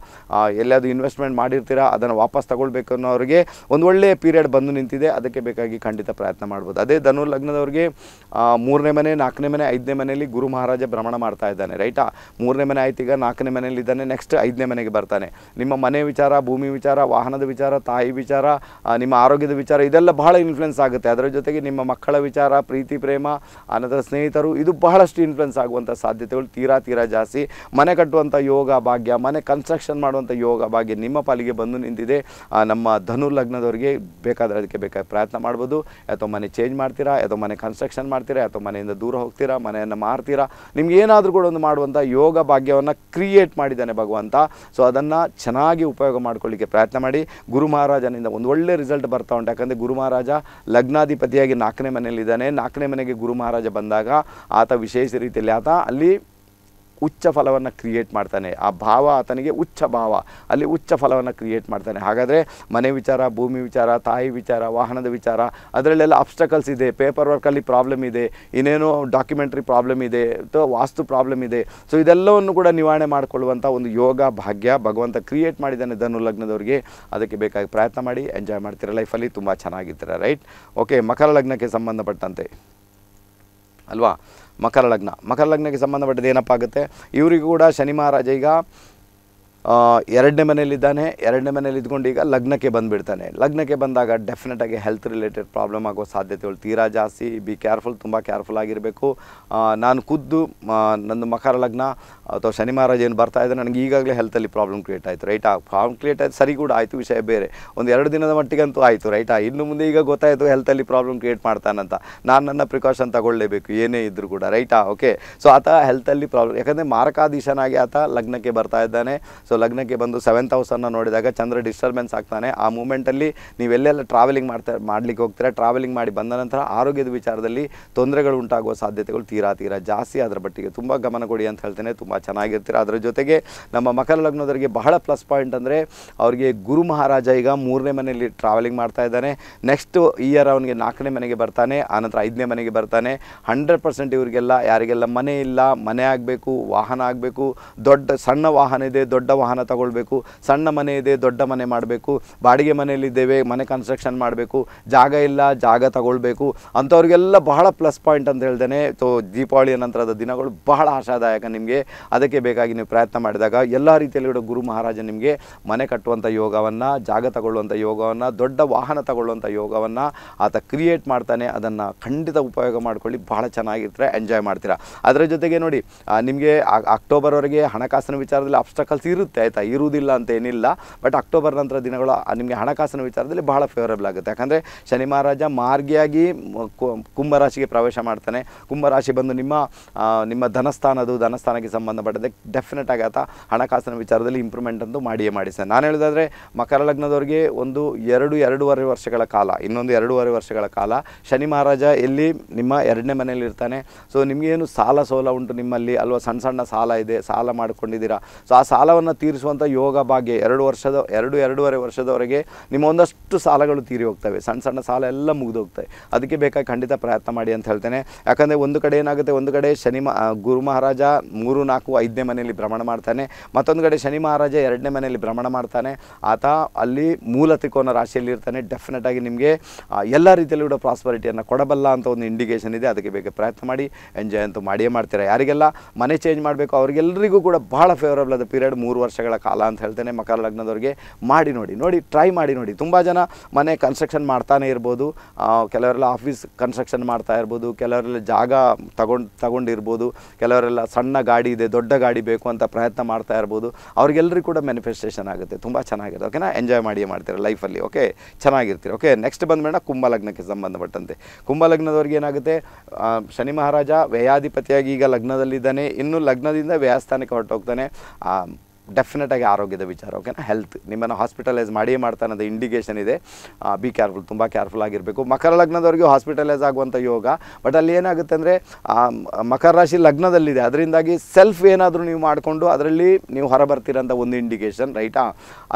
ಎಲ್ಲಾದರೂ ಇನ್ವೆಸ್ಟ್ಮೆಂಟ್ ಮಾಡಿರ್ತೀರಾ ಅದನ್ನು ವಾಪಸ್ ತಗೊಳ್ಬೇಕು ಅನ್ನೋರಿಗೆ ಒಂದು ಒಳ್ಳೆಯ ಪೀರಿಯಡ್ ಬಂದು ನಿಂತಿದೆ ಅದಕ್ಕೆ ಬೇಕಾಗಿ ಖಂಡಿತ ಪ್ರಯತ್ನ ಮಾಡ್ಬೋದು ಅದೇ ಧನು ಲಗ್ನದವ್ರಿಗೆ ಮೂರನೇ ಮನೆ ನಾಲ್ಕನೇ ಮನೆ ಐದನೇ ಮನೆಯಲ್ಲಿ ಗುರು ಮಹಾರಾಜ ಭ್ರಮಣ ಮಾಡ್ತಾ ಇದ್ದಾನೆ ರೈಟಾ ಮೂರನೇ ಮನೆ ಆಯ್ತು ಈಗ ನಾಲ್ಕನೇ ಇದ್ದಾನೆ ನೆಕ್ಸ್ಟ್ ಐದನೇ ಮನೆಗೆ ಬರ್ತಾನೆ ನಿಮ್ಮ ಮನೆ ವಿಚಾರ ಭೂಮಿ ವಿಚಾರ ವಾಹನದ ವಿಚಾರ ತಾಯಿ ವಿಚಾರ ನಿಮ್ಮ ಆರೋಗ್ಯದ ವಿಚಾರ ಇದೆಲ್ಲ ಬಹಳ ಇನ್ಫ್ಲುಯೆನ್ಸ್ ಆಗುತ್ತೆ ಅದರ ಜೊತೆಗೆ ನಿಮ್ಮ ಮಕ್ಕಳ ವಿಚಾರ ಪ್ರೀತಿ ಪ್ರೇಮ ಅನಂತರ ಸ್ನೇಹಿತರು ಇದು ಬಹಳಷ್ಟು ಇನ್ಫ್ಲುಯೆನ್ಸ್ ಆಗುವಂಥ ಸಾಧ್ಯತೆಗಳು ತೀರಾ ತೀರಾ ಜಾಸ್ತಿ ಮನೆ ಕಟ್ಟುವಂಥ ಯೋಗ ಭಾಗ್ಯ ಮನೆ ಕನ್ಸ್ಟ್ರಕ್ಷನ್ ಮಾಡುವಂಥ ಯೋಗ ಭಾಗ್ಯ ನಿಮ್ಮ ಪಾಲಿಗೆ ಬಂದು ನಿಂತಿದೆ ನಮ್ಮ ಧನು ಲಗ್ನದವರಿಗೆ ಬೇಕಾದರೆ ಅದಕ್ಕೆ ಬೇಕಾದ ಪ್ರಯತ್ನ ಮಾಡ್ಬೋದು ಅಥವಾ ಮನೆ ಚೇಂಜ್ ಮಾಡ್ತೀರಾ ಅಥವಾ ಮನೆ ಕನ್ಸ್ಟ್ರಕ್ಷನ್ ಮಾಡ್ತೀರಾ ಅಥವಾ ಮನೆಯಿಂದ ದೂರ ಹೋಗ್ತೀರಾ ಮನೆಯನ್ನು ಮಾರ್ತೀರಾ ನಿಮ್ಮ ಏನಾದರೂ ಕೂಡ ಒಂದು ಮಾಡುವಂಥ ಯೋಗ ಭಾಗ್ಯವನ್ನು ಕ್ರಿಯೇಟ್ ಮಾಡಿದ್ದಾನೆ ಭಗವಂತ ಸೊ ಅದನ್ನು ಚೆನ್ನಾಗಿ ಉಪಯೋಗ ಮಾಡ್ಕೊಳ್ಳಿಕ್ಕೆ ಪ್ರಯತ್ನ ಮಾಡಿ ಗುರು ಮಹಾರಾಜನಿಂದ ಒಂದು ಒಳ್ಳೆ ರಿಸಲ್ಟ್ ಬರ್ತಾ ಉಂಟು ಯಾಕಂದರೆ ಗುರು ಮಹಾರಾಜ ಲಗ್ನಾಧಿಪತಿಯಾಗಿ ನಾಲ್ಕನೇ ಮನೆಯಲ್ಲಿದ್ದಾನೆ ನಾಲ್ಕನೇ ಮನೆಗೆ ಗುರು ಮಹಾರಾಜ ಬಂದಾಗ ಆತ ವಿಶೇಷ ರೀತಿಯಲ್ಲಿ ಆತ ಅಲ್ಲಿ ಉಚ್ಚ ಫಲವನ್ನು ಕ್ರಿಯೇಟ್ ಮಾಡ್ತಾನೆ ಆ ಭಾವ ಆತನಿಗೆ ಉಚ್ಚ ಭಾವ ಅಲ್ಲಿ ಉಚ್ಚ ಫಲವನ್ನು ಕ್ರಿಯೇಟ್ ಮಾಡ್ತಾನೆ ಹಾಗಾದರೆ ಮನೆ ವಿಚಾರ ಭೂಮಿ ವಿಚಾರ ತಾಯಿ ವಿಚಾರ ವಾಹನದ ವಿಚಾರ ಅದರಲ್ಲೆಲ್ಲ ಅಬ್ಸ್ಟಕಲ್ಸ್ ಇದೆ ಪೇಪರ್ ವರ್ಕಲ್ಲಿ ಪ್ರಾಬ್ಲಮ್ ಇದೆ ಇನ್ನೇನೋ ಡಾಕ್ಯುಮೆಂಟ್ರಿ ಪ್ರಾಬ್ಲಮ್ ಇದೆ ಅಥವಾ ವಾಸ್ತು ಪ್ರಾಬ್ಲಮ್ ಇದೆ ಸೊ ಇದೆಲ್ಲವನ್ನು ಕೂಡ ನಿವಾರಣೆ ಮಾಡಿಕೊಳ್ಳುವಂಥ ಒಂದು ಯೋಗ ಭಾಗ್ಯ ಭಗವಂತ ಕ್ರಿಯೇಟ್ ಮಾಡಿದ್ದಾನೆ ಧನು ಲಗ್ನದವ್ರಿಗೆ ಅದಕ್ಕೆ ಬೇಕಾಗಿ ಪ್ರಯತ್ನ ಮಾಡಿ ಎಂಜಾಯ್ ಮಾಡ್ತೀರ ಲೈಫಲ್ಲಿ ತುಂಬ ಚೆನ್ನಾಗಿರ್ತೀರ ರೈಟ್ ಓಕೆ ಮಕರ ಲಗ್ನಕ್ಕೆ ಸಂಬಂಧಪಟ್ಟಂತೆ ಅಲ್ವಾ ಮಕರ ಲಗ್ನ ಮಕರ ಲಗ್ನಕ್ಕೆ ಸಂಬಂಧಪಟ್ಟದ್ದು ಏನಪ್ಪ ಆಗುತ್ತೆ ಇವರಿಗೂ ಕೂಡ ಶನಿ ಮಹಾರಾಜ ಈಗ ಎರಡನೇ ಮನೇಲಿದ್ದಾನೆ ಎರಡನೇ ಮನೇಲಿ ಇದ್ಕೊಂಡು ಈಗ ಲಗ್ನಕ್ಕೆ ಬಂದುಬಿಡ್ತಾನೆ ಲಗ್ನಕ್ಕೆ ಬಂದಾಗ ಡೆಫಿನೆಟಾಗಿ ಹೆಲ್ತ್ ರಿಲೇಟೆಡ್ ಪ್ರಾಬ್ಲಮ್ ಆಗೋ ಸಾಧ್ಯತೆಗಳು ತೀರಾ ಜಾಸ್ತಿ ಬಿ ಕೇರ್ಫುಲ್ ತುಂಬ ಕೇರ್ಫುಲ್ ಆಗಿರಬೇಕು ನಾನು ಖುದ್ದು ನನ್ನ ಮಕರ ಲಗ್ನ ಅಥವಾ ಶನಿ ಏನು ಬರ್ತಾ ಇದ್ದರೆ ನನಗೆ ಈಗಾಗಲೇ ಹೆಲ್ತಲ್ಲಿ ಪ್ರಾಬ್ಲಮ್ ಕ್ರಿಯೇಟ್ ಆಯಿತು ರೈಟಾ ಪ್ರಾಬ್ಲಮ್ ಕ್ರಿಯೇಟ್ ಆಯಿತು ಸರಿ ಕೂಡ ಆಯಿತು ವಿಷಯ ಬೇರೆ ಒಂದು ಎರಡು ದಿನದ ಮಟ್ಟಿಗಂತೂ ಆಯಿತು ರೈಟಾ ಇನ್ನು ಮುಂದೆ ಈಗ ಗೊತ್ತಾಯಿತು ಹೆಲ್ತಲ್ಲಿ ಪ್ರಾಬ್ಲಮ್ ಕ್ರಿಯೇಟ್ ಮಾಡ್ತಾನಂತ ನಾನು ನನ್ನ ಪ್ರಿಕಾಷನ್ ತಗೊಳ್ಳೇಬೇಕು ಏನೇ ಇದ್ದರೂ ಕೂಡ ರೈಟಾ ಓಕೆ ಸೊ ಆತ ಹೆಲ್ತಲ್ಲಿ ಪ್ರಾಬ್ಲಮ್ ಯಾಕಂದರೆ ಮಾರಕಾಧೀಶನಾಗಿ ಆತ ಲಗ್ನಕ್ಕೆ ಬರ್ತಾ ಇದ್ದಾನೆ ಸೊ ಲಗ್ನಕ್ಕೆ ಬಂದು ಸೆವೆಂತ್ ಹೌಸನ್ನು ನೋಡಿದಾಗ ಚಂದ್ರ ಡಿಸ್ಟರ್ಬೆನ್ಸ್ ಆಗ್ತಾನೆ ಆ ಮೂಮೆಂಟಲ್ಲಿ ನೀವೆಲ್ಲೆಲ್ಲ ಟ್ರಾವೆಲಿಂಗ್ ಮಾಡ್ತಾ ಮಾಡಲಿಕ್ಕೆ ಹೋಗ್ತೀರಾ ಟ್ರಾವೆಲಿಂಗ್ ಮಾಡಿ ಬಂದ ನಂತರ ಆರೋಗ್ಯದ ವಿಚಾರದಲ್ಲಿ ತೊಂದರೆಗಳು ಉಂಟಾಗುವ ಸಾಧ್ಯತೆಗಳು ತೀರಾ ತೀರಾ ಜಾಸ್ತಿ ಅದರ ಬಟ್ಟಿಗೆ ತುಂಬ ಗಮನ ಕೊಡಿ ಅಂತ ಹೇಳ್ತೇನೆ ತುಂಬ ಚೆನ್ನಾಗಿರ್ತೀರ ಅದರ ಜೊತೆಗೆ ನಮ್ಮ ಮಕರ ಲಗ್ನದವರಿಗೆ ಬಹಳ ಪ್ಲಸ್ ಪಾಯಿಂಟ್ ಅಂದರೆ ಅವರಿಗೆ ಗುರು ಮಹಾರಾಜ ಈಗ ಮೂರನೇ ಮನೆಯಲ್ಲಿ ಟ್ರಾವೆಲಿಂಗ್ ಮಾಡ್ತಾ ಇದ್ದಾನೆ ನೆಕ್ಸ್ಟ್ ಇಯರ್ ಅವನಿಗೆ ನಾಲ್ಕನೇ ಮನೆಗೆ ಬರ್ತಾನೆ ಆನಂತರ ಐದನೇ ಮನೆಗೆ ಬರ್ತಾನೆ ಹಂಡ್ರೆಡ್ ಪರ್ಸೆಂಟ್ ಇವರಿಗೆಲ್ಲ ಯಾರಿಗೆಲ್ಲ ಮನೆ ಇಲ್ಲ ಮನೆ ಆಗಬೇಕು ವಾಹನ ಆಗಬೇಕು ದೊಡ್ಡ ಸಣ್ಣ ವಾಹನ ಇದೆ ದೊಡ್ಡ ವಾಹನ ತಗೊಳ್ಬೇಕು ಸಣ್ಣ ಮನೆ ಇದೆ ದೊಡ್ಡ ಮನೆ ಮಾಡಬೇಕು ಬಾಡಿಗೆ ಮನೆಯಲ್ಲಿದ್ದೇವೆ ಮನೆ ಕನ್ಸ್ಟ್ರಕ್ಷನ್ ಮಾಡಬೇಕು ಜಾಗ ಇಲ್ಲ ಜಾಗ ತಗೊಳ್ಬೇಕು ಅಂಥವ್ರಿಗೆಲ್ಲ ಬಹಳ ಪ್ಲಸ್ ಪಾಯಿಂಟ್ ಅಂತ ಹೇಳ್ದೇನೆ ಸೊ ದೀಪಾವಳಿಯ ನಂತರದ ದಿನಗಳು ಬಹಳ ಆಶಾದಾಯಕ ನಿಮಗೆ ಅದಕ್ಕೆ ಬೇಕಾಗಿ ನೀವು ಪ್ರಯತ್ನ ಮಾಡಿದಾಗ ಎಲ್ಲ ರೀತಿಯಲ್ಲಿ ಕೂಡ ಗುರು ಮಹಾರಾಜ ನಿಮಗೆ ಮನೆ ಕಟ್ಟುವಂಥ ಯೋಗವನ್ನು ಜಾಗ ತಗೊಳ್ಳುವಂಥ ಯೋಗವನ್ನು ದೊಡ್ಡ ವಾಹನ ತಗೊಳ್ಳುವಂಥ ಯೋಗವನ್ನು ಆತ ಕ್ರಿಯೇಟ್ ಮಾಡ್ತಾನೆ ಅದನ್ನು ಖಂಡಿತ ಉಪಯೋಗ ಮಾಡ್ಕೊಳ್ಳಿ ಬಹಳ ಚೆನ್ನಾಗಿರ್ತಾರೆ ಎಂಜಾಯ್ ಮಾಡ್ತೀರಾ ಅದರ ಜೊತೆಗೆ ನೋಡಿ ನಿಮಗೆ ಅಕ್ಟೋಬರ್ವರೆಗೆ ಹಣಕಾಸಿನ ವಿಚಾರದಲ್ಲಿ ಅಬ್ಸ್ಟಕಲ್ಸ್ ಇರುತ್ತೆ ಆಯ್ತಾ ಆಯಿತಾ ಇರುವುದಿಲ್ಲ ಅಂತ ಏನಿಲ್ಲ ಬಟ್ ಅಕ್ಟೋಬರ್ ನಂತರ ದಿನಗಳು ನಿಮಗೆ ಹಣಕಾಸಿನ ವಿಚಾರದಲ್ಲಿ ಬಹಳ ಫೇವರೇಬಲ್ ಆಗುತ್ತೆ ಯಾಕಂದರೆ ಶನಿ ಮಹಾರಾಜ ಮಾರ್ಗಿಯಾಗಿ ಕುಂಭರಾಶಿಗೆ ಪ್ರವೇಶ ಮಾಡ್ತಾನೆ ಕುಂಭರಾಶಿ ಬಂದು ನಿಮ್ಮ ನಿಮ್ಮ ಧನಸ್ಥಾನದು ಧನಸ್ಥಾನಕ್ಕೆ ಸಂಬಂಧಪಟ್ಟಂತೆ ಡೆಫಿನೆಟ್ ಆಗಿ ಆತ ಹಣಕಾಸಿನ ವಿಚಾರದಲ್ಲಿ ಇಂಪ್ರೂವ್ಮೆಂಟ್ ಅಂತೂ ಮಾಡಿಯೇ ಮಾಡಿ ಸರ್ ನಾನು ಹೇಳೋದಾದರೆ ಮಕರ ಲಗ್ನದವರಿಗೆ ಒಂದು ಎರಡು ಎರಡೂವರೆ ವರ್ಷಗಳ ಕಾಲ ಇನ್ನೊಂದು ಎರಡೂವರೆ ವರ್ಷಗಳ ಕಾಲ ಶನಿ ಮಹಾರಾಜ ಎಲ್ಲಿ ನಿಮ್ಮ ಎರಡನೇ ಮನೆಯಲ್ಲಿ ಇರ್ತಾನೆ ಸೊ ನಿಮಗೇನು ಸಾಲ ಸೋಲ ಉಂಟು ನಿಮ್ಮಲ್ಲಿ ಅಲ್ವಾ ಸಣ್ಣ ಸಣ್ಣ ಸಾಲ ಇದೆ ಸಾಲ ಮಾಡ್ಕೊಂಡಿದ್ದೀರಾ ಸೊ ಆ ಸಾಲವನ್ನು ತೀರಿಸುವಂಥ ಯೋಗ ಭಾಗ್ಯ ಎರಡು ವರ್ಷದ ಎರಡು ಎರಡೂವರೆ ವರ್ಷದವರೆಗೆ ನಿಮ್ಮ ಒಂದಷ್ಟು ಸಾಲಗಳು ತೀರಿ ಹೋಗ್ತವೆ ಸಣ್ಣ ಸಣ್ಣ ಸಾಲ ಎಲ್ಲ ಮುಗಿದು ಹೋಗ್ತವೆ ಅದಕ್ಕೆ ಬೇಕಾಗಿ ಖಂಡಿತ ಪ್ರಯತ್ನ ಮಾಡಿ ಅಂತ ಹೇಳ್ತೇನೆ ಯಾಕಂದರೆ ಒಂದು ಕಡೆ ಏನಾಗುತ್ತೆ ಒಂದು ಕಡೆ ಶನಿ ಗುರು ಮಹಾರಾಜ ಮೂರು ನಾಲ್ಕು ಐದನೇ ಮನೆಯಲ್ಲಿ ಭ್ರಮಣ ಮಾಡ್ತಾನೆ ಮತ್ತೊಂದು ಕಡೆ ಶನಿ ಮಹಾರಾಜ ಎರಡನೇ ಮನೆಯಲ್ಲಿ ಭ್ರಮಣ ಮಾಡ್ತಾನೆ ಆತ ಅಲ್ಲಿ ಮೂಲ ತ್ರಿಕೋನ ರಾಶಿಯಲ್ಲಿ ಇರ್ತಾನೆ ಡೆಫಿನೆಟ್ ಆಗಿ ನಿಮಗೆ ಎಲ್ಲ ರೀತಿಯಲ್ಲಿ ಕೂಡ ಪ್ರಾಸ್ಪರಿಟಿಯನ್ನು ಕೊಡಬಲ್ಲ ಅಂತ ಒಂದು ಇಂಡಿಕೇಶನ್ ಇದೆ ಅದಕ್ಕೆ ಬೇಕು ಪ್ರಯತ್ನ ಮಾಡಿ ಎಂಜಾಯ್ ಅಂತೂ ಮಾಡಿಯೇ ಮಾಡ್ತೀರಾ ಯಾರಿಗೆಲ್ಲ ಮನೆ ಚೇಂಜ್ ಮಾಡಬೇಕು ಅವರಿಗೆಲ್ಲರಿಗೂ ಕೂಡ ಭಾಳ ಫೇವರಬಲ್ ಆದ ಪೀರಿಯಡ್ ಮೂರು ವರ್ಷ ವರ್ಷಗಳ ಕಾಲ ಅಂತ ಹೇಳ್ತೇನೆ ಮಕರ ಲಗ್ನದವ್ರಿಗೆ ಮಾಡಿ ನೋಡಿ ನೋಡಿ ಟ್ರೈ ಮಾಡಿ ನೋಡಿ ತುಂಬ ಜನ ಮನೆ ಕನ್ಸ್ಟ್ರಕ್ಷನ್ ಮಾಡ್ತಾನೆ ಇರ್ಬೋದು ಕೆಲವರೆಲ್ಲ ಆಫೀಸ್ ಕನ್ಸ್ಟ್ರಕ್ಷನ್ ಮಾಡ್ತಾ ಇರ್ಬೋದು ಕೆಲವರೆಲ್ಲ ಜಾಗ ತಗೊಂಡು ತಗೊಂಡಿರ್ಬೋದು ಕೆಲವರೆಲ್ಲ ಸಣ್ಣ ಗಾಡಿ ಇದೆ ದೊಡ್ಡ ಗಾಡಿ ಬೇಕು ಅಂತ ಪ್ರಯತ್ನ ಮಾಡ್ತಾ ಇರ್ಬೋದು ಅವ್ರಿಗೆಲ್ಲರಿಗೂ ಕೂಡ ಮ್ಯಾನಿಫೆಸ್ಟೇಷನ್ ಆಗುತ್ತೆ ತುಂಬ ಚೆನ್ನಾಗಿರುತ್ತೆ ಓಕೆನಾ ಎಂಜಾಯ್ ಮಾಡಿ ಮಾಡ್ತೀರಾ ಲೈಫಲ್ಲಿ ಓಕೆ ಚೆನ್ನಾಗಿರ್ತೀರಿ ಓಕೆ ನೆಕ್ಸ್ಟ್ ಬಂದ್ಮೇಲೆ ಕುಂಭ ಲಗ್ನಕ್ಕೆ ಸಂಬಂಧಪಟ್ಟಂತೆ ಕುಂಭ ಲಗ್ನದವ್ರಿಗೆ ಏನಾಗುತ್ತೆ ಶನಿ ಮಹಾರಾಜ ವ್ಯಯಾಧಿಪತಿಯಾಗಿ ಈಗ ಲಗ್ನದಲ್ಲಿದ್ದಾನೆ ಇನ್ನು ಲಗ್ನದಿಂದ ವ್ಯಯಸ್ಥಾನಕ್ಕೆ ಹೊರಟೋಗ್ತಾನೆ ಡೆಫಿನೆಟಾಗಿ ಆರೋಗ್ಯದ ವಿಚಾರ ಓಕೆನಾ ಹೆಲ್ತ್ ನಿಮ್ಮನ್ನು ಹಾಸ್ಪಿಟಲೈಸ್ ಮಾಡಿಯೇ ಮಾಡ್ತಾನೆ ಅದು ಇಂಡಿಕೇಷನ್ ಇದೆ ಬಿ ಕೇರ್ಫುಲ್ ತುಂಬ ಕೇರ್ಫುಲ್ ಆಗಿರಬೇಕು ಮಕರ ಲಗ್ನದವರಿಗೆ ಹಾಸ್ಪಿಟಲೈಸ್ ಆಗುವಂಥ ಯೋಗ ಬಟ್ ಅಲ್ಲಿ ಏನಾಗುತ್ತೆ ಅಂದರೆ ಮಕರ ರಾಶಿ ಲಗ್ನದಲ್ಲಿದೆ ಅದರಿಂದಾಗಿ ಸೆಲ್ಫ್ ಏನಾದರೂ ನೀವು ಮಾಡಿಕೊಂಡು ಅದರಲ್ಲಿ ನೀವು ಹೊರ ಬರ್ತೀರಂಥ ಒಂದು ಇಂಡಿಕೇಷನ್ ರೈಟಾ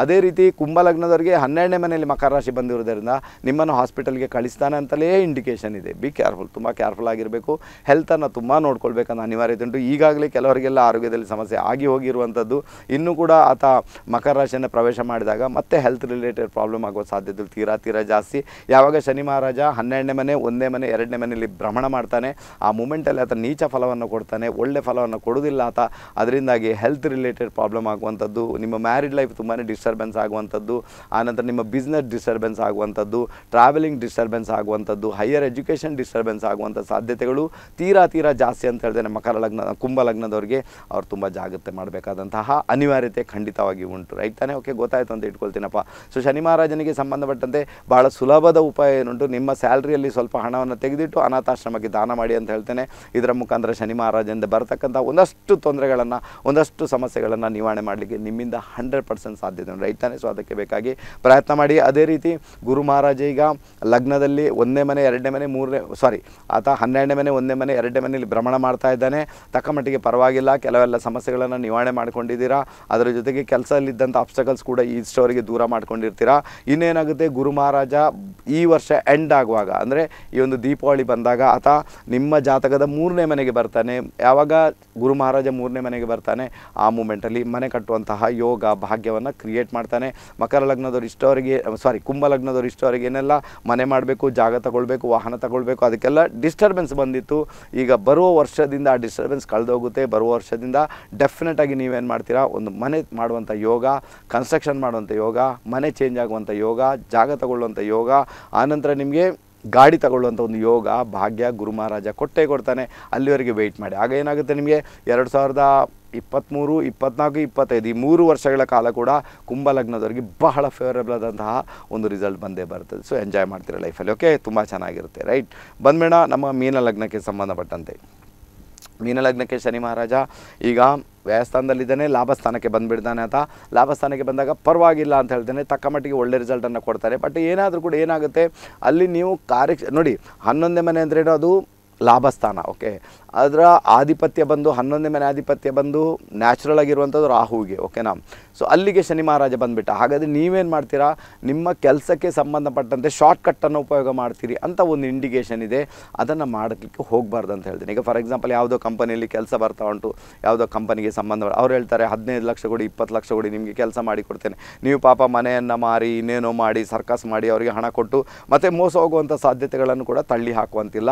ಅದೇ ರೀತಿ ಕುಂಭ ಲಗ್ನದವರಿಗೆ ಹನ್ನೆರಡನೇ ಮನೆಯಲ್ಲಿ ಮಕರ ರಾಶಿ ಬಂದಿರೋದ್ರಿಂದ ನಿಮ್ಮನ್ನು ಹಾಸ್ಪಿಟಲ್ಗೆ ಕಳಿಸ್ತಾನೆ ಅಂತಲೇ ಇಂಡಿಕೇಷನ್ ಇದೆ ಬಿ ಕೇರ್ಫುಲ್ ತುಂಬ ಕೇರ್ಫುಲ್ ಆಗಿರಬೇಕು ಹೆಲ್ತನ್ನು ತುಂಬ ನೋಡ್ಕೊಳ್ಬೇಕನ್ನೋ ಅನಿವಾರ್ಯತೆ ಉಂಟು ಈಗಾಗಲೇ ಕೆಲವರಿಗೆಲ್ಲ ಆರೋಗ್ಯದಲ್ಲಿ ಸಮಸ್ಯೆ ಆಗಿ ಹೋಗಿರುವಂಥದ್ದು ಇನ್ನು ಇನ್ನೂ ಕೂಡ ಆತ ಮಕರ ರಾಶಿಯನ್ನು ಪ್ರವೇಶ ಮಾಡಿದಾಗ ಮತ್ತೆ ಹೆಲ್ತ್ ರಿಲೇಟೆಡ್ ಪ್ರಾಬ್ಲಮ್ ಆಗುವ ಸಾಧ್ಯತೆ ತೀರಾ ತೀರಾ ಜಾಸ್ತಿ ಯಾವಾಗ ಶನಿ ಮಹಾರಾಜ ಹನ್ನೆರಡನೇ ಮನೆ ಒಂದೇ ಮನೆ ಎರಡನೇ ಮನೆಯಲ್ಲಿ ಭ್ರಮಣ ಮಾಡ್ತಾನೆ ಆ ಮೂಮೆಂಟಲ್ಲಿ ಆತ ನೀಚ ಫಲವನ್ನು ಕೊಡ್ತಾನೆ ಒಳ್ಳೆ ಫಲವನ್ನು ಕೊಡೋದಿಲ್ಲ ಆತ ಅದರಿಂದಾಗಿ ಹೆಲ್ತ್ ರಿಲೇಟೆಡ್ ಪ್ರಾಬ್ಲಮ್ ಆಗುವಂಥದ್ದು ನಿಮ್ಮ ಮ್ಯಾರಿಡ್ ಲೈಫ್ ತುಂಬಾ ಡಿಸ್ಟರ್ಬೆನ್ಸ್ ಆಗುವಂಥದ್ದು ಆನಂತರ ನಿಮ್ಮ ಬಿಸ್ನೆಸ್ ಡಿಸ್ಟರ್ಬೆನ್ಸ್ ಆಗುವಂಥದ್ದು ಟ್ರಾವೆಲಿಂಗ್ ಡಿಸ್ಟರ್ಬೆನ್ಸ್ ಆಗುವಂಥದ್ದು ಹೈಯರ್ ಎಜುಕೇಷನ್ ಡಿಸ್ಟರ್ಬೆನ್ಸ್ ಆಗುವಂಥ ಸಾಧ್ಯತೆಗಳು ತೀರಾ ತೀರಾ ಜಾಸ್ತಿ ಅಂತ ಹೇಳಿದ್ರೆ ಮಕರ ಲಗ್ನ ಕುಂಭ ಲಗ್ನದವರಿಗೆ ಅವ್ರು ತುಂಬ ಜಾಗ್ರತೆ ಮಾಡಬೇಕಾದಂತಹ ಅನಿವಾರ್ಯ ಅನಿವಾರ್ಯತೆ ಖಂಡಿತವಾಗಿ ಉಂಟು ರೈಟ್ ತಾನೇ ಓಕೆ ಗೊತ್ತಾಯಿತು ಅಂತ ಇಟ್ಕೊಳ್ತೀನಪ್ಪ ಸೊ ಶನಿ ಮಹಾರಾಜನಿಗೆ ಸಂಬಂಧಪಟ್ಟಂತೆ ಭಾಳ ಸುಲಭದ ಉಪಾಯ ಏನುಂಟು ನಿಮ್ಮ ಸ್ಯಾಲ್ರಿಯಲ್ಲಿ ಸ್ವಲ್ಪ ಹಣವನ್ನು ತೆಗೆದಿಟ್ಟು ಅನಾಥಾಶ್ರಮಕ್ಕೆ ದಾನ ಮಾಡಿ ಅಂತ ಹೇಳ್ತೇನೆ ಇದರ ಮುಖಾಂತರ ಶನಿ ಮಹಾರಾಜನಿಂದ ಬರತಕ್ಕಂಥ ಒಂದಷ್ಟು ತೊಂದರೆಗಳನ್ನು ಒಂದಷ್ಟು ಸಮಸ್ಯೆಗಳನ್ನು ನಿವಾರಣೆ ಮಾಡಲಿಕ್ಕೆ ನಿಮ್ಮಿಂದ ಹಂಡ್ರೆಡ್ ಪರ್ಸೆಂಟ್ ಸಾಧ್ಯತೆ ರೈಟ್ ತಾನೇ ಸೊ ಅದಕ್ಕೆ ಬೇಕಾಗಿ ಪ್ರಯತ್ನ ಮಾಡಿ ಅದೇ ರೀತಿ ಗುರು ಮಹಾರಾಜ ಈಗ ಲಗ್ನದಲ್ಲಿ ಒಂದೇ ಮನೆ ಎರಡನೇ ಮನೆ ಮೂರನೇ ಸಾರಿ ಆತ ಹನ್ನೆರಡನೇ ಮನೆ ಒಂದನೇ ಮನೆ ಎರಡನೇ ಮನೆಯಲ್ಲಿ ಭ್ರಮಣ ಮಾಡ್ತಾ ಇದ್ದಾನೆ ತಕ್ಕ ಮಟ್ಟಿಗೆ ಪರವಾಗಿಲ್ಲ ಕೆಲವೆಲ್ಲ ಸಮಸ್ಯೆಗಳನ್ನು ನಿವಾರಣೆ ಮಾಡ್ಕೊಂಡಿದ್ದೀರಾ ಅದರ ಜೊತೆಗೆ ಕೆಲಸದಲ್ಲಿದ್ದಂಥ ಆಪ್ಸ್ಟಕಲ್ಸ್ ಕೂಡ ಈ ಇಷ್ಟವರೆಗೆ ದೂರ ಮಾಡ್ಕೊಂಡಿರ್ತೀರಾ ಇನ್ನೇನಾಗುತ್ತೆ ಗುರು ಮಹಾರಾಜ ಈ ವರ್ಷ ಎಂಡ್ ಆಗುವಾಗ ಅಂದರೆ ಈ ಒಂದು ದೀಪಾವಳಿ ಬಂದಾಗ ಆತ ನಿಮ್ಮ ಜಾತಕದ ಮೂರನೇ ಮನೆಗೆ ಬರ್ತಾನೆ ಯಾವಾಗ ಗುರು ಮಹಾರಾಜ ಮೂರನೇ ಮನೆಗೆ ಬರ್ತಾನೆ ಆ ಮೂಮೆಂಟಲ್ಲಿ ಮನೆ ಕಟ್ಟುವಂತಹ ಯೋಗ ಭಾಗ್ಯವನ್ನು ಕ್ರಿಯೇಟ್ ಮಾಡ್ತಾನೆ ಮಕರ ಲಗ್ನದವ್ರು ಇಷ್ಟವರಿಗೆ ಸಾರಿ ಕುಂಭ ಲಗ್ನದವ್ರು ಇಷ್ಟವರಿಗೆ ಏನೆಲ್ಲ ಮನೆ ಮಾಡಬೇಕು ಜಾಗ ತಗೊಳ್ಬೇಕು ವಾಹನ ತಗೊಳ್ಬೇಕು ಅದಕ್ಕೆಲ್ಲ ಡಿಸ್ಟರ್ಬೆನ್ಸ್ ಬಂದಿತ್ತು ಈಗ ಬರುವ ವರ್ಷದಿಂದ ಆ ಡಿಸ್ಟರ್ಬೆನ್ಸ್ ಕಳೆದೋಗುತ್ತೆ ಬರುವ ವರ್ಷದಿಂದ ಡೆಫಿನೆಟಾಗಿ ನೀವೇನು ಮಾಡ್ತೀರಾ ಒಂದು ಮನೆ ಮಾಡುವಂಥ ಯೋಗ ಕನ್ಸ್ಟ್ರಕ್ಷನ್ ಮಾಡುವಂಥ ಯೋಗ ಮನೆ ಚೇಂಜ್ ಆಗುವಂಥ ಯೋಗ ಜಾಗ ತಗೊಳ್ಳುವಂಥ ಯೋಗ ಆನಂತರ ನಿಮಗೆ ಗಾಡಿ ತಗೊಳ್ಳುವಂಥ ಒಂದು ಯೋಗ ಭಾಗ್ಯ ಗುರು ಮಹಾರಾಜ ಕೊಟ್ಟೆ ಕೊಡ್ತಾನೆ ಅಲ್ಲಿವರೆಗೆ ವೆಯ್ಟ್ ಮಾಡಿ ಆಗ ಏನಾಗುತ್ತೆ ನಿಮಗೆ ಎರಡು ಸಾವಿರದ ಇಪ್ಪತ್ತ್ಮೂರು ಇಪ್ಪತ್ನಾಲ್ಕು ಇಪ್ಪತ್ತೈದು ಈ ಮೂರು ವರ್ಷಗಳ ಕಾಲ ಕೂಡ ಕುಂಭ ಲಗ್ನದವರಿಗೆ ಬಹಳ ಫೇವರೇಬಲ್ ಆದಂತಹ ಒಂದು ರಿಸಲ್ಟ್ ಬಂದೇ ಬರ್ತದೆ ಸೊ ಎಂಜಾಯ್ ಮಾಡ್ತೀರ ಲೈಫಲ್ಲಿ ಓಕೆ ತುಂಬ ಚೆನ್ನಾಗಿರುತ್ತೆ ರೈಟ್ ಬಂದ್ಮೇಣ ನಮ್ಮ ಮೀನ ಲಗ್ನಕ್ಕೆ ಸಂಬಂಧಪಟ್ಟಂತೆ ಮೀನಲಗ್ನಕ್ಕೆ ಶನಿ ಮಹಾರಾಜ ಈಗ ವ್ಯಯಸ್ಥಾನದಲ್ಲಿದ್ದಾನೆ ಲಾಭಸ್ಥಾನಕ್ಕೆ ಬಂದುಬಿಡ್ತಾನೆ ಆತ ಲಾಭಸ್ಥಾನಕ್ಕೆ ಬಂದಾಗ ಪರವಾಗಿಲ್ಲ ಅಂತ ಹೇಳ್ತಾನೆ ತಕ್ಕ ಮಟ್ಟಿಗೆ ಒಳ್ಳೆ ರಿಸಲ್ಟನ್ನು ಕೊಡ್ತಾರೆ ಬಟ್ ಏನಾದರೂ ಕೂಡ ಏನಾಗುತ್ತೆ ಅಲ್ಲಿ ನೀವು ಕಾರ್ಯಕ್ಷ ನೋಡಿ ಹನ್ನೊಂದೇ ಮನೆ ಅಂದರೆ ಅದು ಲಾಭಸ್ಥಾನ ಓಕೆ ಅದರ ಆಧಿಪತ್ಯ ಬಂದು ಹನ್ನೊಂದನೇ ಮನೆ ಆಧಿಪತ್ಯ ಬಂದು ನ್ಯಾಚುರಲ್ ಆಗಿರುವಂಥದ್ದು ರಾಹುವಿಗೆ ಓಕೆನಾ ಸೊ ಅಲ್ಲಿಗೆ ಶನಿ ಮಹಾರಾಜ ಬಂದುಬಿಟ್ಟ ಹಾಗಾದರೆ ನೀವೇನು ಮಾಡ್ತೀರಾ ನಿಮ್ಮ ಕೆಲಸಕ್ಕೆ ಸಂಬಂಧಪಟ್ಟಂತೆ ಶಾರ್ಟ್ಕಟ್ಟನ್ನು ಉಪಯೋಗ ಮಾಡ್ತೀರಿ ಅಂತ ಒಂದು ಇಂಡಿಕೇಷನ್ ಇದೆ ಅದನ್ನು ಮಾಡಲಿಕ್ಕೆ ಹೋಗಬಾರ್ದು ಅಂತ ಹೇಳ್ತೀನಿ ಈಗ ಫಾರ್ ಎಕ್ಸಾಂಪಲ್ ಯಾವುದೋ ಕಂಪನಿಯಲ್ಲಿ ಕೆಲಸ ಬರ್ತಾ ಉಂಟು ಯಾವುದೋ ಕಂಪನಿಗೆ ಸಂಬಂಧ ಅವ್ರು ಹೇಳ್ತಾರೆ ಹದಿನೈದು ಲಕ್ಷ ಕೊಡಿ ಇಪ್ಪತ್ತು ಲಕ್ಷ ಕೊಡಿ ನಿಮಗೆ ಕೆಲಸ ಮಾಡಿ ಕೊಡ್ತೇನೆ ನೀವು ಪಾಪ ಮನೆಯನ್ನು ಮಾರಿ ಇನ್ನೇನೋ ಮಾಡಿ ಸರ್ಕಸ್ ಮಾಡಿ ಅವರಿಗೆ ಹಣ ಕೊಟ್ಟು ಮತ್ತು ಮೋಸ ಹೋಗುವಂಥ ಸಾಧ್ಯತೆಗಳನ್ನು ಕೂಡ ತಳ್ಳಿ ಹಾಕುವಂತಿಲ್ಲ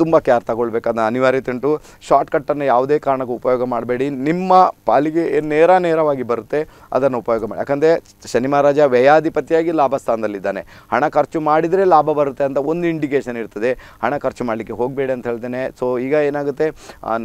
ತುಂಬ ಕೇರ್ ತಗೊಳ್ಬೇಕಂದ್ರೆ ಅನಿವಾರ್ಯತೆ ಉಂಟು ಶಾರ್ಟ್ಕಟ್ಟನ್ನು ಯಾವುದೇ ಕಾರಣಕ್ಕೂ ಉಪಯೋಗ ಮಾಡಬೇಡಿ ನಿಮ್ಮ ಪಾಲಿಗೆ ನೇರ ನೇರವಾಗಿ ಬರುತ್ತೆ ಅದನ್ನು ಉಪಯೋಗ ಮಾಡಿ ಯಾಕಂದರೆ ಶನಿ ಮಹಾರಾಜ ವ್ಯಯಾಧಿಪತಿಯಾಗಿ ಲಾಭಸ್ಥಾನದಲ್ಲಿದ್ದಾನೆ ಹಣ ಖರ್ಚು ಮಾಡಿದರೆ ಲಾಭ ಬರುತ್ತೆ ಅಂತ ಒಂದು ಇಂಡಿಕೇಷನ್ ಇರ್ತದೆ ಹಣ ಖರ್ಚು ಮಾಡಲಿಕ್ಕೆ ಹೋಗಬೇಡಿ ಅಂತ ಹೇಳ್ತೇನೆ ಸೊ ಈಗ ಏನಾಗುತ್ತೆ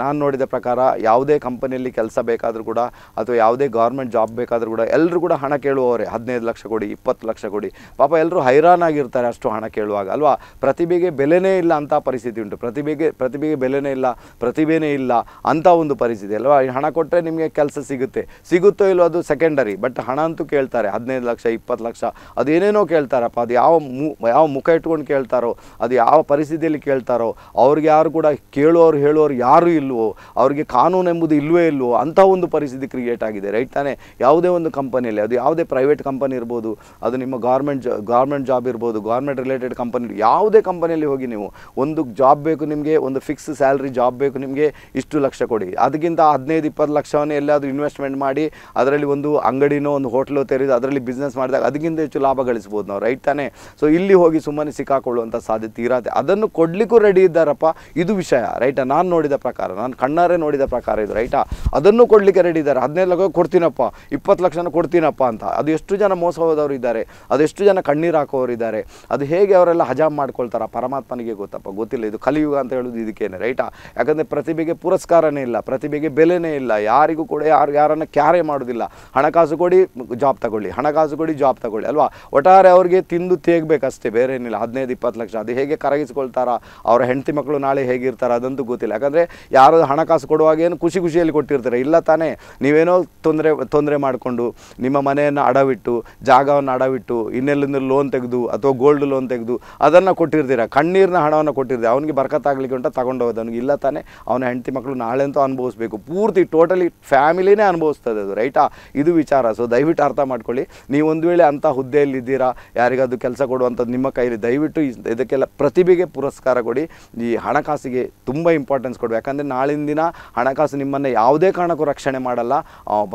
ನಾನು ನೋಡಿದ ಪ್ರಕಾರ ಯಾವುದೇ ಕಂಪನಿಯಲ್ಲಿ ಕೆಲಸ ಬೇಕಾದರೂ ಕೂಡ ಅಥವಾ ಯಾವುದೇ ಗೌರ್ಮೆಂಟ್ ಜಾಬ್ ಬೇಕಾದರೂ ಕೂಡ ಎಲ್ಲರೂ ಕೂಡ ಹಣ ಕೇಳುವವರೇ ಹದಿನೈದು ಲಕ್ಷ ಕೊಡಿ ಇಪ್ಪತ್ತು ಲಕ್ಷ ಕೊಡಿ ಪಾಪ ಎಲ್ಲರೂ ಹೈರಾಣಾಗಿರ್ತಾರೆ ಅಷ್ಟು ಹಣ ಕೇಳುವಾಗ ಅಲ್ವಾ ಪ್ರತಿಭೆಗೆ ಬೆಲೆನೇ ಇಲ್ಲ ಅಂತ ಪರಿಸ್ಥಿತಿ ಉಂಟು ಪ್ರತಿಭೆಗೆ ಪ್ರತಿಭೆಗೆ ಬೆಲೆನೇ ಇಲ್ಲ ಪ್ರತಿಭೆನೇ ಇಲ್ಲ ಅಂತ ಒಂದು ಪರಿಸ್ಥಿತಿ ಅಲ್ವಾ ಹಣ ಕೊಟ್ಟರೆ ನಿಮಗೆ ಕೆಲಸ ಸಿಗುತ್ತೆ ಸಿಗುತ್ತೋ ಇಲ್ಲೋ ಅದು ಸೆಕೆಂಡರಿ ಬಟ್ ಹಣ ಅಂತೂ ಕೇಳ್ತಾರೆ ಹದಿನೈದು ಲಕ್ಷ ಇಪ್ಪತ್ತು ಲಕ್ಷ ಅದೇನೇನೋ ಕೇಳ್ತಾರಪ್ಪ ಅದು ಯಾವ ಮು ಯಾವ ಮುಖ ಇಟ್ಕೊಂಡು ಕೇಳ್ತಾರೋ ಅದು ಯಾವ ಪರಿಸ್ಥಿತಿಯಲ್ಲಿ ಕೇಳ್ತಾರೋ ಅವ್ರಿಗೆ ಯಾರು ಕೂಡ ಕೇಳೋರು ಹೇಳೋರು ಯಾರು ಇಲ್ವೋ ಅವ್ರಿಗೆ ಕಾನೂನು ಎಂಬುದು ಇಲ್ಲವೇ ಇಲ್ವೋ ಅಂಥ ಒಂದು ಪರಿಸ್ಥಿತಿ ಕ್ರಿಯೇಟ್ ಆಗಿದೆ ರೈಟ್ ತಾನೇ ಯಾವುದೇ ಒಂದು ಕಂಪನಿಯಲ್ಲಿ ಅದು ಯಾವುದೇ ಪ್ರೈವೇಟ್ ಕಂಪನಿ ಇರ್ಬೋದು ಅದು ನಿಮ್ಮ ಗೌರ್ಮೆಂಟ್ ಜಾ ಗೌರ್ಮೆಂಟ್ ಜಾಬ್ ಇರ್ಬೋದು ಗೌರ್ಮೆಂಟ್ ರಿಲೇಟೆಡ್ ಕಂಪನಿ ಯಾವುದೇ ಕಂಪನಿಯಲ್ಲಿ ಹೋಗಿ ನೀವು ಒಂದು ಜಾಬ್ ಬೇಕು ನಿಮಗೆ ಒಂದು ಫಿಕ್ಸ್ ಸ್ಯಾಲ್ರಿ ಜಾಬ್ ಬೇಕು ನಿಮಗೆ ಇಷ್ಟು ಲಕ್ಷ ಕೊಡಿ ಅದಕ್ಕಿಂತ ಹದಿನೈದು ಇಪ್ಪತ್ತು ಲಕ್ಷವನ್ನೇ ಎಲ್ಲಾದರೂ ಇನ್ವೆಸ್ಟ್ಮೆಂಟ್ ಮಾಡಿ ಅದರಲ್ಲಿ ಒಂದು ಅಂಗಡಿನೋ ಒಂದು ಹೋಟ್ಲೋ ತೆರೆದು ಅದರಲ್ಲಿ ಬಿಸ್ನೆಸ್ ಮಾಡಿದಾಗ ಅದಕ್ಕಿಂತ ಹೆಚ್ಚು ಲಾಭ ಗಳಿಸ್ಬೋದು ನಾವು ರೈಟ್ ತಾನೆ ಸೊ ಇಲ್ಲಿ ಹೋಗಿ ಸುಮ್ಮನೆ ಸಿಕ್ಕಾಕೊಳ್ಳುವಂಥ ಸಾಧ್ಯತೆ ಇರತ್ತೆ ಅದನ್ನು ಕೊಡಲಿಕ್ಕೂ ರೆಡಿ ಇದ್ದಾರಪ್ಪ ಇದು ವಿಷಯ ರೈಟಾ ನಾನು ನೋಡಿದ ಪ್ರಕಾರ ನಾನು ಕಣ್ಣಾರೆ ನೋಡಿದ ಪ್ರಕಾರ ಇದು ರೈಟಾ ಅದನ್ನು ಕೊಡಲಿಕ್ಕೆ ರೆಡಿ ಇದ್ದಾರೆ ಹದಿನೈದು ಲಕ್ಷ ಕೊಡ್ತೀನಪ್ಪ ಇಪ್ಪತ್ತು ಲಕ್ಷನ ಕೊಡ್ತೀನಪ್ಪ ಅಂತ ಅದು ಎಷ್ಟು ಜನ ಮೋಸ ಹೋದವರು ಇದ್ದಾರೆ ಅದೆಷ್ಟು ಜನ ಕಣ್ಣೀರು ಹಾಕೋರು ಇದ್ದಾರೆ ಅದು ಹೇಗೆ ಅವರೆಲ್ಲ ಹಜಾಮ್ ಮಾಡ್ಕೊಳ್ತಾರ ಪರಮಾತ್ಮನಿಗೆ ಗೊತ್ತಪ್ಪ ಗೊತ್ತಿಲ್ಲ ಇದು ಕಲಿ ಕಲಿಯುಗ ಅಂತ ಹೇಳೋದು ಇದಕ್ಕೇನೆ ರೈಟಾ ಯಾಕಂದರೆ ಪ್ರತಿಭೆಗೆ ಪುರಸ್ಕಾರನೇ ಇಲ್ಲ ಪ್ರತಿಭೆಗೆ ಬೆಲೆನೇ ಇಲ್ಲ ಯಾರಿಗೂ ಕೂಡ ಯಾರು ಯಾರನ್ನು ಕ್ಯಾರೆ ಮಾಡೋದಿಲ್ಲ ಹಣಕಾಸು ಕೊಡಿ ಜಾಬ್ ತಗೊಳ್ಳಿ ಹಣಕಾಸು ಕೊಡಿ ಜಾಬ್ ತಗೊಳ್ಳಿ ಅಲ್ವಾ ಒಟ್ಟಾರೆ ಅವ್ರಿಗೆ ತಿಂದು ತೇಗಬೇಕಷ್ಟೇ ಬೇರೆ ಏನಿಲ್ಲ ಹದಿನೈದು ಇಪ್ಪತ್ತು ಲಕ್ಷ ಅದು ಹೇಗೆ ಕರಗಿಸ್ಕೊಳ್ತಾರ ಅವರ ಹೆಂಡತಿ ಮಕ್ಕಳು ನಾಳೆ ಹೇಗಿರ್ತಾರೆ ಅದಂತೂ ಗೊತ್ತಿಲ್ಲ ಯಾಕಂದರೆ ಯಾರು ಹಣಕಾಸು ಕೊಡುವಾಗ ಏನು ಖುಷಿ ಖುಷಿಯಲ್ಲಿ ಕೊಟ್ಟಿರ್ತಾರೆ ಇಲ್ಲ ತಾನೇ ನೀವೇನೋ ತೊಂದರೆ ತೊಂದರೆ ಮಾಡಿಕೊಂಡು ನಿಮ್ಮ ಮನೆಯನ್ನು ಅಡವಿಟ್ಟು ಜಾಗವನ್ನು ಅಡವಿಟ್ಟು ಇನ್ನೆಲ್ಲಿಂದ ಲೋನ್ ತೆಗೆದು ಅಥವಾ ಗೋಲ್ಡ್ ಲೋನ್ ತೆಗೆದು ಅದನ್ನು ಕೊಟ್ಟಿರ್ತೀರ ಕಣ್ಣೀರಿನ ಹಣವನ್ನು ಕೊಟ್ಟಿರ್ತೀವಿ ಅವನಿಗೆ ಬರ್ ಸಖತ್ತಾಗಲಿಕ್ಕೆ ಉಂಟ ತಗೊಂಡೋಗೋದು ಅವ್ನಿಗೆ ಇಲ್ಲ ತಾನೇ ಅವನ ಹೆಂಡತಿ ಮಕ್ಕಳು ನಾಳೆ ಅಂತೂ ಅನುಭವಿಸ್ಬೇಕು ಪೂರ್ತಿ ಟೋಟಲಿ ಫ್ಯಾಮಿಲಿನೇ ಅನುಭವಿಸ್ತದೆ ಅದು ರೈಟಾ ಇದು ವಿಚಾರ ಸೊ ದಯವಿಟ್ಟು ಅರ್ಥ ಮಾಡ್ಕೊಳ್ಳಿ ನೀವು ಒಂದು ವೇಳೆ ಅಂಥ ಹುದ್ದೆಯಲ್ಲಿದ್ದೀರಾ ಯಾರಿಗಾದ್ರು ಕೆಲಸ ಕೊಡುವಂಥದ್ದು ನಿಮ್ಮ ಕೈಯಲ್ಲಿ ದಯವಿಟ್ಟು ಇದಕ್ಕೆಲ್ಲ ಪ್ರತಿಭೆಗೆ ಪುರಸ್ಕಾರ ಕೊಡಿ ಈ ಹಣಕಾಸಿಗೆ ತುಂಬ ಇಂಪಾರ್ಟೆನ್ಸ್ ಕೊಡಿ ಯಾಕಂದರೆ ನಾಳಿನ ದಿನ ಹಣಕಾಸು ನಿಮ್ಮನ್ನು ಯಾವುದೇ ಕಾರಣಕ್ಕೂ ರಕ್ಷಣೆ ಮಾಡಲ್ಲ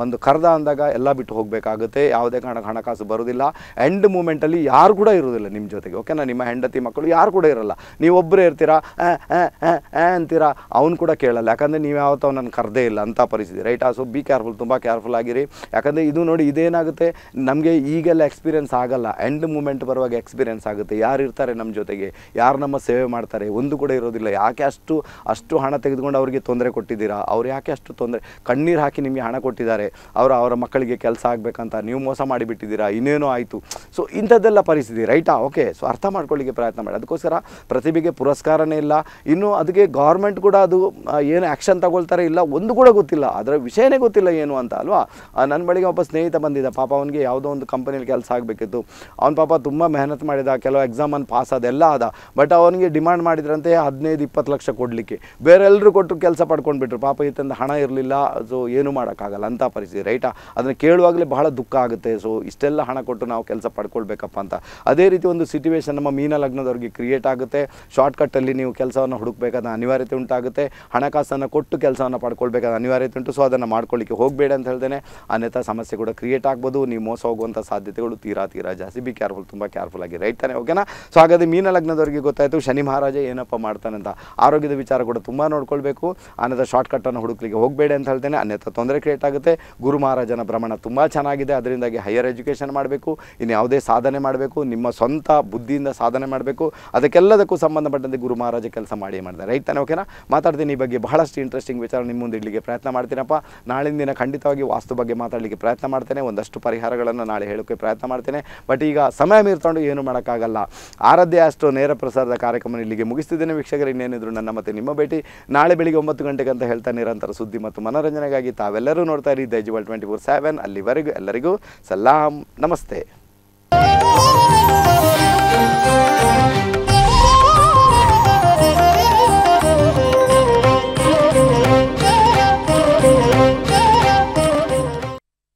ಬಂದು ಕರ್ದ ಅಂದಾಗ ಎಲ್ಲ ಬಿಟ್ಟು ಹೋಗಬೇಕಾಗುತ್ತೆ ಯಾವುದೇ ಕಾರಣಕ್ಕೆ ಹಣಕಾಸು ಬರೋದಿಲ್ಲ ಎಂಡ್ ಮೂಮೆಂಟಲ್ಲಿ ಯಾರು ಕೂಡ ಇರೋದಿಲ್ಲ ನಿಮ್ಮ ಜೊತೆಗೆ ಓಕೆನಾ ನಿಮ್ಮ ಹೆಂಡತಿ ಮಕ್ಕಳು ಯಾರು ಕೂಡ ಇರಲ್ಲ ನೀವೊಬ್ಬರೇ ಇರ್ತೀರಾ ಅಂತೀರಾ ಅವ್ನು ಕೂಡ ಕೇಳಲ್ಲ ಯಾಕಂದರೆ ನೀವು ಯಾವತ್ತೂ ನಾನು ಕರೆದೇ ಇಲ್ಲ ಅಂತ ಪರಿಸ್ಥಿತಿ ರೈಟ್ ಆ ಸೊ ಬಿ ಕೇರ್ಫುಲ್ ತುಂಬ ಕೇರ್ಫುಲ್ ಆಗಿರಿ ಯಾಕಂದರೆ ಇದು ನೋಡಿ ಇದೇನಾಗುತ್ತೆ ನಮಗೆ ಈಗೆಲ್ಲ ಎಕ್ಸ್ಪೀರಿಯೆನ್ಸ್ ಆಗಲ್ಲ ಎಂಡ್ ಮೂಮೆಂಟ್ ಬರುವಾಗ ಎಕ್ಸ್ಪೀರಿಯೆನ್ಸ್ ಆಗುತ್ತೆ ಯಾರು ಇರ್ತಾರೆ ನಮ್ಮ ಜೊತೆಗೆ ಯಾರು ನಮ್ಮ ಸೇವೆ ಮಾಡ್ತಾರೆ ಒಂದು ಕೂಡ ಇರೋದಿಲ್ಲ ಯಾಕೆ ಅಷ್ಟು ಅಷ್ಟು ಹಣ ತೆಗೆದುಕೊಂಡು ಅವರಿಗೆ ತೊಂದರೆ ಕೊಟ್ಟಿದ್ದೀರಾ ಅವ್ರು ಯಾಕೆ ಅಷ್ಟು ತೊಂದರೆ ಕಣ್ಣೀರು ಹಾಕಿ ನಿಮಗೆ ಹಣ ಕೊಟ್ಟಿದ್ದಾರೆ ಅವರು ಅವರ ಮಕ್ಕಳಿಗೆ ಕೆಲಸ ಆಗಬೇಕಂತ ನೀವು ಮೋಸ ಮಾಡಿಬಿಟ್ಟಿದ್ದೀರಾ ಇನ್ನೇನೋ ಆಯಿತು ಸೊ ಇಂಥದ್ದೆಲ್ಲ ಪರಿಸ್ಥಿತಿ ರೈಟಾ ಓಕೆ ಸೊ ಅರ್ಥ ಮಾಡ್ಕೊಳ್ಳಿಕ್ಕೆ ಪ್ರಯತ್ನ ಮಾಡಿ ಅದಕ್ಕೋಸ್ಕರ ಪ್ರತಿಭೆಗೆ ಪುರಸ್ಕಾರನೇ ಇಲ್ಲ ಇಲ್ಲ ಇನ್ನು ಅದಕ್ಕೆ ಗೌರ್ಮೆಂಟ್ ಕೂಡ ಅದು ಏನು ಆ್ಯಕ್ಷನ್ ತಗೊಳ್ತಾರೆ ಇಲ್ಲ ಒಂದು ಕೂಡ ಗೊತ್ತಿಲ್ಲ ಅದರ ವಿಷಯನೇ ಗೊತ್ತಿಲ್ಲ ಏನು ಅಂತ ಅಲ್ವಾ ನನ್ನ ಬಳಿಗೆ ಒಬ್ಬ ಸ್ನೇಹಿತ ಬಂದಿದ್ದ ಪಾಪ ಅವನಿಗೆ ಯಾವುದೋ ಒಂದು ಕಂಪನಿಯಲ್ಲಿ ಕೆಲಸ ಆಗಬೇಕಿತ್ತು ಅವ್ನ ಪಾಪ ತುಂಬ ಮೆಹನತ್ ಮಾಡಿದ ಕೆಲವು ಎಕ್ಸಾಮನ್ನು ಪಾಸ್ ಅದೆಲ್ಲ ಆದ ಬಟ್ ಅವನಿಗೆ ಡಿಮ್ಯಾಂಡ್ ಮಾಡಿದ್ರಂತೆ ಹದಿನೈದು ಇಪ್ಪತ್ತು ಲಕ್ಷ ಕೊಡಲಿಕ್ಕೆ ಬೇರೆಲ್ಲರೂ ಕೊಟ್ಟು ಕೆಲಸ ಪಡ್ಕೊಂಡ್ಬಿಟ್ರು ಪಾಪ ತಂದು ಹಣ ಇರಲಿಲ್ಲ ಸೊ ಏನು ಮಾಡೋಕ್ಕಾಗಲ್ಲ ಅಂತ ಪರಿಸ್ಥಿತಿ ರೈಟಾ ಅದನ್ನು ಕೇಳುವಾಗಲೇ ಬಹಳ ದುಃಖ ಆಗುತ್ತೆ ಸೊ ಇಷ್ಟೆಲ್ಲ ಹಣ ಕೊಟ್ಟು ನಾವು ಕೆಲಸ ಪಡ್ಕೊಳ್ಬೇಕಪ್ಪ ಅಂತ ಅದೇ ರೀತಿ ಒಂದು ಸಿಚುವೇಶನ್ ನಮ್ಮ ಮೀನ ಲಗ್ನದವ್ರಿಗೆ ಕ್ರಿಯೇಟ್ ಆಗುತ್ತೆ ಶಾರ್ಟ್ಕಟ್ಟಲ್ಲಿ ನೀವು ಕೆಲಸವನ್ನು ಹುಡುಕಬೇಕಾದ ಅನಿವಾರ್ಯತೆ ಉಂಟಾಗುತ್ತೆ ಹಣಕಾಸನ್ನು ಕೊಟ್ಟು ಕೆಲಸವನ್ನು ಪಡ್ಕೊಳ್ಬೇಕಾದ ಅನಿವಾರ್ಯತೆ ಉಂಟು ಸೊ ಅದನ್ನು ಮಾಡ್ಕೊಳ್ಳಿಕ್ಕೆ ಹೋಗಬೇಡ ಅಂತ ಹೇಳ್ತೇನೆ ಅನ್ಯಥಾ ಸಮಸ್ಯೆ ಕೂಡ ಕ್ರಿಯೇಟ್ ಆಗ್ಬೋದು ನೀವು ಮೋಸ ಹೋಗುವಂಥ ಸಾಧ್ಯತೆಗಳು ತೀರಾ ತೀರಾ ಜಾಸ್ತಿ ಬಿ ಕೇರ್ಫುಲ್ ತುಂಬ ಕೇರ್ಫುಲ್ ಆಗಿ ರೈಟ್ ತಾನೆ ಓಕೆನಾ ಸೊ ಹಾಗಾದ್ರೆ ಮೀನ ಲಗ್ನದವರಿಗೆ ಗೊತ್ತಾಯಿತು ಶನಿ ಮಹಾರಾಜ ಏನಪ್ಪ ಮಾಡ್ತಾನೆ ಅಂತ ಆರೋಗ್ಯದ ವಿಚಾರ ಕೂಡ ತುಂಬ ನೋಡ್ಕೊಳ್ಬೇಕು ಅನ್ನದ ಶಾರ್ಟ್ಕಟ್ಟನ್ನು ಹುಡುಕಲಿಕ್ಕೆ ಹೋಗಬೇಡಿ ಅಂತ ಹೇಳ್ತೇನೆ ಅನ್ಯಥ ತೊಂದರೆ ಕ್ರಿಯೇಟ್ ಆಗುತ್ತೆ ಗುರು ಮಹಾರಾಜನ ಭ್ರಮಣ ತುಂಬ ಚೆನ್ನಾಗಿದೆ ಅದರಿಂದಾಗಿ ಹೈಯರ್ ಎಜುಕೇಷನ್ ಮಾಡಬೇಕು ಇನ್ನು ಯಾವುದೇ ಸಾಧನೆ ಮಾಡಬೇಕು ನಿಮ್ಮ ಸ್ವಂತ ಬುದ್ಧಿಯಿಂದ ಸಾಧನೆ ಮಾಡಬೇಕು ಅದಕ್ಕೆಲ್ಲದಕ್ಕೂ ಸಂಬಂಧಪಟ್ಟಂತೆ ಗುರು ಮಹಾರಾಜ ಸಮಾಜ ಕೆಲಸ ಮಾಡಿ ಮಾಡಿದೆ ರೈಟ್ ತಾನೆ ಓಕೆನಾ ಮಾತಾಡ್ತೀನಿ ಈ ಬಗ್ಗೆ ಬಹಳಷ್ಟು ಇಂಟ್ರೆಸ್ಟಿಂಗ್ ವಿಚಾರ ನಿಮ್ಮ ಮುಂದೆ ಇಡಲಿಕ್ಕೆ ಪ್ರಯತ್ನ ಮಾಡ್ತೀನಪ್ಪ ನಾಳಿನ ದಿನ ಖಂಡಿತವಾಗಿ ವಾಸ್ತು ಬಗ್ಗೆ ಮಾತಾಡಲಿಕ್ಕೆ ಪ್ರಯತ್ನ ಮಾಡ್ತೇನೆ ಒಂದಷ್ಟು ಪರಿಹಾರಗಳನ್ನು ನಾಳೆ ಹೇಳೋಕ್ಕೆ ಪ್ರಯತ್ನ ಮಾಡ್ತೇನೆ ಬಟ್ ಈಗ ಸಮಯ ಮೀರ್ತೊಂಡು ಏನು ಮಾಡೋಕ್ಕಾಗಲ್ಲ ಆರಾಧ್ಯ ಅಷ್ಟು ನೇರ ಪ್ರಸಾರದ ಕಾರ್ಯಕ್ರಮ ಇಲ್ಲಿಗೆ ಮುಗಿಸ್ತಿದ್ದೇನೆ ವೀಕ್ಷಕರು ಇನ್ನೇನಿದ್ರು ನನ್ನ ಮತ್ತೆ ನಿಮ್ಮ ಭೇಟಿ ನಾಳೆ ಬೆಳಿಗ್ಗೆ ಒಂಬತ್ತು ಗಂಟೆಗೆ ಅಂತ ಹೇಳ್ತಾ ನಿರಂತರ ಸುದ್ದಿ ಮತ್ತು ಮನೋರಂಜನೆಗಾಗಿ ತಾವೆಲ್ಲರೂ ನೋಡ್ತಾ ಇರಿ ದೈಜುವಲ್ ಟ್ವೆಂಟಿ ಫೋರ್ ಸೆವೆನ್ ಅಲ್ಲಿವರೆಗೂ ಎಲ್ಲರಿಗೂ ಸಲಾಂ ನಮಸ್ತೆ